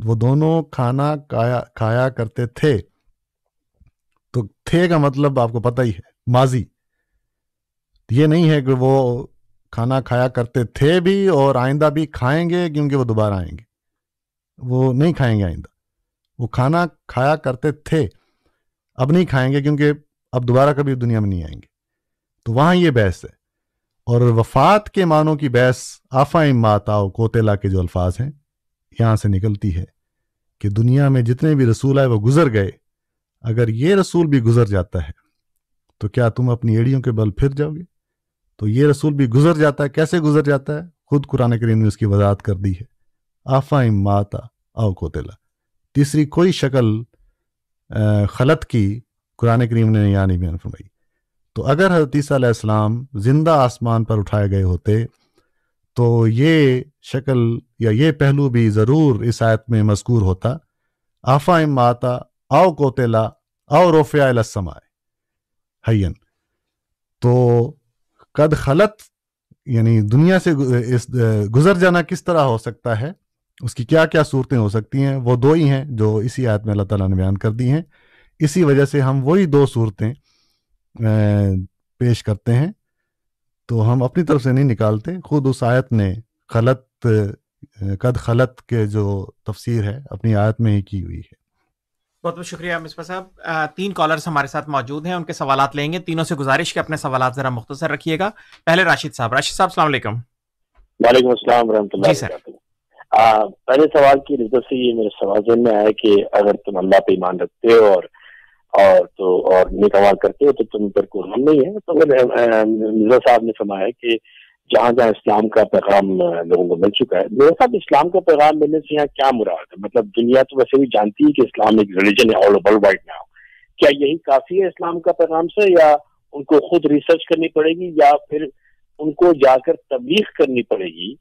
वो दोनों खाना खाया खाया करते थे तो थे का मतलब आपको पता ही है माजी ये नहीं है कि वो खाना खाया करते थे भी और आइंदा भी खाएंगे क्योंकि वो दोबारा आएंगे वो नहीं खाएंगे आइंदा वो खाना खाया करते थे अब नहीं खाएंगे क्योंकि अब दोबारा कभी दुनिया में नहीं आएंगे तो वहां ये बहस है और वफात के मानों की बहस आफा माताओ कोतेला के जो अल्फाज हैं यहाँ से निकलती है कि दुनिया में जितने भी रसूल आए वो गुजर गए अगर ये रसूल भी गुजर जाता है तो क्या तुम अपनी एड़ियों के बल फिर जाओगे तो ये रसूल भी गुजर जाता है कैसे गुजर जाता है खुद कुरान करीम ने उसकी वजाहत कर दी है आफा माता आओ कोतेला तीसरी कोई शक्ल खलत की कुरान करीम ने यहाँ नहीं बयान फरमाई तो अगर हजतीसम ज़िंदा आसमान पर उठाए गए होते तो ये शक्ल या ये पहलू भी ज़रूर इस आयत में मजकूर होता आफा इम आता आओ कोतेला आओ रोफिया लसमाए हयन तो कद खलत यानी दुनिया से इस गुज़र जाना किस तरह हो सकता है उसकी क्या क्या सूरतें हो सकती हैं वो दो ही हैं जो इसी आयत में अल्लाह ताला ने बयान कर दी हैं इसी वजह से हम वही दो सूरतें पेश करते हैं तो हम अपनी तरफ से नहीं निकालते खुद उस आयत ने खलत कद खलत के जो तफसीर है अपनी आयत में ही की हुई है बहुत बहुत शुक्रिया मिसपा साहब तीन कॉलर्स हमारे साथ मौजूद हैं उनके सवाल लेंगे तीनों से गुजारिश के अपने सवाल ज़रा मुख्तसर रखिएगा पहले राशिद साहब राशिद साहब सलाम वालेकुम वालेकुम अस्सलाम जी सर हाँ, पहले सवाल की नजर से ये मेरे सवाल में आया कि अगर तुम अल्लाह पे ईमान रखते हो और और तो और नेक करते हो तो तुम पर कुरान नहीं है तो अगर मिर्जा साहब ने है कि जहाँ जहाँ इस्लाम का पैगाम लोगों को मिल चुका है मेरे साथ इस्लाम का पैगाम मिलने से यहाँ क्या मुराद है मतलब दुनिया तो वैसे भी जानती है कि इस्लाम एक रिलीजन है ऑल ओवर वाइड नाउ क्या यही काफी है इस्लाम का पैगाम से या उनको खुद रिसर्च करनी पड़ेगी या फिर उनको जाकर तबलीग करनी पड़ेगी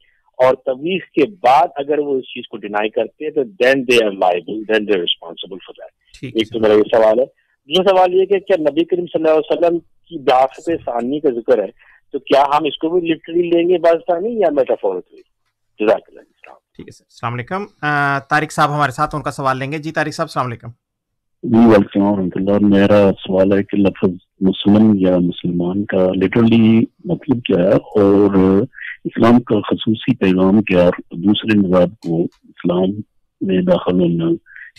और तवीज के बाद अगर वो इस चीज को डिनाई करते हैं तो then they are liable then they responsible for that एक तो मेरा ये सवाल है दूसरा सवाल ये कि क्या नबी करीम वसल्लम की दासत सानी का जिक्र है तो क्या हम इसको भी लिटरली लेंगे बाजानी या मेटाफोरिकली जजाक ठीक है सर सलाम तारिक साहब हमारे साथ उनका सवाल लेंगे जी तारिक साहब सलाम जी वालेकुम मेरा सवाल है कि लफ्ज मुस्लिम या मुसलमान का लिटरली मतलब क्या है और इस्लाम का खसूसी पैगाम क्या और दूसरे मजाब को इस्लाम में दाखिल होना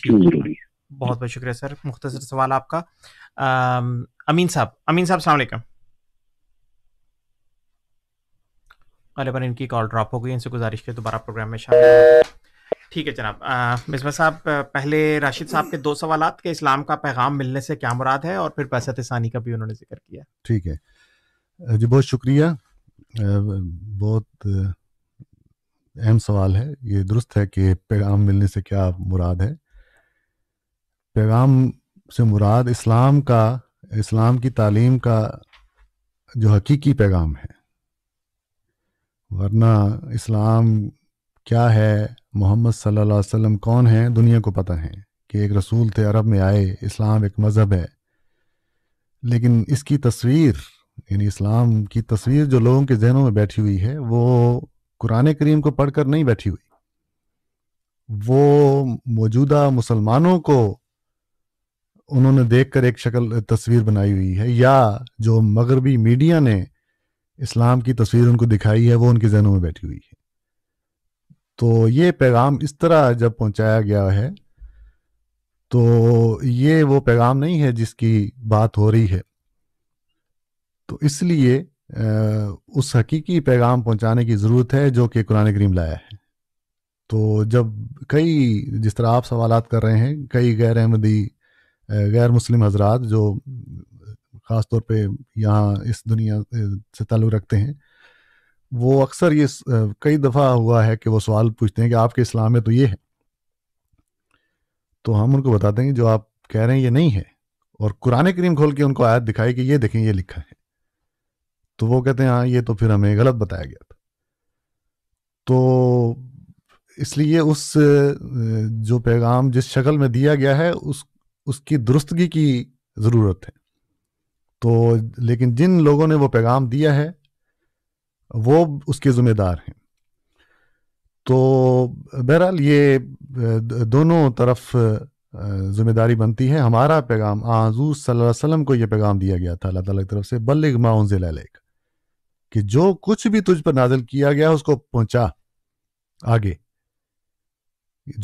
क्यों जरूरी है बहुत बहुत शुक्रिया सर मुख्तर सवाल आपका अमीन साहब अमीन साहब सलामकुम गलबन इनकी कॉल ड्रॉप हो गई इनसे गुजारिश के दोबारा प्रोग्राम में शामिल ठीक है जनाब मिसबा साहब पहले राशिद साहब के दो सवाल के इस्लाम का पैगाम मिलने से क्या मुराद है और फिर पैसा तसानी का भी उन्होंने जिक्र किया ठीक है जी बहुत शुक्रिया बहुत अहम सवाल है ये दुरुस्त है कि पैगाम मिलने से क्या मुराद है पैगाम से मुराद इस्लाम का इस्लाम की तालीम का जो हकीकी पैगाम है वरना इस्लाम क्या है मोहम्मद सल्लल्लाहु अलैहि वसल्लम कौन है दुनिया को पता है कि एक रसूल थे अरब में आए इस्लाम एक मज़हब है लेकिन इसकी तस्वीर यानी इस्लाम की तस्वीर जो लोगों के जहनों में बैठी हुई है वो कुरान करीम को पढ़कर नहीं बैठी हुई वो मौजूदा मुसलमानों को उन्होंने देखकर एक शक्ल तस्वीर बनाई हुई है या जो मगरबी मीडिया ने इस्लाम की तस्वीर उनको दिखाई है वो उनके जहनों में बैठी हुई है तो ये पैगाम इस तरह जब पहुंचाया गया है तो ये वो पैगाम नहीं है जिसकी बात हो रही है तो इसलिए उस हकीकी पैगाम पहुंचाने की ज़रूरत है जो कि कुरान करीम लाया है तो जब कई जिस तरह आप सवाल कर रहे हैं कई गैर अहमदी गैर मुस्लिम हजरात जो ख़ास तौर पे यहाँ इस दुनिया से ताल्लुक़ रखते हैं वो अक्सर ये कई दफ़ा हुआ है कि वो सवाल पूछते हैं कि आपके इस्लाम में तो ये है तो हम उनको बताते हैं जो आप कह रहे हैं ये नहीं है और कुरान करीम खोल के उनको आयत दिखाई कि ये देखें ये लिखा है तो वो कहते हैं हाँ ये तो फिर हमें गलत बताया गया था तो इसलिए उस जो पैगाम जिस शक्ल में दिया गया है उस उसकी दुरुस्तगी की ज़रूरत है तो लेकिन जिन लोगों ने वो पैगाम दिया है वो उसके ज़िम्मेदार हैं तो बहरहाल ये दोनों तरफ जिम्मेदारी बनती है हमारा पैगाम आजू सल्लल्लाहु अलैहि वसल्लम को ये पैगाम दिया गया था अल्लाह ताला की तरफ से बल्लिग माउन का कि जो कुछ भी तुझ पर नाजिल किया गया उसको पहुंचा आगे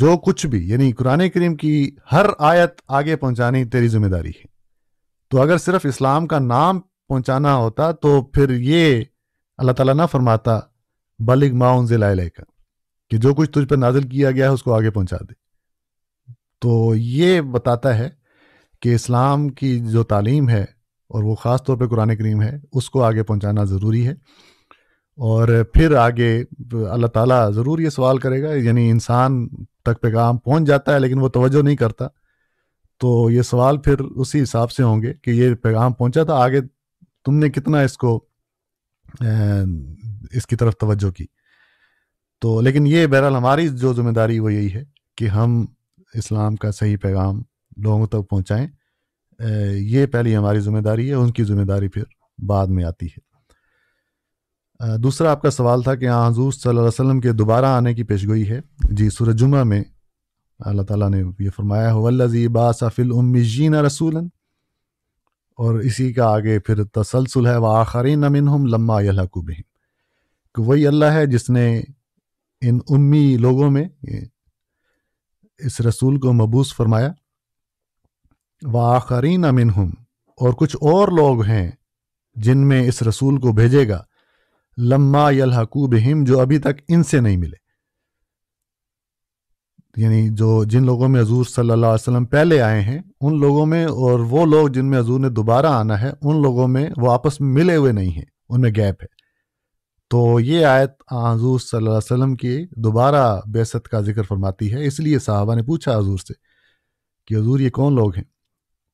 जो कुछ भी यानी कुरान करीम की हर आयत आगे पहुंचानी तेरी जिम्मेदारी है तो अगर सिर्फ इस्लाम का नाम पहुंचाना होता तो फिर ये अल्लाह ताला ना फरमाता बलिग माउन जिला का कि जो कुछ तुझ पर नाजिल किया गया है उसको आगे पहुंचा दे तो ये बताता है कि इस्लाम की जो तालीम है और वो ख़ास तौर पे कुरान करीम है उसको आगे पहुंचाना ज़रूरी है और फिर आगे अल्लाह ताला ज़रूर ये सवाल करेगा यानी इंसान तक पैगाम पहुंच जाता है लेकिन वो तवज्जो नहीं करता तो ये सवाल फिर उसी हिसाब से होंगे कि ये पैगाम पहुंचा था आगे तुमने कितना इसको इसकी तरफ तवज्जो की तो लेकिन ये बहरहाल हमारी जो जिम्मेदारी वो यही है कि हम इस्लाम का सही पैगाम लोगों तक पहुँचाएँ ये पहली हमारी जिम्मेदारी है उनकी जिम्मेदारी फिर बाद में आती है दूसरा आपका सवाल था कि हजूर हाँ, सल्लल्लाहु अलैहि वसल्लम के दोबारा आने की पेशगोई है जी सूरज जुमा में अल्लाह ताला ने ये फरमाया वल्लजी बासाफिल उम्मीजीन रसूलन और इसी का आगे फिर तसलसल है व आखरीन नमिन हम लम्मा यकूब कि वही अल्लाह है जिसने इन उम्मी लोगों में इस रसूल को मबूस फरमाया वाखरीन हम और कुछ और लोग हैं जिनमें इस रसूल को भेजेगा लम्मा हकूब हिम जो अभी तक इनसे नहीं मिले यानी जो जिन लोगों में हजूर सल्लल्लाहु अलैहि वसल्लम पहले आए हैं उन लोगों में और वो लोग जिनमें हजूर ने दोबारा आना है उन लोगों में वो आपस में मिले हुए नहीं हैं उनमें गैप है तो ये आयत हजूर सल्लल्लाहु अलैहि वसल्लम की दोबारा बेसत का जिक्र फरमाती है इसलिए साहबा ने पूछा हजूर से कि हजूर ये कौन लोग हैं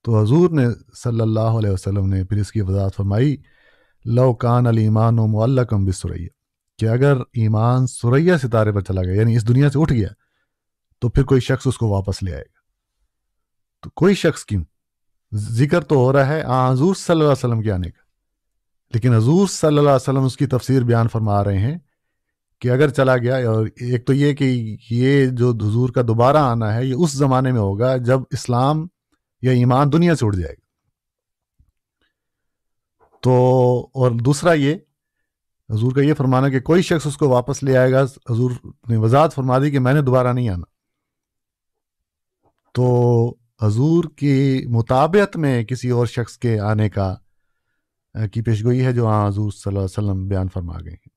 तो हजूर ने सल्लल्लाहु अलैहि ने फिर इसकी वजाहत फरमाई लौकान अलीमान मल्लकम बिसरैया कि अगर ईमान सुरैया सितारे पर चला गया यानी इस दुनिया से उठ गया तो फिर कोई शख्स उसको वापस ले आएगा तो कोई शख्स क्यों जिक्र तो हो रहा है आ हाँ, हजूर सल्लल्लाहु अलैहि के आने का लेकिन हजूर सल्ला अलैहि उसकी तफसीर बयान फरमा रहे हैं कि अगर चला गया और एक तो ये कि ये जो हजूर का दोबारा आना है ये उस ज़माने में होगा जब इस्लाम या ईमान दुनिया से उड़ जाएगा तो और दूसरा ये हजूर का ये फरमाना कि कोई शख्स उसको वापस ले आएगा हजूर ने वजात फरमा दी कि मैंने दोबारा नहीं आना तो हजूर की मुताबियत में किसी और शख्स के आने का की पेशगोई है जो हाँ हजूर सल्लम बयान फरमा गए हैं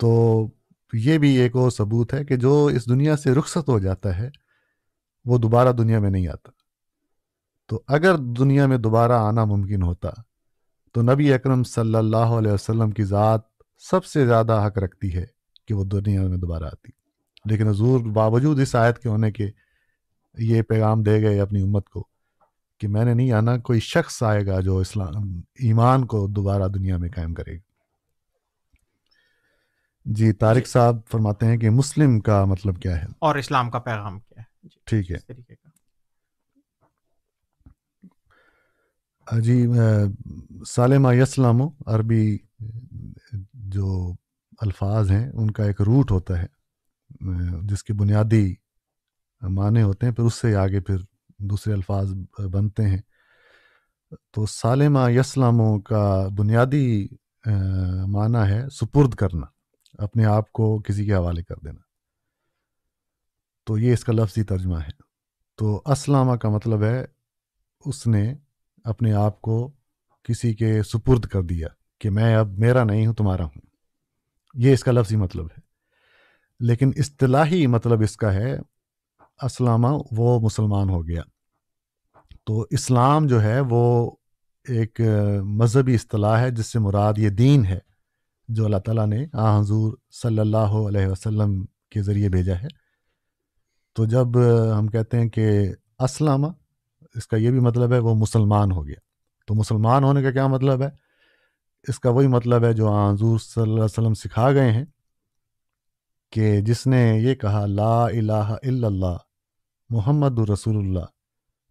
तो ये भी एक और सबूत है कि जो इस दुनिया से रुखसत हो जाता है वो दोबारा दुनिया में नहीं आता तो अगर दुनिया में दोबारा आना मुमकिन होता तो नबी अकरम सल्लल्लाहु अलैहि वसल्लम की ज़ात सबसे ज़्यादा हक रखती है कि वो दुनिया में दोबारा आती लेकिन हजूर बावजूद इस आयत के होने के ये पैगाम दे गए अपनी उम्मत को कि मैंने नहीं आना कोई शख्स आएगा जो इस्लाम ईमान को दोबारा दुनिया में कायम करेगा जी तारिक साहब फरमाते हैं कि मुस्लिम का मतलब क्या है और इस्लाम का पैगाम क्या है ठीक है जी साल यसलामो अरबी जो अल्फाज हैं उनका एक रूट होता है जिसके बुनियादी माने होते हैं फिर उससे आगे फिर दूसरे अल्फाज बनते हैं तो सालमा यसलामो का बुनियादी माना है सुपुर्द करना अपने आप को किसी के हवाले कर देना तो ये इसका लफ्ज़ी तर्जमा है तो असलामा का मतलब है उसने अपने आप को किसी के सुपुर्द कर दिया कि मैं अब मेरा नहीं हूँ तुम्हारा हूँ ये इसका लफ्ज़ी मतलब है लेकिन इस्तलाही मतलब इसका है असलामा वो मुसलमान हो गया तो इस्लाम जो है वो एक मजहबी असलाह है जिससे मुराद ये दीन है जो अल्लाह ताला ने आ हजूर सल्लल्लाहु अलैहि वसल्लम के ज़रिए भेजा है तो जब हम कहते हैं कि असलामा इसका ये भी मतलब है वो मुसलमान हो गया तो मुसलमान होने का क्या मतलब है इसका वही मतलब है जो आज़ूर सल्लम सिखा गए हैं कि जिसने ये कहा ला इलाह मोहम्मद रसूलुल्लाह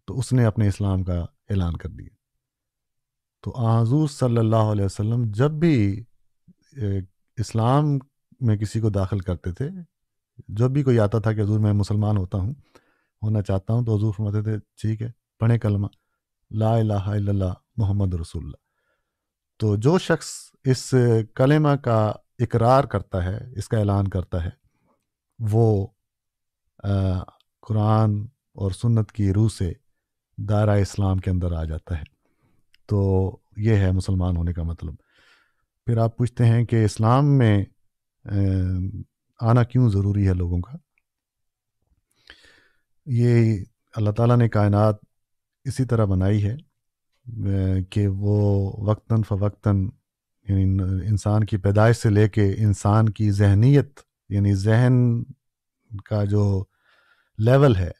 तो उसने अपने इस्लाम का ऐलान कर दिया तो आज़ूर सल्ला वसम जब भी इस्लाम में किसी को दाखिल करते थे जब भी कोई आता था कि हजूर मैं मुसलमान होता हूँ होना चाहता हूँ तो हजूर फरमाते थे ठीक है पढ़े कलमा ला ला मोहम्मद रसुल्ला तो जो शख्स इस कलमा का इकरार करता है इसका ऐलान करता है वो कुरान और सुन्नत की रूह से दायरा इस्लाम के अंदर आ जाता है तो ये है मुसलमान होने का मतलब फिर आप पूछते हैं कि इस्लाम में आना क्यों ज़रूरी है लोगों का ये अल्लाह ताला ने कायनात इसी तरह बनाई है कि वो वक्ता फ़वक्ता यानी इंसान की पैदाइश से ले कर इंसान की जहनीत यानी जहन का जो लेवल है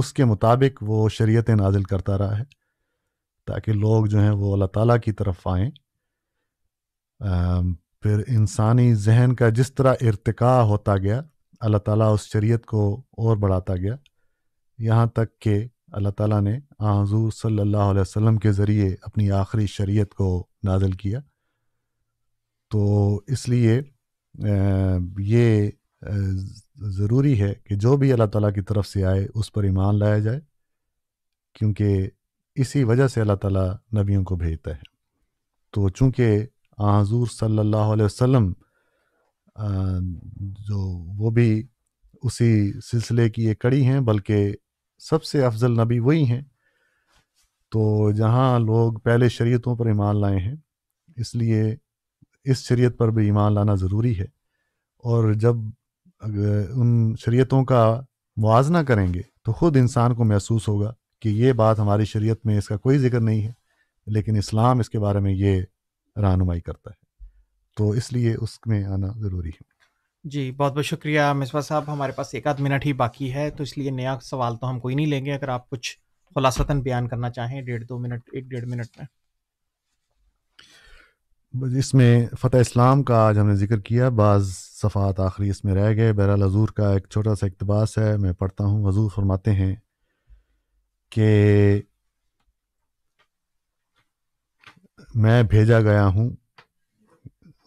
उसके मुताबिक वो शरीत नाजिल करता रहा है ताकि लोग जो हैं वो अल्लाह ताली की तरफ आएँ फिर इंसानी जहन का जिस तरह इरतका होता गया अल्लाह ताला उस शरीयत को और बढ़ाता गया यहाँ तक कि अल्लाह ताला ने हजूर हाँ, सल्लल्लाहु अलैहि वसल्लम के ज़रिए अपनी आखिरी शरीयत को नाजिल किया तो इसलिए ये ज़रूरी है कि जो भी अल्लाह ताला की तरफ से आए उस पर ईमान लाया जाए क्योंकि इसी वजह से अल्लाह ताला नबियों को भेजता है तो चूँकि हजूर हाँ, सल्लल्लाहु अलैहि वसल्लम जो वो भी उसी सिलसिले की ये कड़ी हैं बल्कि सबसे अफजल नबी वही हैं तो जहाँ लोग पहले शरीयतों पर ईमान लाए हैं इसलिए इस शरीयत पर भी ईमान लाना ज़रूरी है और जब उन शरीयतों का मुआजना करेंगे तो ख़ुद इंसान को महसूस होगा कि ये बात हमारी शरीयत में इसका कोई ज़िक्र नहीं है लेकिन इस्लाम इसके बारे में ये रहनुमाई करता है तो इसलिए उसमें आना ज़रूरी है जी, बहुत बहुत शुक्रिया मिसबा साहब हमारे पास एक आध मिनट ही बाकी है तो इसलिए नया सवाल तो हम कोई नहीं लेंगे अगर आप कुछ खुलासतन बयान करना चाहें डेढ़ दो मिनट एक डेढ़ मिनट में। इसमें फ़तेह इस्लाम का आज हमने ज़िक्र किया बाज़ सफ़ात आखिरी इसमें रह गए बहरहाल हज़ूर का एक छोटा सा इकतबास है मैं पढ़ता हूँ हज़ूर फरमाते हैं कि मैं भेजा गया हूँ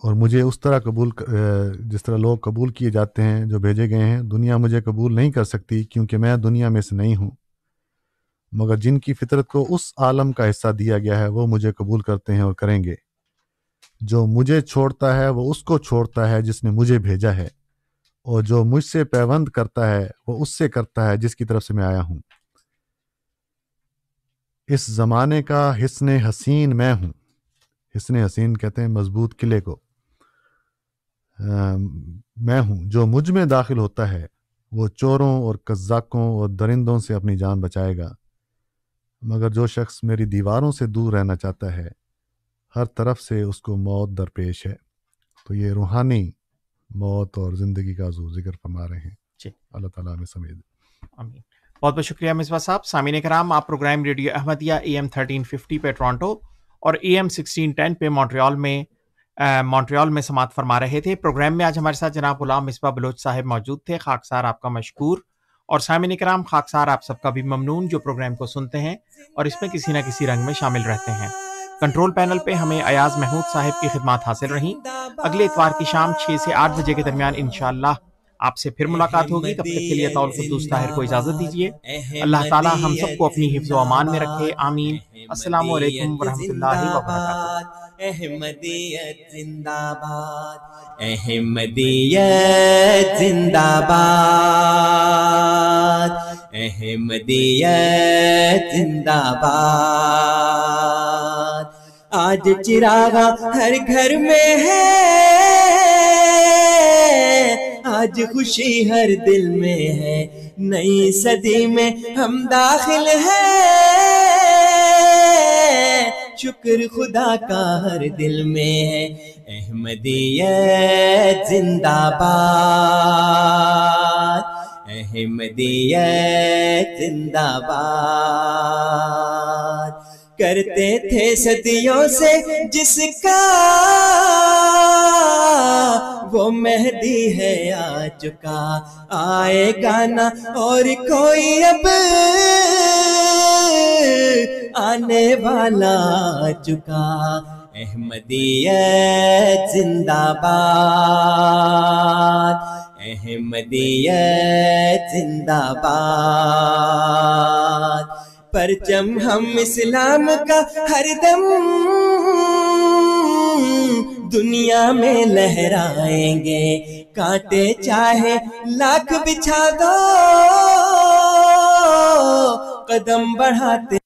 और मुझे उस तरह कबूल जिस तरह लोग कबूल किए जाते हैं जो भेजे गए हैं दुनिया मुझे कबूल नहीं कर सकती क्योंकि मैं दुनिया में से नहीं हूँ मगर जिनकी फितरत को उस आलम का हिस्सा दिया गया है वो मुझे कबूल करते हैं और करेंगे जो मुझे छोड़ता है वो उसको छोड़ता है जिसने मुझे भेजा है और जो मुझसे पैबंद करता है वो उससे करता है जिसकी तरफ से मैं आया हूँ इस ज़माने का हिसन हसीन मैं हूँ हिसन हसीन कहते हैं मजबूत किले को मैं हूँ जो मुझ में दाखिल होता है वो चोरों और कज्जाकों और दरिंदों से अपनी जान बचाएगा मगर जो शख्स मेरी दीवारों से दूर रहना चाहता है हर तरफ से उसको मौत दरपेश है तो ये रूहानी मौत और ज़िंदगी का जो जिक्र फरमा रहे हैं अल्लाह ताला में समेत बहुत बहुत शुक्रिया मिसबा साहब सामिन कराम आप programme radio Ahmadiyya A M thirteen fifty पे टोरटो और ए एम सिक्सटीन टेन पे मॉन्ट्रियल में मॉन्ट्रियल में समात फरमा रहे थे प्रोग्राम में आज हमारे साथ जनाब गुलाम मिसबा बलोच साहब मौजूद थे खाकसार आपका मशहूर और सामिन कराम खाकसार आप सबका भी ममनून जो प्रोग्राम को सुनते हैं और इसमें किसी न किसी रंग में शामिल रहते हैं कंट्रोल पैनल पे हमें अयाज महमूद साहब की खिदमत हासिल रहीं अगले इतवार की शाम छः से आठ बजे के दरमियान इन आपसे फिर मुलाकात होगी तब तक के लिए तौलफुद्दूस ताहिर को इजाज़त दीजिए अल्लाह ताला हम सबको अपनी हिफ्ज अमान में रखे आमीन अस्सलाम वालेकुम वरहमतुल्लाहि व बरकातहू अहमदियत जिंदाबाद अहमदियत जिंदाबाद अहमदियत जिंदाबाद आज चिरागा हर घर में है आज खुशी हर दिल में है नई सदी में हम दाखिल हैं शुक्र खुदा का हर दिल में है अहमदियत जिंदाबाद अहमदियत जिंदाबाद करते थे सदियों से जिसका वो मेहदी है आ चुका आएगा ना और कोई अब आने वाला आ चुका अहमदियत जिंदाबाद अहमदियत जिंदाबाद परचम हम इस्लाम का हरदम दुनिया में लहराएंगे कांटे चाहे लाख बिछा दो कदम बढ़ाते